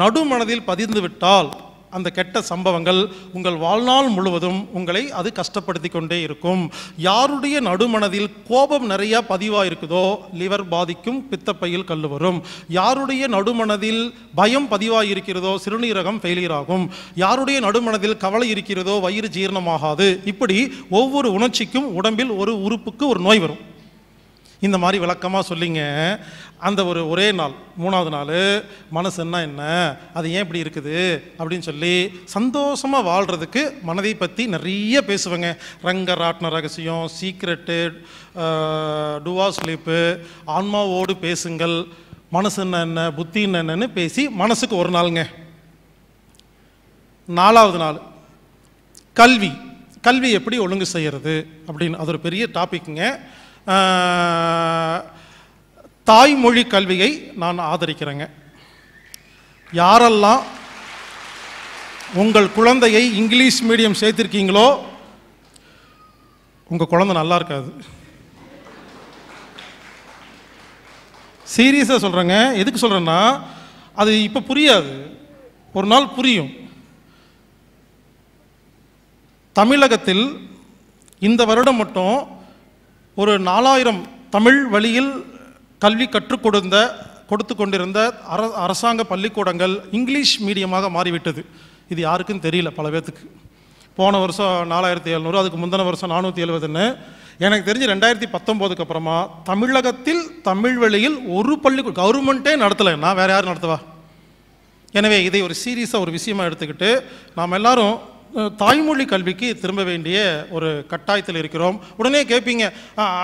நடுமனதில் பதிந்து விட்டால் அந்த கெட்ட சம்பவங்கள் உங்கள் வாழ்நாள் முழுவதும் உங்களை அது கஷ்டப்படுத்தி கொண்டே இருக்கும் யாருடைய நடுமனதில் கோபம் நிறைய பதிவாக இருக்குதோ லிவர் பாதிக்கும் பித்தப்பையில் கல் வரும் யாருடைய நடுமனதில் பயம் பதிவாக இருக்கிறதோ சிறுநீரகம் ஃபெயிலியர் ஆகும் யாருடைய நடுமனதில் கவலை இருக்கிறதோ வயிறு ஜீரணமாகாது இப்படி ஒவ்வொரு உணர்ச்சிக்கும் உடம்பில் ஒரு உறுப்புக்கு ஒரு நோய் வரும் இந்த மாதிரி விளக்கமாக சொல்லிங்க அந்த ஒரு ஒரே நாள் மூணாவது நாள் மனசுன்னா என்ன அது ஏன் இப்படி இருக்குது அப்படின்னு சொல்லி சந்தோஷமாக வாழ்கிறதுக்கு மனதை பற்றி நிறைய பேசுவேங்க ரங்க ராட்ன ரகசியம் சீக்ரெட்டு டுவா ஸ்லீப்பு ஆன்மாவோடு பேசுங்கள் மனசு என்ன புத்தின்னு என்னன்னு பேசி மனசுக்கு ஒரு நாளுங்க நாலாவது நாள் கல்வி கல்வி எப்படி ஒழுங்கு செய்கிறது அப்படின்னு அது ஒரு பெரிய டாபிக்ங்க தாய்மொழி கல்வியை நான் ஆதரிக்கிறேங்க யாரெல்லாம் உங்கள் குழந்தையை இங்கிலீஷ் மீடியம் சேர்த்துருக்கீங்களோ உங்கள் குழந்தை நல்லா இருக்காது சீரியஸாக சொல்கிறேங்க எதுக்கு சொல்கிறேன்னா அது இப்போ புரியாது ஒரு நாள் புரியும் தமிழகத்தில் இந்த வருடம் மட்டும் ஒரு நாலாயிரம் தமிழ் வழியில் கல்வி கற்றுக் கொடுத்த கொடுத்து கொண்டிருந்த அர அரசாங்க பள்ளிக்கூடங்கள் இங்கிலீஷ் மீடியமாக மாறிவிட்டது இது யாருக்கும் தெரியல பல பேர்த்துக்கு போன வருஷம் நாலாயிரத்தி எழுநூறு அதுக்கு முந்தின வருஷம் நானூற்றி எழுபதுன்னு எனக்கு தெரிஞ்சு ரெண்டாயிரத்தி பத்தொம்போதுக்கு அப்புறமா தமிழகத்தில் தமிழ் வழியில் ஒரு பள்ளி கவர்மெண்ட்டே நடத்தலை நான் வேறு யாரும் நடத்துவா எனவே இதை ஒரு சீரியஸாக ஒரு விஷயமாக எடுத்துக்கிட்டு நாம் எல்லாரும் தாய்மொழி கல்விக்கு திரும்ப வேண்டிய ஒரு கட்டாயத்தில் இருக்கிறோம் உடனே கேட்பீங்க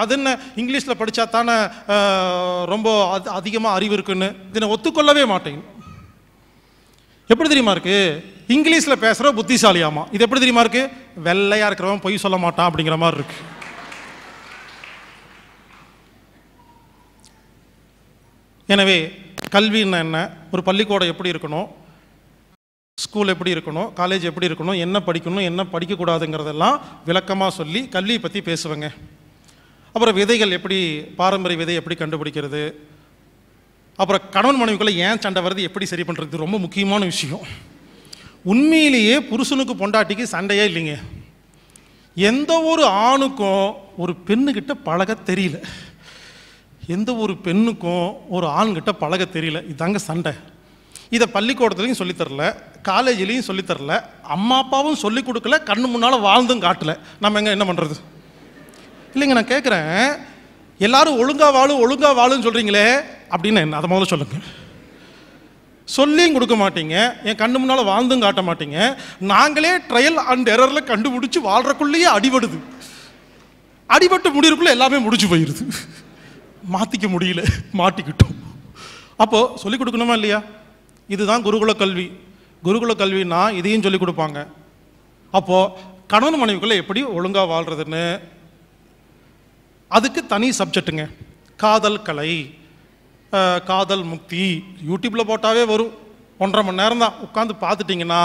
அது என்ன இங்கிலீஷில் படித்தா தானே ரொம்ப அது அதிகமாக அறிவு இருக்குன்னு இதனை ஒத்துக்கொள்ளவே மாட்டேங்க எப்படி தெரியுமா இருக்குது இங்கிலீஷில் பேசுகிற புத்திசாலியாமா இது எப்படி தெரியுமா இருக்குது வெள்ளையாக இருக்கிறவன் பொய் சொல்ல மாட்டான் அப்படிங்கிற மாதிரி இருக்கு எனவே கல்வின்னா என்ன ஒரு பள்ளிக்கூடம் எப்படி இருக்கணும் ஸ்கூல் எப்படி இருக்கணும் காலேஜ் எப்படி இருக்கணும் என்ன படிக்கணும் என்ன படிக்கக்கூடாதுங்கிறதெல்லாம் விளக்கமாக சொல்லி கல்வியை பற்றி பேசுவேங்க அப்புறம் விதைகள் எப்படி பாரம்பரிய விதை எப்படி கண்டுபிடிக்கிறது அப்புறம் கணவன் மனைவிக்குள்ளே ஏன் சண்டை வருது எப்படி சரி பண்ணுறது ரொம்ப முக்கியமான விஷயம் உண்மையிலேயே புருஷனுக்கு பொண்டாட்டிக்கு சண்டையே இல்லைங்க எந்த ஒரு ஆணுக்கும் ஒரு பெண்ணுக்கிட்ட பழக தெரியல எந்த ஒரு பெண்ணுக்கும் ஒரு ஆண்கிட்ட பழக தெரியல இதாங்க சண்டை இதை பள்ளிக்கூடத்துலையும் சொல்லித்தரல காலேஜ்லேயும் சொல்லித்தரல அம்மா அப்பாவும் சொல்லிக் கொடுக்கல கண்ணு முன்னால் வாழ்ந்தும் காட்டலை நம்ம எங்கே என்ன பண்ணுறது இல்லைங்க நான் கேட்குறேன் எல்லாரும் ஒழுங்காக வாழு ஒழுங்காக வாழுன்னு சொல்கிறீங்களே அப்படின்னு என்ன அதை முதல்ல சொல்லுங்கள் சொல்லியும் கொடுக்க மாட்டீங்க என் கண்ணு முன்னால் வாழ்ந்தும் காட்ட மாட்டீங்க நாங்களே ட்ரையல் அண்ட் எரரில் கண்டுபிடிச்சி வாழ்கிறக்குள்ளேயே அடிபடுது அடிபட்டு முடிவுக்குள்ளே எல்லாமே முடிஞ்சு போயிடுது மாற்றிக்க முடியல மாட்டிக்கிட்டோம் அப்போது சொல்லிக் கொடுக்கணுமா இல்லையா இதுதான் குருகுல கல்வி குருகுல கல்வின்னா இதையும் சொல்லி கொடுப்பாங்க அப்போது கணவன் மனைவிக்குள்ளே எப்படி ஒழுங்காக வாழ்கிறதுன்னு அதுக்கு தனி சப்ஜெக்ட்டுங்க காதல் கலை காதல் முக்தி யூடியூப்பில் போட்டாவே வரும் ஒன்றரை மணி நேரம் தான் உட்காந்து பார்த்துட்டிங்கன்னா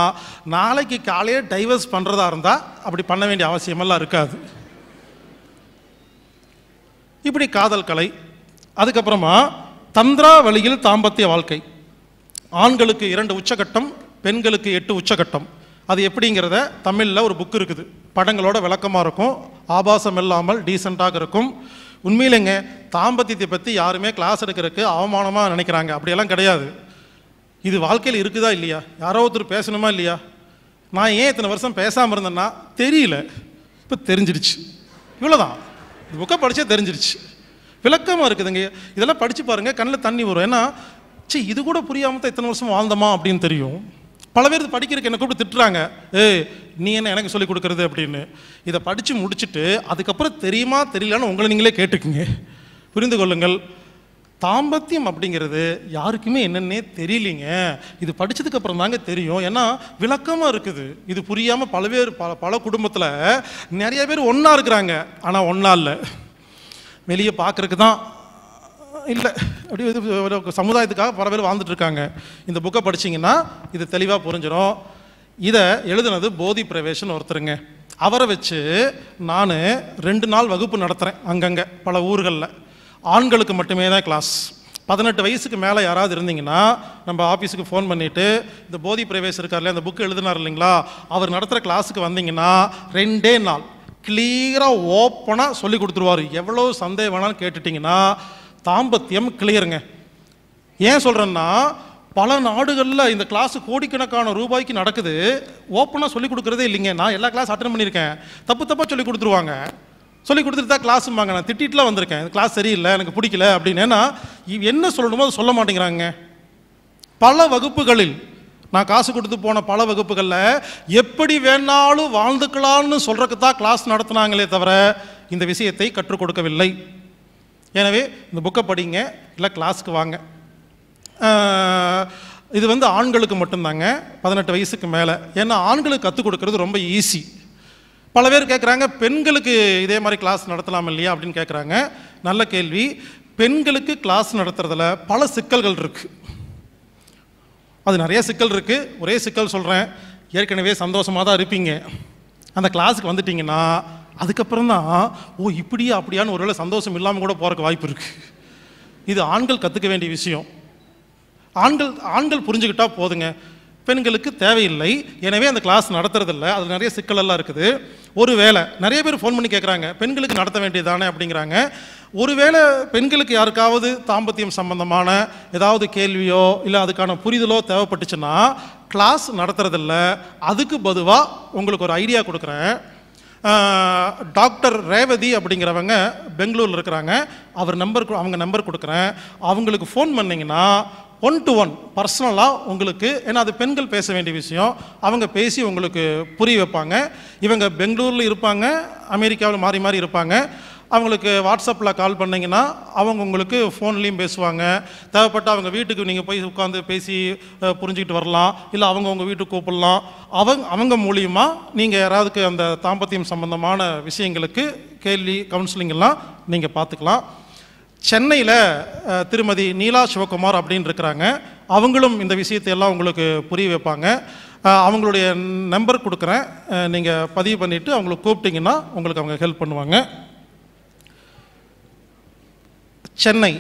நாளைக்கு காலையே டைவர்ஸ் பண்ணுறதா இருந்தால் அப்படி பண்ண வேண்டிய அவசியமெல்லாம் இருக்காது இப்படி காதல் கலை அதுக்கப்புறமா தந்திரா வழியில் தாம்பத்திய வாழ்க்கை ஆண்களுக்கு இரண்டு உச்சகட்டம் பெண்களுக்கு எட்டு உச்சகட்டம் அது எப்படிங்கிறத தமிழில் ஒரு புக் இருக்குது படங்களோட விளக்கமாக இருக்கும் ஆபாசம் இல்லாமல் டீசெண்டாக இருக்கும் உண்மையிலேங்க தாம்பத்தியத்தை பற்றி யாருமே கிளாஸ் எடுக்கிறதுக்கு அவமானமாக நினைக்கிறாங்க அப்படியெல்லாம் கிடையாது இது வாழ்க்கையில் இருக்குதா இல்லையா யாரோ ஒருத்தர் பேசணுமா இல்லையா நான் ஏன் இத்தனை வருஷம் பேசாமல் இருந்தேன்னா தெரியல இப்போ தெரிஞ்சிடுச்சு இவ்வளோதான் புக்கை படித்தே தெரிஞ்சிருச்சு விளக்கமாக இருக்குதுங்க இதெல்லாம் படித்து பாருங்கள் கண்ணில் தண்ணி வரும் ஏன்னா சரி இது கூட புரியாமல் தான் இத்தனை வருஷம் வாழ்ந்தோமா அப்படின்னு தெரியும் பல பேர் படிக்கிறதுக்கு என்னை கூப்பிட்டு திட்டுறாங்க ஏ நீ என்ன எனக்கு சொல்லிக் கொடுக்குறது அப்படின்னு இதை படித்து முடிச்சுட்டு அதுக்கப்புறம் தெரியுமா தெரியலன்னு உங்களை நீங்களே கேட்டுக்குங்க புரிந்து கொள்ளுங்கள் தாம்பத்தியம் அப்படிங்கிறது யாருக்குமே என்னென்னே தெரியலிங்க இது படித்ததுக்கு அப்புறம் தாங்க தெரியும் ஏன்னா விளக்கமாக இருக்குது இது புரியாமல் பல பேர் பல பல குடும்பத்தில் நிறைய பேர் ஒன்றா இருக்கிறாங்க ஆனால் ஒன்றா இல்லை வெளியே பார்க்குறக்கு தான் இல்லை அப்படி இது சமுதாயத்துக்காக பல பேர் வாழ்ந்துட்டு இருக்காங்க இந்த புக்கை படிச்சிங்கன்னா இது தெளிவாக புரிஞ்சிடும் இதை எழுதுனது போதி பிரவேஷன் ஒருத்தருங்க அவரை வச்சு நான் ரெண்டு நாள் வகுப்பு நடத்துகிறேன் அங்கங்கே பல ஊர்களில் ஆண்களுக்கு மட்டுமே தான் கிளாஸ் பதினெட்டு வயசுக்கு மேலே யாராவது இருந்தீங்கன்னா நம்ம ஆஃபீஸுக்கு ஃபோன் பண்ணிவிட்டு இந்த போதி பிரவேஷ் இருக்கார்ல அந்த புக்கு எழுதினார் இல்லைங்களா அவர் நடத்துகிற கிளாஸுக்கு வந்தீங்கன்னா ரெண்டே நாள் கிளியராக ஓப்பனாக சொல்லி கொடுத்துருவார் எவ்வளோ சந்தேகம் வேணாலும் கேட்டுட்டிங்கன்னா தாம்பத்தியம் கிளியருங்க ஏன் சொல்கிறேன்னா பல நாடுகளில் இந்த கிளாஸ் கோடிக்கணக்கான ரூபாய்க்கு நடக்குது ஓப்பனாக சொல்லிக் கொடுக்குறதே இல்லைங்க நான் எல்லா கிளாஸ் அட்டன் பண்ணியிருக்கேன் தப்பு தப்பாக சொல்லி கொடுத்துருவாங்க சொல்லி கொடுத்துட்டு தான் வாங்க நான் திட்டிட்டுலாம் வந்திருக்கேன் கிளாஸ் சரியில்லை எனக்கு பிடிக்கல அப்படின்னு ஏன்னா என்ன சொல்லணுமோ அதை சொல்ல மாட்டேங்கிறாங்க பல வகுப்புகளில் நான் காசு கொடுத்து போன பல வகுப்புகளில் எப்படி வேணாலும் வாழ்ந்துக்கலாம்னு சொல்கிறதுக்கு தான் கிளாஸ் நடத்துனாங்களே தவிர இந்த விஷயத்தை கற்றுக் கொடுக்கவில்லை எனவே இந்த புக்கை படிங்க இல்லை கிளாஸுக்கு வாங்க இது வந்து ஆண்களுக்கு மட்டும்தாங்க பதினெட்டு வயசுக்கு மேலே ஏன்னா ஆண்களுக்கு கற்றுக் கொடுக்கறது ரொம்ப ஈஸி பல பேர் கேட்குறாங்க பெண்களுக்கு இதே மாதிரி கிளாஸ் நடத்தலாம் இல்லையா அப்படின்னு கேட்குறாங்க நல்ல கேள்வி பெண்களுக்கு கிளாஸ் நடத்துறதுல பல சிக்கல்கள் இருக்குது அது நிறைய சிக்கல் இருக்குது ஒரே சிக்கல் சொல்கிறேன் ஏற்கனவே சந்தோஷமாக தான் இருப்பீங்க அந்த கிளாஸுக்கு வந்துட்டிங்கன்னா அதுக்கப்புறம் தான் ஓ இப்படியே அப்படியான்னு ஒருவேளை சந்தோஷம் இல்லாமல் கூட போகிறக்கு வாய்ப்பு இருக்குது இது ஆண்கள் கற்றுக்க வேண்டிய விஷயம் ஆண்கள் ஆண்கள் புரிஞ்சுக்கிட்டால் போதுங்க பெண்களுக்கு தேவையில்லை எனவே அந்த கிளாஸ் நடத்துறதில்ல அதில் நிறைய சிக்கலெல்லாம் இருக்குது ஒரு வேலை நிறைய பேர் ஃபோன் பண்ணி கேட்குறாங்க பெண்களுக்கு நடத்த வேண்டியது தானே அப்படிங்கிறாங்க ஒருவேளை பெண்களுக்கு யாருக்காவது தாம்பத்தியம் சம்பந்தமான ஏதாவது கேள்வியோ இல்லை அதுக்கான புரிதலோ தேவைப்பட்டுச்சுன்னா கிளாஸ் நடத்துறதில்ல அதுக்கு பதுவாக உங்களுக்கு ஒரு ஐடியா கொடுக்குறேன் டாக்டர் ரேவதி அப்படிங்கிறவங்க பெங்களூரில் இருக்கிறாங்க அவர் நம்பர் அவங்க நம்பர் கொடுக்குறேன் அவங்களுக்கு ஃபோன் பண்ணிங்கன்னா ஒன் டு ஒன் பர்சனலாக உங்களுக்கு ஏன்னா அது பெண்கள் பேச வேண்டிய விஷயம் அவங்க பேசி உங்களுக்கு புரிய வைப்பாங்க இவங்க பெங்களூரில் இருப்பாங்க அமெரிக்காவில் மாறி மாறி இருப்பாங்க அவங்களுக்கு வாட்ஸ்அப்பில் கால் பண்ணிங்கன்னா அவங்க உங்களுக்கு ஃபோன்லேயும் பேசுவாங்க தேவைப்பட்ட அவங்க வீட்டுக்கு நீங்கள் போய் உட்காந்து பேசி புரிஞ்சுக்கிட்டு வரலாம் இல்லை அவங்க உங்கள் வீட்டுக்கு கூப்பிடலாம் அவங்க அவங்க மூலியமாக நீங்கள் யாராவதுக்கு அந்த தாம்பத்தியம் சம்பந்தமான விஷயங்களுக்கு கேள்வி கவுன்சிலிங்கெல்லாம் நீங்கள் பார்த்துக்கலாம் சென்னையில் திருமதி நீலா சிவகுமார் அப்படின்னு இருக்கிறாங்க அவங்களும் இந்த விஷயத்தையெல்லாம் உங்களுக்கு புரிய வைப்பாங்க அவங்களுடைய நம்பர் கொடுக்குறேன் நீங்கள் பதிவு பண்ணிவிட்டு அவங்களுக்கு கூப்பிட்டிங்கன்னா உங்களுக்கு அவங்க ஹெல்ப் பண்ணுவாங்க சென்னை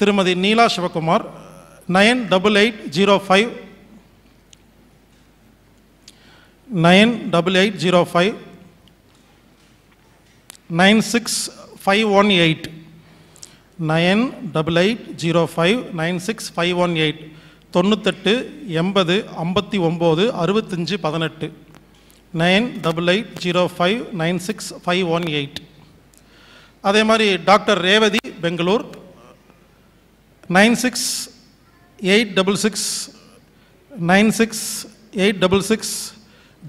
திருமதி Neela Sivakumar nine double eight zero five nine double eight zero five nine six five one eight nine double eight zero five nine six five one eight தொண்ணூத்தெட்டு எண்பது ஐம்பத்தி ஒம்பது அறுபத்தஞ்சு பதினெட்டு nine double eight zero five nine six five one eight அதே மாதிரி doctor Revathi Bangalore nine six eight double six nine six eight double six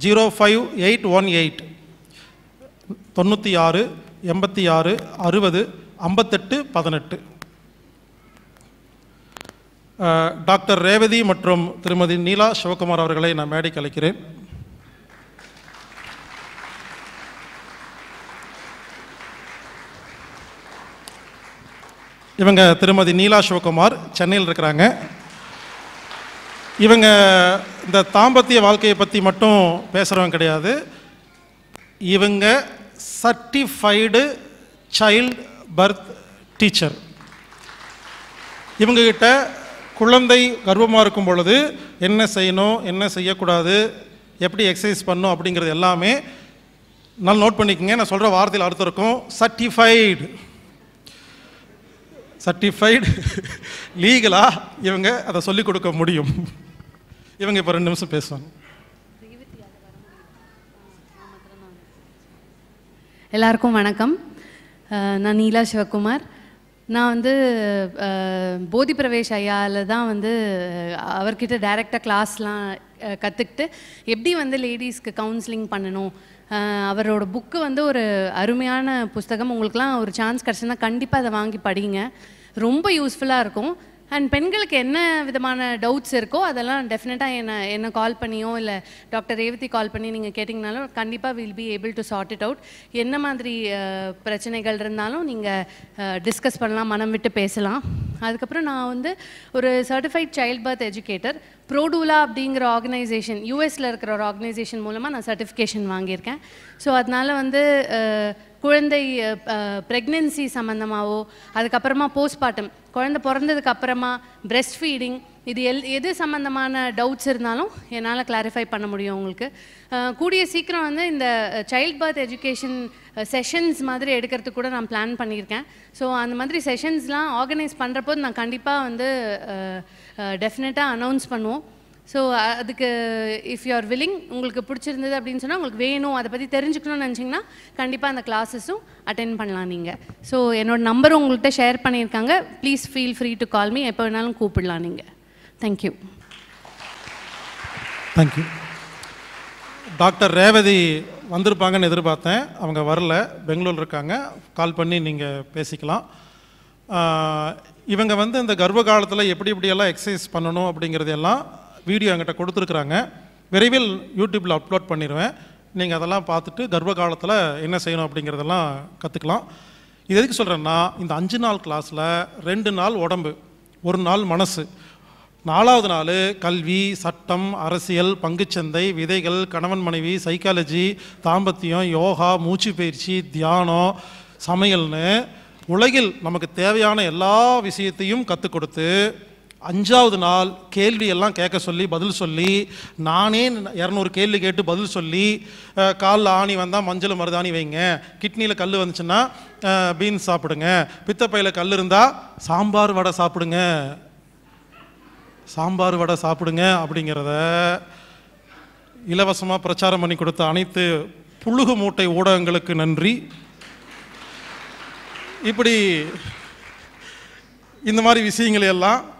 zero five eight one eight தொண்ணூற்றி ஆறு எண்பத்தி ஆறு அறுபது ஐம்பத்தெட்டு பதினெட்டு டாக்டர் ரேவதி மற்றும் திருமதி நீலா சிவகுமார் அவர்களை நான் மேடைக்கு அழைக்கிறேன் இவங்க திருமதி நீலா சிவகுமார் சென்னையில் இருக்கிறாங்க இவங்க இந்த தாம்பத்திய வாழ்க்கையை பற்றி மட்டும் பேசுகிறவங்க கிடையாது இவங்க சர்டிஃபைடு சைல்ட் பர்த் டீச்சர் இவங்கக்கிட்ட குழந்தை கர்ப்பமாக இருக்கும் பொழுது என்ன செய்யணும் என்ன செய்யக்கூடாது எப்படி எக்ஸசைஸ் பண்ணும் அப்படிங்கிறது எல்லாமே நல்லா நோட் பண்ணிக்கோங்க நான் சொல்கிற வார்த்தையில் அர்த்தம் இருக்கும் சர்டிஃபைடு சர்டிஃபைடு லீகலாக இவங்க அதை சொல்லிக் கொடுக்க முடியும் இவங்க இப்போ ரெண்டு நிமிஷம் பேசுவாங்க எல்லாருக்கும் வணக்கம் நான் நீலா சிவகுமார் நான் வந்து போதி பிரவேஷ் ஐயாவில் தான் வந்து அவர்கிட்ட டைரெக்டாக கிளாஸ்லாம் கற்றுக்கிட்டு எப்படி வந்து லேடிஸ்க்கு கவுன்சிலிங் பண்ணணும் அவரோட புக்கு வந்து ஒரு அருமையான புஸ்தகம் உங்களுக்குலாம் ஒரு சான்ஸ் கிடச்சுன்னா கண்டிப்பாக அதை வாங்கி படிங்க ரொம்ப யூஸ்ஃபுல்லாக இருக்கும் அண்ட் பெண்களுக்கு என்ன விதமான டவுட்ஸ் இருக்கோ அதெல்லாம் டெஃபினட்டாக என்னை என்னை கால் பண்ணியோ இல்லை டாக்டர் ரேவதி கால் பண்ணி நீங்கள் கேட்டிங்கனாலும் கண்டிப்பாக will be able to sort it out என்ன மாதிரி பிரச்சனைகள் இருந்தாலும் நீங்கள் டிஸ்கஸ் பண்ணலாம் மனம் விட்டு பேசலாம் அதுக்கப்புறம் நான் வந்து ஒரு certified child birth educator ProDoula அப்படிங்கிற ஆர்கனைசேஷன் யூஎஸில் இருக்கிற ஒரு ஆர்கனைசேஷன் மூலமாக நான் சர்டிஃபிகேஷன் வாங்கியிருக்கேன் ஸோ அதனால் வந்து குழந்தை ப்ரெக்னென்சி சம்மந்தமாகவோ அதுக்கப்புறமா போஸ்ட்மார்ட்டம் குழந்தை பிறந்ததுக்கு அப்புறமா பிரெஸ்ட் ஃபீடிங் இது எல் எது சம்மந்தமான டவுட்ஸ் இருந்தாலும் என்னால் கிளாரிஃபை பண்ண முடியும் உங்களுக்கு கூடிய சீக்கிரம் வந்து இந்த சைல்ட் பர்த் எஜுகேஷன் செஷன்ஸ் மாதிரி எடுக்கிறதுக்கு கூட நான் பிளான் பண்ணியிருக்கேன் ஸோ அந்த மாதிரி செஷன்ஸ்லாம் ஆர்கனைஸ் பண்ணுறப்போது நான் கண்டிப்பாக வந்து டெஃபினட்டாக அனௌன்ஸ் பண்ணுவோம் ஸோ uh, அதுக்கு இஃப் யூ ஆர் வில்லிங் உங்களுக்கு பிடிச்சிருந்தது அப்படின்னு சொன்னால் உங்களுக்கு வேணும் அதை பற்றி தெரிஞ்சுக்கணும்னு நினச்சிங்கன்னா கண்டிப்பாக அந்த கிளாஸஸும் அட்டென்ட் பண்ணலாம் நீங்கள் ஸோ என்னோடய நம்பர் உங்கள்கிட்ட ஷேர் பண்ணியிருக்காங்க please feel free to call me எப்போ வேணாலும் கூப்பிடலாம் நீங்கள் தேங்க்யூ தேங்க்யூ டாக்டர் ரேவதி வந்திருப்பாங்கன்னு எதிர்பார்த்தேன் அவங்க வரல பெங்களூர் இருக்காங்க கால் பண்ணி நீங்கள் பேசிக்கலாம் இவங்க வந்து இந்த கர்ப்ப காலத்தில் எப்படி எப்படியெல்லாம் எக்ஸசைஸ் பண்ணணும் அப்படிங்கிறதெல்லாம் வீடியோ என்கிட்ட கொடுத்துருக்குறாங்க விரைவில் யூடியூப்பில் அப்லோட் பண்ணிடுவேன் நீங்கள் அதெல்லாம் பார்த்துட்டு கர்ப்ப காலத்தில் என்ன செய்யணும் அப்படிங்கிறதெல்லாம் கற்றுக்கலாம் இது எதுக்கு சொல்கிறேன்னா இந்த அஞ்சு நாள் கிளாஸில் ரெண்டு நாள் உடம்பு ஒரு நாள் மனசு நாலாவது நாள் கல்வி சட்டம் அரசியல் பங்குச்சந்தை விதைகள் கணவன் மனைவி சைக்காலஜி தாம்பத்தியம் யோகா மூச்சு பயிற்சி தியானம் சமையல்னு உலகில் நமக்கு தேவையான எல்லா விஷயத்தையும் கற்றுக் கொடுத்து அஞ்சாவது நாள் கேள்வி எல்லாம் கேட்க சொல்லி பதில் சொல்லி நானே இரநூறு கேள்வி கேட்டு பதில் சொல்லி காலில் ஆணி வந்தால் மஞ்சள் மருதாணி வைங்க கிட்னியில் கல் வந்துச்சுன்னா பீன்ஸ் சாப்பிடுங்க பித்தப்பையில் கல் இருந்தால் சாம்பார் வடை சாப்பிடுங்க சாம்பார் வடை சாப்பிடுங்க அப்படிங்கிறத இலவசமாக பிரச்சாரம் பண்ணி கொடுத்த அனைத்து புழுகு மூட்டை ஊடகங்களுக்கு நன்றி இப்படி இந்த மாதிரி விஷயங்களையெல்லாம் எல்லாம்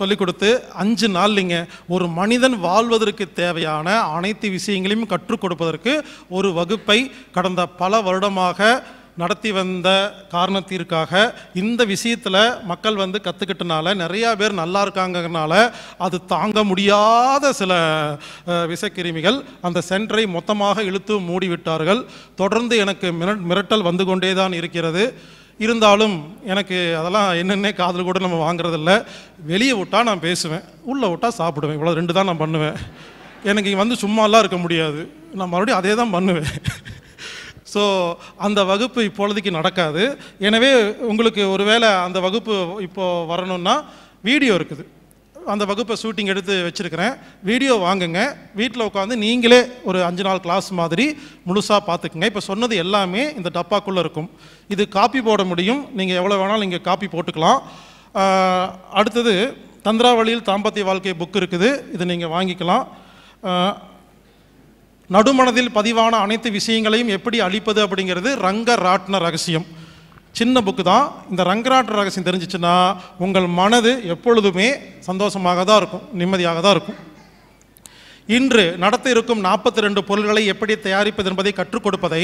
சொல்லிக் கொடுத்து அஞ்சு நாள்லிங்க ஒரு மனிதன் வாழ்வதற்கு தேவையான அனைத்து விஷயங்களையும் கற்றுக் கொடுப்பதற்கு ஒரு வகுப்பை கடந்த பல வருடமாக நடத்தி வந்த காரணத்திற்காக இந்த விஷயத்தில் மக்கள் வந்து கற்றுக்கிட்டனால நிறையா பேர் நல்லா இருக்காங்கனால அது தாங்க முடியாத சில விஷக்கிருமிகள் அந்த சென்டரை மொத்தமாக இழுத்து மூடிவிட்டார்கள் தொடர்ந்து எனக்கு மிரட்டல் வந்து கொண்டே தான் இருக்கிறது இருந்தாலும் எனக்கு அதெல்லாம் என்னென்ன காதல் கூட நம்ம வாங்குறதில்ல வெளியே விட்டால் நான் பேசுவேன் உள்ளே விட்டால் சாப்பிடுவேன் இவ்வளோ ரெண்டு தான் நான் பண்ணுவேன் எனக்கு இங்கே வந்து சும்மாலாம் இருக்க முடியாது நான் மறுபடியும் அதே தான் பண்ணுவேன் ஸோ அந்த வகுப்பு இப்பொழுதுக்கு நடக்காது எனவே உங்களுக்கு ஒருவேளை அந்த வகுப்பு இப்போது வரணும்னா வீடியோ இருக்குது அந்த வகுப்பை ஷூட்டிங் எடுத்து வச்சுருக்கிறேன் வீடியோ வாங்குங்க வீட்டில் உட்காந்து நீங்களே ஒரு அஞ்சு நாள் கிளாஸ் மாதிரி முழுசாக பார்த்துக்குங்க இப்போ சொன்னது எல்லாமே இந்த டப்பாக்குள்ளே இருக்கும் இது காப்பி போட முடியும் நீங்கள் எவ்வளோ வேணாலும் இங்கே காப்பி போட்டுக்கலாம் அடுத்தது தந்திராவளியில் தாம்பத்திய வாழ்க்கை புக் இருக்குது இது நீங்கள் வாங்கிக்கலாம் நடுமனதில் பதிவான அனைத்து விஷயங்களையும் எப்படி அழிப்பது அப்படிங்கிறது ரங்க ராட்ன ரகசியம் சின்ன புக்கு தான் இந்த ரங்கராட்ட ரகசியம் தெரிஞ்சிச்சுன்னா உங்கள் மனது எப்பொழுதுமே சந்தோஷமாக தான் இருக்கும் நிம்மதியாக தான் இருக்கும் இன்று நடத்த இருக்கும் நாற்பத்தி ரெண்டு பொருள்களை எப்படி தயாரிப்பது என்பதை கற்றுக் கொடுப்பதை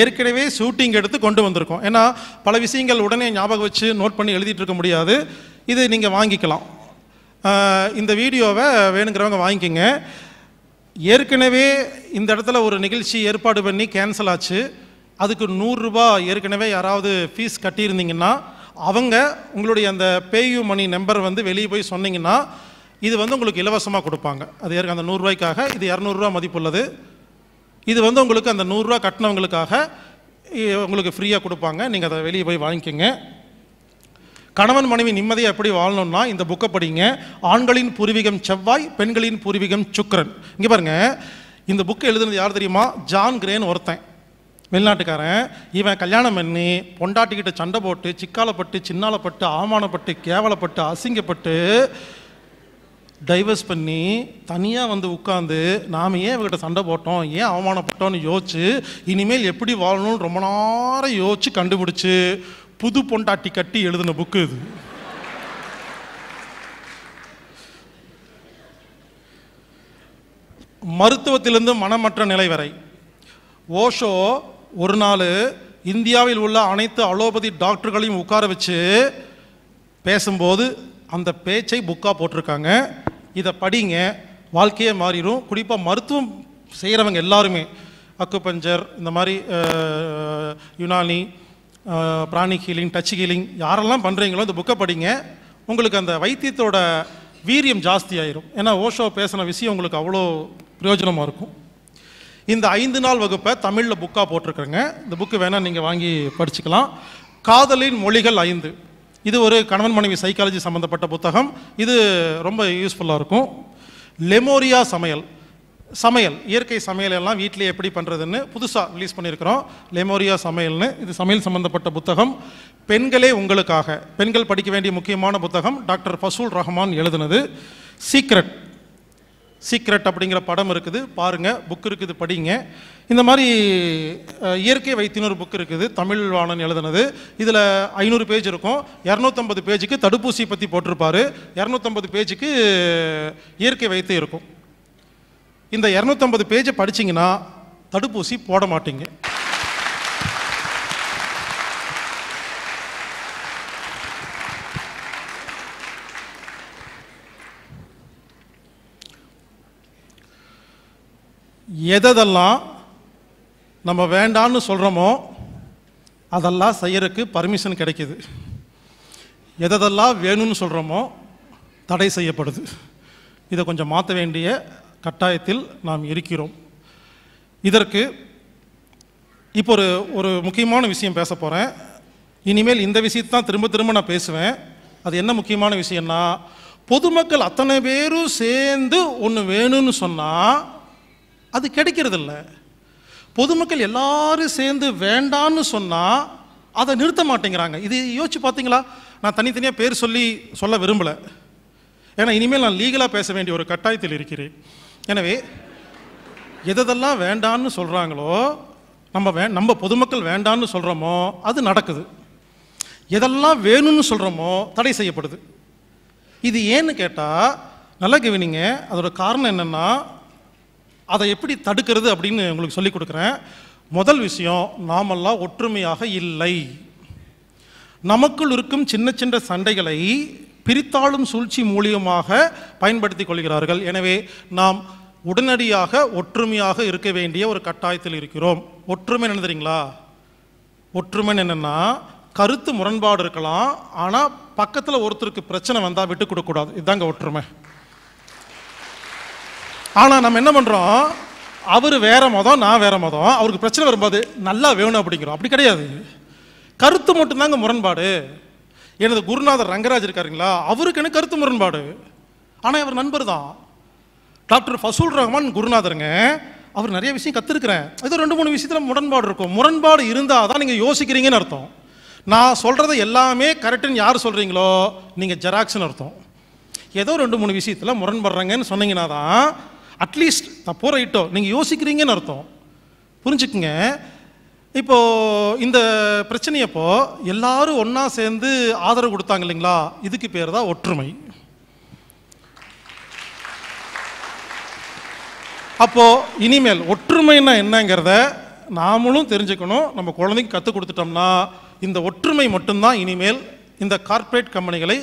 ஏற்கனவே ஷூட்டிங் எடுத்து கொண்டு வந்திருக்கோம் ஏன்னா பல விஷயங்கள் உடனே ஞாபகம் வச்சு நோட் பண்ணி எழுதிட்டு இருக்க முடியாது இது நீங்கள் வாங்கிக்கலாம் இந்த வீடியோவை வேணுங்கிறவங்க வாங்கிக்கோங்க ஏற்கனவே இந்த இடத்துல ஒரு நிகழ்ச்சி ஏற்பாடு பண்ணி கேன்சல் ஆச்சு அதுக்கு நூறுரூபா ஏற்கனவே யாராவது ஃபீஸ் கட்டியிருந்தீங்கன்னா அவங்க உங்களுடைய அந்த பேயூ மணி நம்பர் வந்து வெளியே போய் சொன்னீங்கன்னா இது வந்து உங்களுக்கு இலவசமாக கொடுப்பாங்க அது ஏற்க அந்த நூறுரூவாய்க்காக இது இரநூறுவா மதிப்புள்ளது இது வந்து உங்களுக்கு அந்த நூறுரூவா கட்டினவங்களுக்காக உங்களுக்கு ஃப்ரீயாக கொடுப்பாங்க நீங்கள் அதை வெளியே போய் வாங்கிக்கோங்க கணவன் மனைவி நிம்மதியாக எப்படி வாழணும்னா இந்த புக்கை படிங்க ஆண்களின் பூர்வீகம் செவ்வாய் பெண்களின் பூர்வீகம் சுக்கரன் இங்கே பாருங்கள் இந்த புக்கை எழுதுனது யார் தெரியுமா ஜான் கிரேன் ஒருத்தன் வெளிநாட்டுக்காரன் இவன் கல்யாணம் பண்ணி பொண்டாட்டிக்கிட்ட சண்டை போட்டு சிக்காலப்பட்டு சின்னாலப்பட்டு அவமானப்பட்டு கேவலப்பட்டு அசிங்கப்பட்டு டைவர்ஸ் பண்ணி தனியாக வந்து உட்காந்து நாம் ஏன் இவகிட்ட சண்டை போட்டோம் ஏன் அவமானப்பட்டோம்னு யோசிச்சு இனிமேல் எப்படி வாழணும்னு ரொம்ப நேரம் யோசிச்சு கண்டுபிடிச்சு புது பொண்டாட்டி கட்டி எழுதின புக்கு இது மருத்துவத்திலிருந்து மனமற்ற நிலை வரை ஓஷோ ஒரு நாள் இந்தியாவில் உள்ள அனைத்து அலோபதி டாக்டர்களையும் உட்கார வச்சு பேசும்போது அந்த பேச்சை புக்காக போட்டிருக்காங்க இதை படிங்க வாழ்க்கையே மாறிடும் குறிப்பாக மருத்துவம் செய்கிறவங்க எல்லாருமே அக்குபஞ்சர் இந்த மாதிரி யுனானி பிராணி ஹீலிங் டச் ஹீலிங் யாரெல்லாம் பண்ணுறீங்களோ இந்த புக்கை படிங்க உங்களுக்கு அந்த வைத்தியத்தோட வீரியம் ஜாஸ்தி ஆயிரும் ஏன்னா ஓஷோ பேசின விஷயம் உங்களுக்கு அவ்வளோ பிரயோஜனமாக இருக்கும் இந்த ஐந்து நாள் வகுப்பை தமிழில் புக்காக போட்டிருக்கிறேங்க இந்த புக்கு வேணால் நீங்கள் வாங்கி படிச்சுக்கலாம் காதலின் மொழிகள் ஐந்து இது ஒரு கணவன் மனைவி சைக்காலஜி சம்மந்தப்பட்ட புத்தகம் இது ரொம்ப யூஸ்ஃபுல்லாக இருக்கும் லெமோரியா சமையல் சமையல் இயற்கை சமையல் எல்லாம் வீட்டில் எப்படி பண்ணுறதுன்னு புதுசாக ரிலீஸ் பண்ணியிருக்கிறோம் லெமோரியா சமையல்னு இது சமையல் சம்மந்தப்பட்ட புத்தகம் பெண்களே உங்களுக்காக பெண்கள் படிக்க வேண்டிய முக்கியமான புத்தகம் டாக்டர் ஃபசூல் ரஹ்மான் எழுதுனது சீக்ரெட் சீக்ரெட் அப்படிங்கிற படம் இருக்குது பாருங்கள் புக் இருக்குது படிங்க இந்த மாதிரி இயற்கை வைத்தியன்னு ஒரு புக் இருக்குது தமிழ் வாணன் எழுதுனது இதில் ஐநூறு பேஜ் இருக்கும் இரநூத்தம்பது பேஜுக்கு தடுப்பூசி பற்றி போட்டிருப்பார் இரநூத்தம்பது பேஜுக்கு இயற்கை வைத்தியம் இருக்கும் இந்த இரநூத்தம்பது பேஜை படிச்சிங்கன்னா தடுப்பூசி போட மாட்டீங்க எதெல்லாம் நம்ம வேண்டான்னு சொல்கிறோமோ அதெல்லாம் செய்யறதுக்கு பர்மிஷன் கிடைக்கிது எதெல்லாம் வேணும்னு சொல்கிறோமோ தடை செய்யப்படுது இதை கொஞ்சம் மாற்ற வேண்டிய கட்டாயத்தில் நாம் இருக்கிறோம் இதற்கு இப்போ ஒரு ஒரு முக்கியமான விஷயம் பேச போகிறேன் இனிமேல் இந்த விஷயத்தான் திரும்ப திரும்ப நான் பேசுவேன் அது என்ன முக்கியமான விஷயம்னா பொதுமக்கள் அத்தனை பேரும் சேர்ந்து ஒன்று வேணும்னு சொன்னால் அது கிடைக்கிறதில்ல பொதுமக்கள் எல்லாரும் சேர்ந்து வேண்டான்னு சொன்னால் அதை நிறுத்த மாட்டேங்கிறாங்க இது யோசிச்சு பார்த்தீங்களா நான் தனித்தனியாக பேர் சொல்லி சொல்ல விரும்பலை ஏன்னா இனிமேல் நான் லீகலாக பேச வேண்டிய ஒரு கட்டாயத்தில் இருக்கிறேன் எனவே எதெல்லாம் வேண்டான்னு சொல்கிறாங்களோ நம்ம வே நம்ம பொதுமக்கள் வேண்டான்னு சொல்கிறோமோ அது நடக்குது எதெல்லாம் வேணும்னு சொல்கிறோமோ தடை செய்யப்படுது இது ஏன்னு கேட்டால் நல்லா கவனிங்க அதோட காரணம் என்னென்னா அதை எப்படி தடுக்கிறது அப்படின்னு உங்களுக்கு சொல்லிக் கொடுக்குறேன் முதல் விஷயம் நாமெல்லாம் ஒற்றுமையாக இல்லை நமக்குள் இருக்கும் சின்ன சின்ன சண்டைகளை பிரித்தாளும் சூழ்ச்சி மூலியமாக பயன்படுத்தி கொள்கிறார்கள் எனவே நாம் உடனடியாக ஒற்றுமையாக இருக்க வேண்டிய ஒரு கட்டாயத்தில் இருக்கிறோம் ஒற்றுமை என்ன தெரியுங்களா ஒற்றுமை என்னென்னா கருத்து முரண்பாடு இருக்கலாம் ஆனால் பக்கத்தில் ஒருத்தருக்கு பிரச்சனை வந்தால் விட்டு கொடுக்கக்கூடாது இதுதாங்க ஒற்றுமை ஆனால் நம்ம என்ன பண்ணுறோம் அவர் வேற மதம் நான் வேற மதம் அவருக்கு பிரச்சனை வரும்போது நல்லா வேணும் அப்படிங்கிறோம் அப்படி கிடையாது கருத்து மட்டும்தாங்க முரண்பாடு எனது குருநாதர் ரங்கராஜ் இருக்காருங்களா அவருக்கு எனக்கு கருத்து முரண்பாடு ஆனால் அவர் நண்பர் தான் டாக்டர் ஃபசூல் ரஹ்மான் குருநாதருங்க அவர் நிறைய விஷயம் கற்றுருக்குறேன் ஏதோ ரெண்டு மூணு விஷயத்தில் முரண்பாடு இருக்கும் முரண்பாடு இருந்தால் தான் நீங்கள் யோசிக்கிறீங்கன்னு அர்த்தம் நான் சொல்கிறது எல்லாமே கரெக்டுன்னு யார் சொல்கிறீங்களோ நீங்கள் ஜெராக்ஸ்னு அர்த்தம் ஏதோ ரெண்டு மூணு விஷயத்தில் முரண்படுறாங்கன்னு சொன்னீங்கன்னா தான் அட்லீஸ்ட் தப்போ ரைட்டோ நீங்கள் யோசிக்கிறீங்கன்னு அர்த்தம் புரிஞ்சுக்குங்க இப்போது இந்த பிரச்சனையப்போ எல்லாரும் ஒன்றா சேர்ந்து ஆதரவு கொடுத்தாங்க இல்லைங்களா இதுக்கு பேர் தான் ஒற்றுமை அப்போது இனிமேல் ஒற்றுமைன்னா என்னங்கிறத நாமளும் தெரிஞ்சுக்கணும் நம்ம குழந்தைக்கு கற்றுக் கொடுத்துட்டோம்னா இந்த ஒற்றுமை மட்டும்தான் இனிமேல் இந்த கார்ப்பரேட் கம்பெனிகளை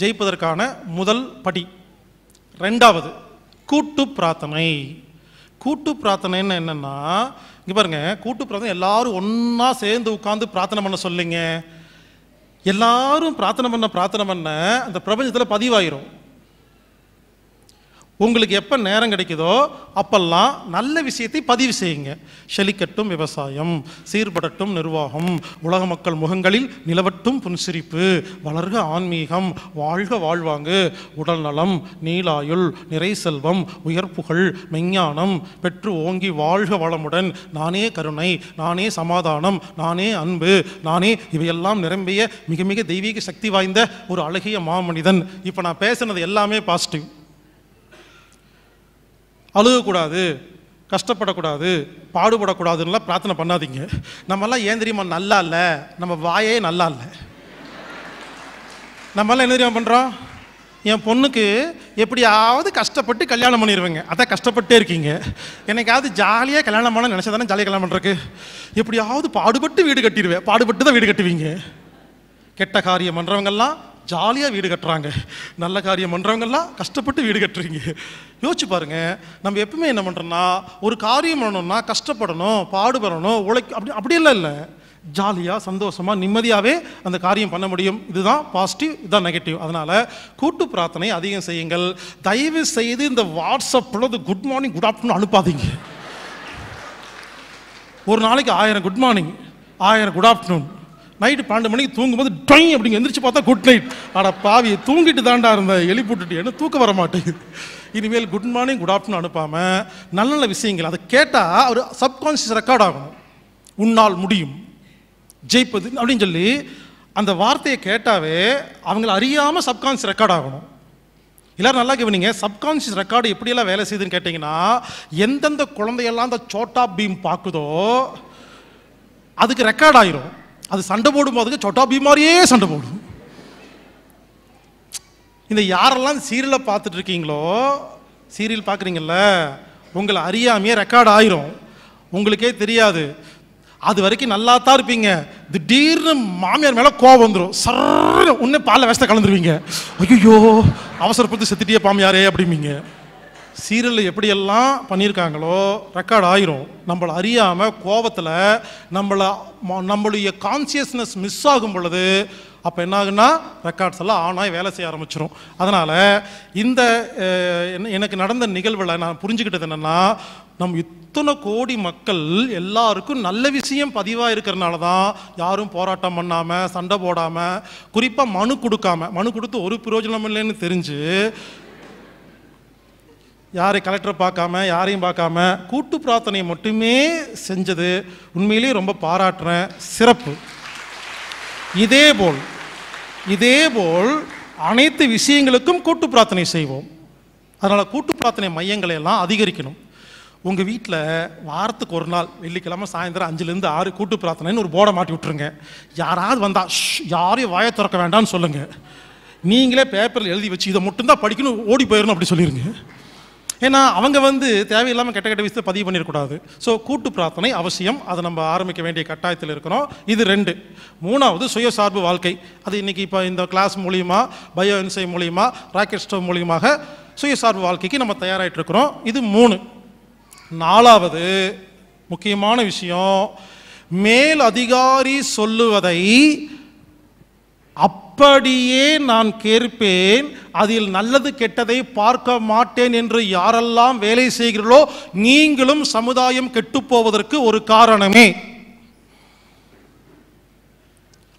ஜெயிப்பதற்கான முதல் படி ரெண்டாவது கூட்டு பிரார்த்தனை கூட்டு பிரார்த்தனைன்னு என்னென்னா இங்கே பாருங்கள் கூட்டு பிரார்த்தனை எல்லாரும் ஒன்றா சேர்ந்து உட்காந்து பிரார்த்தனை பண்ண சொல்லிங்க எல்லாரும் பிரார்த்தனை பண்ண பிரார்த்தனை பண்ண அந்த பிரபஞ்சத்தில் பதிவாயிரும் உங்களுக்கு எப்போ நேரம் கிடைக்குதோ அப்பெல்லாம் நல்ல விஷயத்தை பதிவு செய்யுங்க செழிக்கட்டும் விவசாயம் சீர்படட்டும் நிர்வாகம் உலக மக்கள் முகங்களில் நிலவட்டும் புன்சிரிப்பு வளர்க ஆன்மீகம் வாழ்க வாழ்வாங்கு உடல்நலம் நீலாயுள் நிறை செல்வம் உயர்ப்புகள் மெஞ்ஞானம் பெற்று ஓங்கி வாழ்க வளமுடன் நானே கருணை நானே சமாதானம் நானே அன்பு நானே இவையெல்லாம் நிரம்பிய மிக மிக தெய்வீக சக்தி வாய்ந்த ஒரு அழகிய மாமனிதன் இப்போ நான் பேசுனது எல்லாமே பாசிட்டிவ் அழுகக்கூடாது கஷ்டப்படக்கூடாது பாடுபடக்கூடாதுன்னெலாம் பிரார்த்தனை பண்ணாதீங்க நம்மெல்லாம் ஏன் தெரியுமா நல்லா இல்லை நம்ம வாயே நல்லா இல்லை நம்மளாம் என்ன தெரியுமா பண்ணுறோம் என் பொண்ணுக்கு எப்படியாவது கஷ்டப்பட்டு கல்யாணம் பண்ணிடுவேங்க அதான் கஷ்டப்பட்டே இருக்கீங்க என்னைக்காவது ஜாலியாக கல்யாணம் பண்ண நினச்சா தானே ஜாலியாக கல்யாணம் பண்ணுறக்கு எப்படியாவது பாடுபட்டு வீடு கட்டிடுவேன் பாடுபட்டு தான் வீடு கட்டுவீங்க கெட்ட காரியம் பண்ணுறவங்கெல்லாம் ஜாலியாக வீடு கட்டுறாங்க நல்ல காரியம் பண்ணுறவங்கெல்லாம் கஷ்டப்பட்டு வீடு கட்டுறீங்க யோசிச்சு பாருங்க நம்ம எப்பவுமே என்ன பண்ணுறோம்னா ஒரு காரியம் பண்ணணும்னா கஷ்டப்படணும் பாடுபடணும் உழைக்க அப்படி அப்படியெல்லாம் இல்லை ஜாலியாக சந்தோஷமாக நிம்மதியாகவே அந்த காரியம் பண்ண முடியும் இதுதான் பாசிட்டிவ் இதுதான் நெகட்டிவ் அதனால் கூட்டு பிரார்த்தனை அதிகம் செய்யுங்கள் தயவு செய்து இந்த வாட்ஸ்அப்பில் குட் மார்னிங் குட் ஆஃப்டர்னூன் அனுப்பாதீங்க ஒரு நாளைக்கு ஆயிரம் குட் மார்னிங் ஆயிரம் குட் ஆஃப்டர்நூன் நைட்டு பன்னெண்டு மணிக்கு தூங்கும்போது டொய் அப்படிங்க எந்திரிச்சு பார்த்தா குட் நைட் ஆனால் பாவி தூங்கிட்டு தாண்டா இருந்தேன் எலி போட்டுட்டு என்ன தூக்க வர மாட்டேங்குது இனிமேல் குட் மார்னிங் குட் ஆஃப்டர்னு அனுப்பாமல் நல்ல நல்ல விஷயங்கள் அதை கேட்டால் ஒரு சப்கான்ஷியஸ் ரெக்கார்ட் ஆகும் உன்னால் முடியும் ஜெயிப்பது அப்படின்னு சொல்லி அந்த வார்த்தையை கேட்டாவே அவங்கள அறியாமல் சப்கான்ஷியஸ் ரெக்கார்ட் ஆகணும் எல்லோரும் நல்லா கவனிங்க சப்கான்ஷியஸ் ரெக்கார்டு எப்படியெல்லாம் வேலை செய்யுதுன்னு கேட்டிங்கன்னா எந்தெந்த குழந்தையெல்லாம் அந்த சோட்டா பீம் பார்க்குதோ அதுக்கு ரெக்கார்ட் ஆயிரும் அது சண்டை போடும் போதுக்கு சொட்டா பீமாரியே சண்டை போடும் இந்த யாரெல்லாம் சீரியலை பார்த்துட்டு இருக்கீங்களோ சீரியல் பார்க்குறீங்கல்ல உங்களை அறியாமையே ரெக்கார்ட் ஆயிரும் உங்களுக்கே தெரியாது அது வரைக்கும் நல்லா தான் இருப்பீங்க திடீர்னு மாமியார் மேலே கோவம் வந்துடும் சர்ன்னு உன்னே பாலில் வேஷத்தை கலந்துருவீங்க ஐயோ அவசரப்படுத்து செத்துட்டியே பாமியாரே அப்படிம்பீங்க சீரியலில் எப்படியெல்லாம் பண்ணியிருக்காங்களோ ரெக்கார்ட் ஆயிரும் நம்மளை அறியாமல் கோபத்தில் நம்மளை நம்மளுடைய கான்சியஸ்னஸ் மிஸ் ஆகும் பொழுது அப்போ என்ன ஆகுன்னா ரெக்கார்ட்ஸ் எல்லாம் ஆனாய் வேலை செய்ய ஆரம்பிச்சிடும் அதனால் இந்த எனக்கு நடந்த நிகழ்வில் நான் புரிஞ்சுக்கிட்டது என்னென்னா நம் இத்தனை கோடி மக்கள் எல்லாருக்கும் நல்ல விஷயம் பதிவாக இருக்கிறனால தான் யாரும் போராட்டம் பண்ணாமல் சண்டை போடாமல் குறிப்பாக மனு கொடுக்காம மனு கொடுத்து ஒரு பிரயோஜனம் இல்லைன்னு தெரிஞ்சு யாரையும் கலெக்டரை பார்க்காம யாரையும் பார்க்காம கூட்டு பிரார்த்தனையை மட்டுமே செஞ்சது உண்மையிலேயே ரொம்ப பாராட்டுறேன் சிறப்பு இதே போல் இதே போல் அனைத்து விஷயங்களுக்கும் கூட்டு பிரார்த்தனை செய்வோம் அதனால் கூட்டு பிரார்த்தனை மையங்களை எல்லாம் அதிகரிக்கணும் உங்கள் வீட்டில் வாரத்துக்கு ஒரு நாள் வெள்ளிக்கிழமை சாயந்தரம் அஞ்சுலேருந்து ஆறு கூட்டு பிரார்த்தனைன்னு ஒரு போர்டை மாட்டி விட்டுருங்க யாராவது வந்தால் யாரையும் வாயை திறக்க வேண்டாம்னு சொல்லுங்கள் நீங்களே பேப்பரில் எழுதி வச்சு இதை மட்டும்தான் படிக்கணும் ஓடி போயிடணும் அப்படி சொல்லிடுங்க ஏன்னா அவங்க வந்து தேவையில்லாமல் கெட்ட கெட்ட விஷயத்தை பதிவு பண்ணிடக்கூடாது ஸோ கூட்டு பிரார்த்தனை அவசியம் அதை நம்ம ஆரம்பிக்க வேண்டிய கட்டாயத்தில் இருக்கிறோம் இது ரெண்டு மூணாவது சுயசார்பு வாழ்க்கை அது இன்னைக்கு இப்போ இந்த கிளாஸ் மூலியமாக பயோ இன்சை மூலியமாக ராக்கெட் ஸ்டோவ் மூலியமாக சுயசார்பு வாழ்க்கைக்கு நம்ம தயாராகிட்டு இருக்கிறோம் இது மூணு நாலாவது முக்கியமான விஷயம் மேல் அதிகாரி சொல்லுவதை அப் அப்படியே நான் கேட்பேன் அதில் நல்லது கெட்டதை பார்க்க மாட்டேன் என்று யாரெல்லாம் வேலை செய்கிறீர்களோ நீங்களும் சமுதாயம் கெட்டுப்போவதற்கு ஒரு காரணமே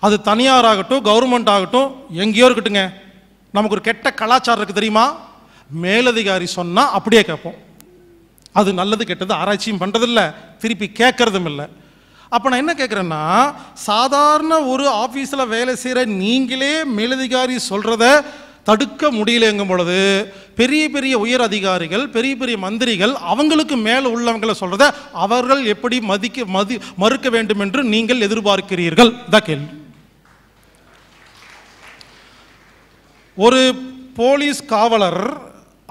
அது தனியார் ஆகட்டும் கவர்மெண்ட் ஆகட்டும் எங்கேயோ இருக்கட்டுங்க நமக்கு ஒரு கெட்ட கலாச்சாரம் இருக்குது தெரியுமா மேலதிகாரி சொன்னால் அப்படியே கேட்போம் அது நல்லது கெட்டது ஆராய்ச்சியும் பண்ணுறதில்ல திருப்பி கேட்கறதும் இல்லை அப்போ நான் என்ன கேட்குறேன்னா சாதாரண ஒரு ஆஃபீஸில் வேலை செய்கிற நீங்களே மேலதிகாரி சொல்கிறத தடுக்க முடியலங்கும் பொழுது பெரிய பெரிய உயர் அதிகாரிகள் பெரிய பெரிய மந்திரிகள் அவங்களுக்கு மேலே உள்ளவங்களை சொல்கிறத அவர்கள் எப்படி மதிக்க மதி மறுக்க வேண்டும் என்று நீங்கள் எதிர்பார்க்கிறீர்கள் தான் கேள்வி ஒரு போலீஸ் காவலர்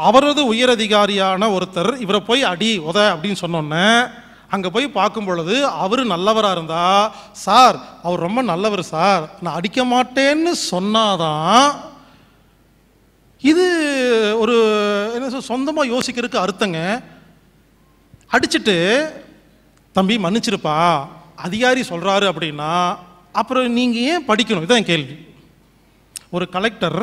அவரது உயர் அதிகாரியான ஒருத்தர் இவரை போய் அடி உத அப்படின்னு சொன்னோன்னே அங்கே போய் பார்க்கும் பொழுது அவர் நல்லவராக இருந்தால் சார் அவர் ரொம்ப நல்லவர் சார் நான் அடிக்க மாட்டேன்னு சொன்னாதான் இது ஒரு என்ன சொல் சொந்தமாக யோசிக்கிறதுக்கு அர்த்தங்க அடிச்சுட்டு தம்பி மன்னிச்சிருப்பா அதிகாரி சொல்கிறாரு அப்படின்னா அப்புறம் நீங்கள் ஏன் படிக்கணும் இதுதான் கேள்வி ஒரு கலெக்டர்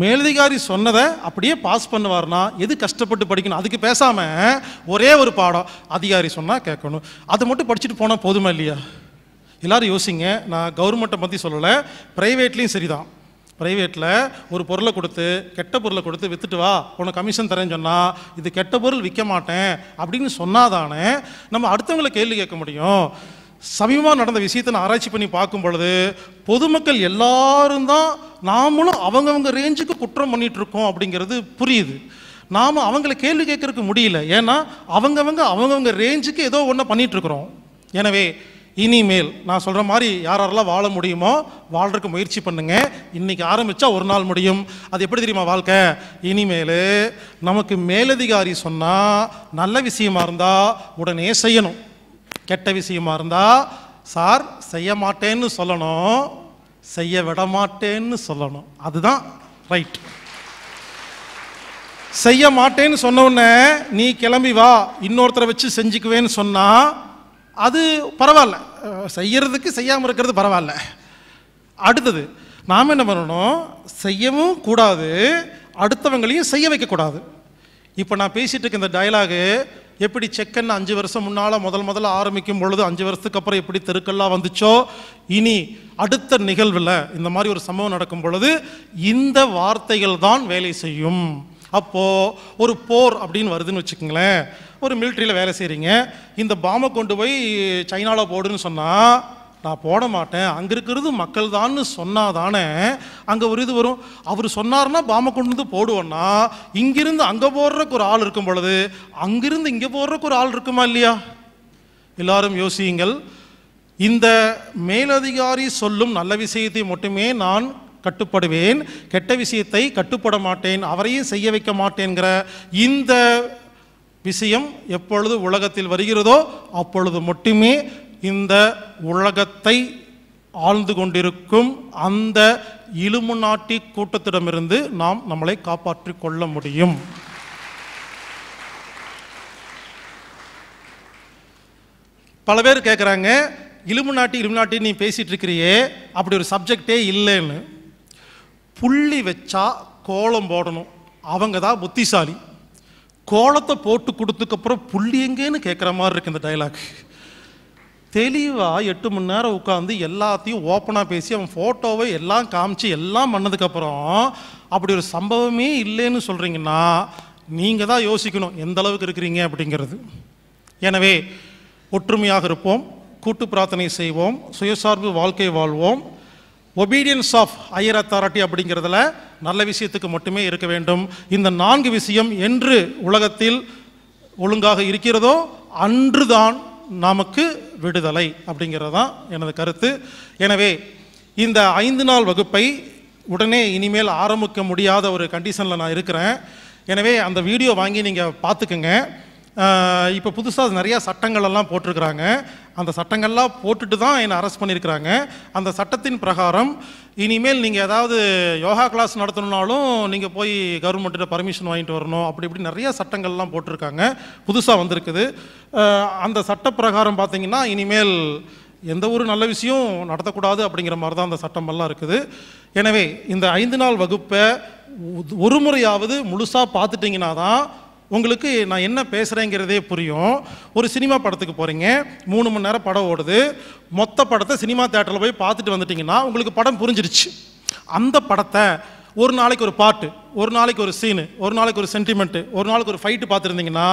மேலதிகாரி சொன்னதை அப்படியே பாஸ் பண்ணுவார்னா எது கஷ்டப்பட்டு படிக்கணும் அதுக்கு பேசாமல் ஒரே ஒரு பாடம் அதிகாரி சொன்னால் கேட்கணும் அதை மட்டும் படிச்சுட்டு போனால் போதுமா இல்லையா எல்லோரும் யோசிங்க நான் கவர்மெண்ட்டை பற்றி சொல்லலை ப்ரைவேட்லேயும் சரிதான் ப்ரைவேட்டில் ஒரு பொருளை கொடுத்து கெட்ட பொருளை கொடுத்து விற்றுட்டு வா உனக்கு கமிஷன் தரேன்னு சொன்னால் இது கெட்ட பொருள் விற்க மாட்டேன் அப்படின்னு சொன்னாதானே நம்ம அடுத்தவங்களை கேள்வி கேட்க முடியும் சமீபமாக நடந்த விஷயத்தை நான் ஆராய்ச்சி பண்ணி பார்க்கும் பொழுது பொதுமக்கள் எல்லாரும் தான் நாமளும் அவங்கவுங்க ரேஞ்சுக்கு குற்றம் பண்ணிகிட்டு இருக்கோம் அப்படிங்கிறது புரியுது நாம் அவங்கள கேள்வி கேட்கறதுக்கு முடியல ஏன்னா அவங்கவங்க அவங்கவுங்க ரேஞ்சுக்கு ஏதோ ஒன்று பண்ணிகிட்ருக்குறோம் எனவே இனிமேல் நான் சொல்கிற மாதிரி யாரெல்லாம் வாழ முடியுமோ வாழ்கிறதுக்கு முயற்சி பண்ணுங்க இன்றைக்கி ஆரம்பித்தா ஒரு நாள் முடியும் அது எப்படி தெரியுமா வாழ்க்கை இனிமேல் நமக்கு மேலதிகாரி சொன்னால் நல்ல விஷயமா இருந்தால் உடனே செய்யணும் கெட்ட விஷயமா இருந்தால் சார் செய்ய மாட்டேன்னு சொல்லணும் செய்ய விட மாட்டேன்னு சொல்லணும் அதுதான் ரைட் செய்ய மாட்டேன்னு உடனே நீ கிளம்பி வா இன்னொருத்தரை வச்சு செஞ்சுக்குவேன்னு சொன்னால் அது பரவாயில்ல செய்யறதுக்கு செய்யாமல் இருக்கிறது பரவாயில்ல அடுத்தது நாம் என்ன பண்ணணும் செய்யவும் கூடாது அடுத்தவங்களையும் செய்ய வைக்கக்கூடாது இப்போ நான் பேசிகிட்டு இருக்க இந்த டைலாகு எப்படி செக்கன் அஞ்சு வருஷம் முன்னால் முதல் முதல்ல ஆரம்பிக்கும் பொழுது அஞ்சு வருஷத்துக்கு அப்புறம் எப்படி தெருக்கள்லாம் வந்துச்சோ இனி அடுத்த நிகழ்வில் இந்த மாதிரி ஒரு சம்பவம் நடக்கும் பொழுது இந்த வார்த்தைகள் தான் வேலை செய்யும் அப்போது ஒரு போர் அப்படின்னு வருதுன்னு வச்சுக்கோங்களேன் ஒரு மிலிட்ரியில் வேலை செய்கிறீங்க இந்த பாம்பை கொண்டு போய் சைனாவில் போடுன்னு சொன்னால் நான் போட மாட்டேன் அங்கே இருக்கிறது மக்கள் தான்னு தானே அங்கே ஒரு இது வரும் அவர் சொன்னார்னா பாமை கொண்டு வந்து போடுவோன்னா இங்கிருந்து அங்கே போடுறக்கு ஒரு ஆள் இருக்கும் பொழுது அங்கிருந்து இங்கே போடுறக்கு ஒரு ஆள் இருக்குமா இல்லையா எல்லாரும் யோசியுங்கள் இந்த மேலதிகாரி சொல்லும் நல்ல விஷயத்தை மட்டுமே நான் கட்டுப்படுவேன் கெட்ட விஷயத்தை கட்டுப்பட மாட்டேன் அவரையும் செய்ய வைக்க மாட்டேங்கிற இந்த விஷயம் எப்பொழுது உலகத்தில் வருகிறதோ அப்பொழுது மட்டுமே இந்த உலகத்தை ஆழ்ந்து கொண்டிருக்கும் அந்த இலுமுநாட்டி கூட்டத்திடமிருந்து நாம் நம்மளை காப்பாற்றி கொள்ள முடியும் பல பேர் கேட்குறாங்க இலுமுநாட்டி நாட்டி நீ பேசிகிட்டு இருக்கிறியே அப்படி ஒரு சப்ஜெக்டே இல்லைன்னு புள்ளி வச்சா கோலம் போடணும் அவங்க தான் புத்திசாலி கோலத்தை போட்டு கொடுத்துக்கப்புறம் புள்ளி எங்கேன்னு கேட்குற மாதிரி இருக்குது இந்த டைலாக் தெளிவாக எட்டு மணி நேரம் உட்காந்து எல்லாத்தையும் ஓப்பனாக பேசி அவன் ஃபோட்டோவை எல்லாம் காமிச்சு எல்லாம் பண்ணதுக்கப்புறம் அப்படி ஒரு சம்பவமே இல்லைன்னு சொல்கிறீங்கன்னா நீங்கள் தான் யோசிக்கணும் எந்த அளவுக்கு இருக்கிறீங்க அப்படிங்கிறது எனவே ஒற்றுமையாக இருப்போம் கூட்டு பிரார்த்தனை செய்வோம் சுயசார்பு வாழ்க்கை வாழ்வோம் ஒபீடியன்ஸ் ஆஃப் ஹையர் அத்தாரிட்டி அப்படிங்கிறதுல நல்ல விஷயத்துக்கு மட்டுமே இருக்க வேண்டும் இந்த நான்கு விஷயம் என்று உலகத்தில் ஒழுங்காக இருக்கிறதோ அன்றுதான் நமக்கு விடுதலை அப்படிங்கிறது தான் எனது கருத்து எனவே இந்த ஐந்து நாள் வகுப்பை உடனே இனிமேல் ஆரம்பிக்க முடியாத ஒரு கண்டிஷனில் நான் இருக்கிறேன் எனவே அந்த வீடியோ வாங்கி நீங்கள் பார்த்துக்குங்க இப்போ புதுசாக நிறையா சட்டங்கள் எல்லாம் போட்டிருக்கிறாங்க அந்த சட்டங்கள்லாம் போட்டுட்டு தான் என்னை அரெஸ்ட் பண்ணியிருக்கிறாங்க அந்த சட்டத்தின் பிரகாரம் இனிமேல் நீங்கள் ஏதாவது யோகா கிளாஸ் நடத்தணுனாலும் நீங்கள் போய் கவர்மெண்ட்டிட்ட பர்மிஷன் வாங்கிட்டு வரணும் அப்படி இப்படி நிறைய சட்டங்கள்லாம் போட்டிருக்காங்க புதுசாக வந்திருக்குது அந்த சட்டப்பிரகாரம் பார்த்திங்கன்னா இனிமேல் எந்த ஒரு நல்ல விஷயம் நடத்தக்கூடாது அப்படிங்கிற மாதிரி தான் அந்த சட்டமெல்லாம் இருக்குது எனவே இந்த ஐந்து நாள் வகுப்பை ஒரு முறையாவது முழுசாக பார்த்துட்டிங்கன்னா தான் உங்களுக்கு நான் என்ன பேசுகிறேங்கிறதே புரியும் ஒரு சினிமா படத்துக்கு போகிறீங்க மூணு மணி நேரம் படம் ஓடுது மொத்த படத்தை சினிமா தேட்டரில் போய் பார்த்துட்டு வந்துட்டிங்கன்னா உங்களுக்கு படம் புரிஞ்சிருச்சு அந்த படத்தை ஒரு நாளைக்கு ஒரு பாட்டு ஒரு நாளைக்கு ஒரு சீனு ஒரு நாளைக்கு ஒரு சென்டிமெண்ட்டு ஒரு நாளைக்கு ஒரு ஃபைட்டு பார்த்துருந்தீங்கன்னா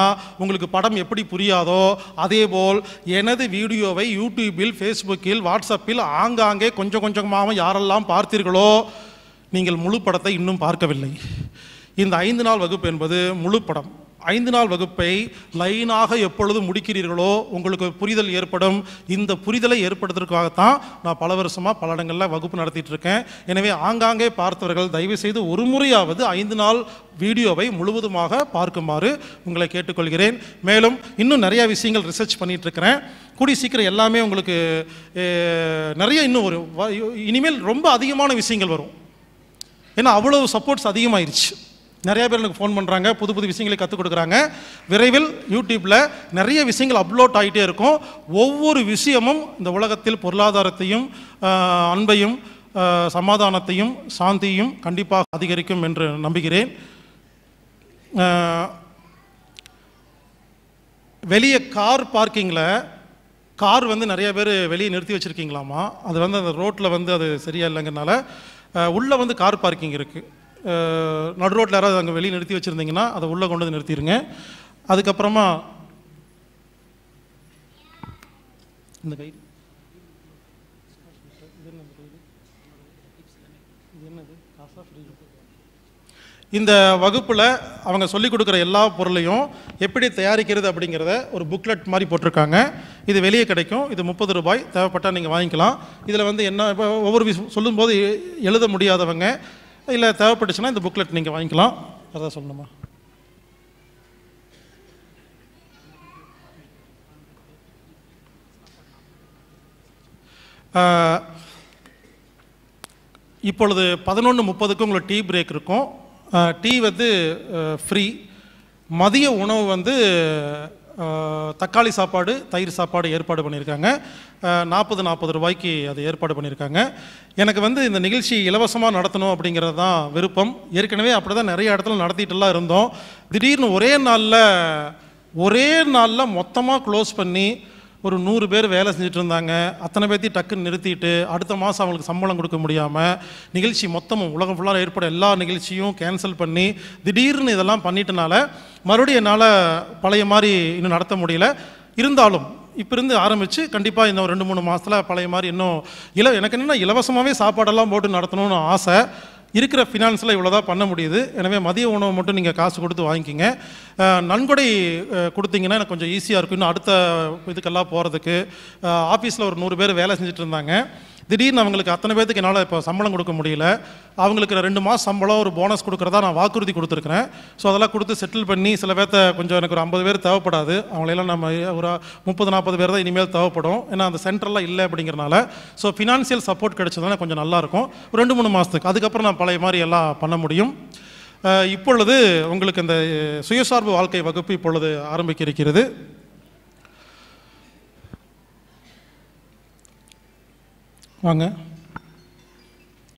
உங்களுக்கு படம் எப்படி புரியாதோ அதே போல் எனது வீடியோவை யூடியூப்பில் ஃபேஸ்புக்கில் வாட்ஸ்அப்பில் ஆங்காங்கே கொஞ்சம் கொஞ்சமாகவும் யாரெல்லாம் பார்த்தீர்களோ நீங்கள் முழு படத்தை இன்னும் பார்க்கவில்லை இந்த ஐந்து நாள் வகுப்பு என்பது முழு படம் ஐந்து நாள் வகுப்பை லைனாக எப்பொழுது முடிக்கிறீர்களோ உங்களுக்கு புரிதல் ஏற்படும் இந்த புரிதலை ஏற்படுத்துறதுக்காகத்தான் நான் பல வருஷமாக பல இடங்களில் வகுப்பு நடத்திட்டு இருக்கேன் எனவே ஆங்காங்கே பார்த்தவர்கள் தயவுசெய்து ஒரு முறையாவது ஐந்து நாள் வீடியோவை முழுவதுமாக பார்க்குமாறு உங்களை கேட்டுக்கொள்கிறேன் மேலும் இன்னும் நிறையா விஷயங்கள் ரிசர்ச் பண்ணிகிட்ருக்கிறேன் கூடி சீக்கிரம் எல்லாமே உங்களுக்கு நிறைய இன்னும் ஒரு இனிமேல் ரொம்ப அதிகமான விஷயங்கள் வரும் ஏன்னா அவ்வளோ சப்போர்ட்ஸ் அதிகமாயிருச்சு நிறைய பேர் எனக்கு ஃபோன் பண்ணுறாங்க புது புது விஷயங்களை கற்றுக் கொடுக்குறாங்க விரைவில் யூடியூப்பில் நிறைய விஷயங்கள் அப்லோட் ஆகிட்டே இருக்கும் ஒவ்வொரு விஷயமும் இந்த உலகத்தில் பொருளாதாரத்தையும் அன்பையும் சமாதானத்தையும் சாந்தியும் கண்டிப்பாக அதிகரிக்கும் என்று நம்புகிறேன் வெளியே கார் பார்க்கிங்கில் கார் வந்து நிறைய பேர் வெளியே நிறுத்தி வச்சுருக்கீங்களாமா அது வந்து அந்த ரோட்டில் வந்து அது சரியா இல்லைங்கிறனால உள்ளே வந்து கார் பார்க்கிங் இருக்குது நடு ரோட்டில் யாராவது அங்கே வெளியே நிறுத்தி வச்சுருந்தீங்கன்னா அதை உள்ளே கொண்டு வந்து நிறுத்திடுங்க அதுக்கப்புறமா இந்த கை இந்த வகுப்பில் அவங்க சொல்லிக் கொடுக்குற எல்லா பொருளையும் எப்படி தயாரிக்கிறது அப்படிங்கிறத ஒரு புக்லெட் மாதிரி போட்டிருக்காங்க இது வெளியே கிடைக்கும் இது முப்பது ரூபாய் தேவைப்பட்டால் நீங்கள் வாங்கிக்கலாம் இதில் வந்து என்ன இப்போ ஒவ்வொரு சொல்லும்போது எழுத முடியாதவங்க இல்லை தேவைப்பட்டுச்சுன்னா இந்த புக்லெட் நீங்கள் வாங்கிக்கலாம் அதான் சொல்லணுமா இப்பொழுது பதினொன்று முப்பதுக்கு உங்களுக்கு டீ பிரேக் இருக்கும் டீ வந்து ஃப்ரீ மதிய உணவு வந்து தக்காளி சாப்பாடு தயிர் சாப்பாடு ஏற்பாடு பண்ணியிருக்காங்க நாற்பது நாற்பது ரூபாய்க்கு அது ஏற்பாடு பண்ணியிருக்காங்க எனக்கு வந்து இந்த நிகழ்ச்சி இலவசமாக நடத்தணும் அப்படிங்கிறது தான் விருப்பம் ஏற்கனவே அப்படி தான் நிறைய இடத்துல நடத்திட்டுலாம் இருந்தோம் திடீர்னு ஒரே நாளில் ஒரே நாளில் மொத்தமாக க்ளோஸ் பண்ணி ஒரு நூறு பேர் வேலை செஞ்சுட்டு இருந்தாங்க அத்தனை பேர்த்தையும் டக்குன்னு நிறுத்திட்டு அடுத்த மாதம் அவங்களுக்கு சம்பளம் கொடுக்க முடியாமல் நிகழ்ச்சி மொத்தமும் உலகம் ஃபுல்லாக ஏற்பட எல்லா நிகழ்ச்சியும் கேன்சல் பண்ணி திடீர்னு இதெல்லாம் பண்ணிட்டனால மறுபடியும் என்னால் பழைய மாதிரி இன்னும் நடத்த முடியல இருந்தாலும் இப்போ இருந்து ஆரம்பித்து கண்டிப்பாக இந்த ரெண்டு மூணு மாதத்தில் பழைய மாதிரி இன்னும் இல எனக்கு என்னென்னா இலவசமாகவே சாப்பாடெல்லாம் போட்டு நடத்தணும்னு ஆசை இருக்கிற ஃபினான்ஸில் இவ்வளோ தான் பண்ண முடியுது எனவே மதிய உணவு மட்டும் நீங்கள் காசு கொடுத்து வாங்கிக்கிங்க நன்கொடை கொடுத்தீங்கன்னா எனக்கு கொஞ்சம் ஈஸியாக இருக்கும் இன்னும் அடுத்த இதுக்கெல்லாம் போகிறதுக்கு ஆஃபீஸில் ஒரு நூறு பேர் வேலை செஞ்சுட்டு இருந்தாங்க திடீர்னு அவங்களுக்கு அத்தனை பேர்த்துக்கு என்னால் இப்போ சம்பளம் கொடுக்க முடியல அவங்களுக்கு ரெண்டு மாதம் சம்பளம் ஒரு போனஸ் கொடுக்குறதா நான் வாக்குறுதி கொடுத்துருக்குறேன் ஸோ அதெல்லாம் கொடுத்து செட்டில் பண்ணி சில பேர்த்த கொஞ்சம் எனக்கு ஒரு ஐம்பது பேர் தேவைப்படாது அவங்களெல்லாம் நம்ம ஒரு முப்பது நாற்பது பேர் தான் இனிமேல் தேவைப்படும் ஏன்னா அந்த சென்டரில் இல்லை அப்படிங்கிறனால ஸோ ஃபினான்ஷியல் சப்போர்ட் கிடைச்சதுனால கொஞ்சம் நல்லாயிருக்கும் ரெண்டு மூணு மாதத்துக்கு அதுக்கப்புறம் நான் பழைய மாதிரி எல்லாம் பண்ண முடியும் இப்பொழுது உங்களுக்கு இந்த சுயசார்பு வாழ்க்கை வகுப்பு இப்பொழுது ஆரம்பிக்க இருக்கிறது 我呢？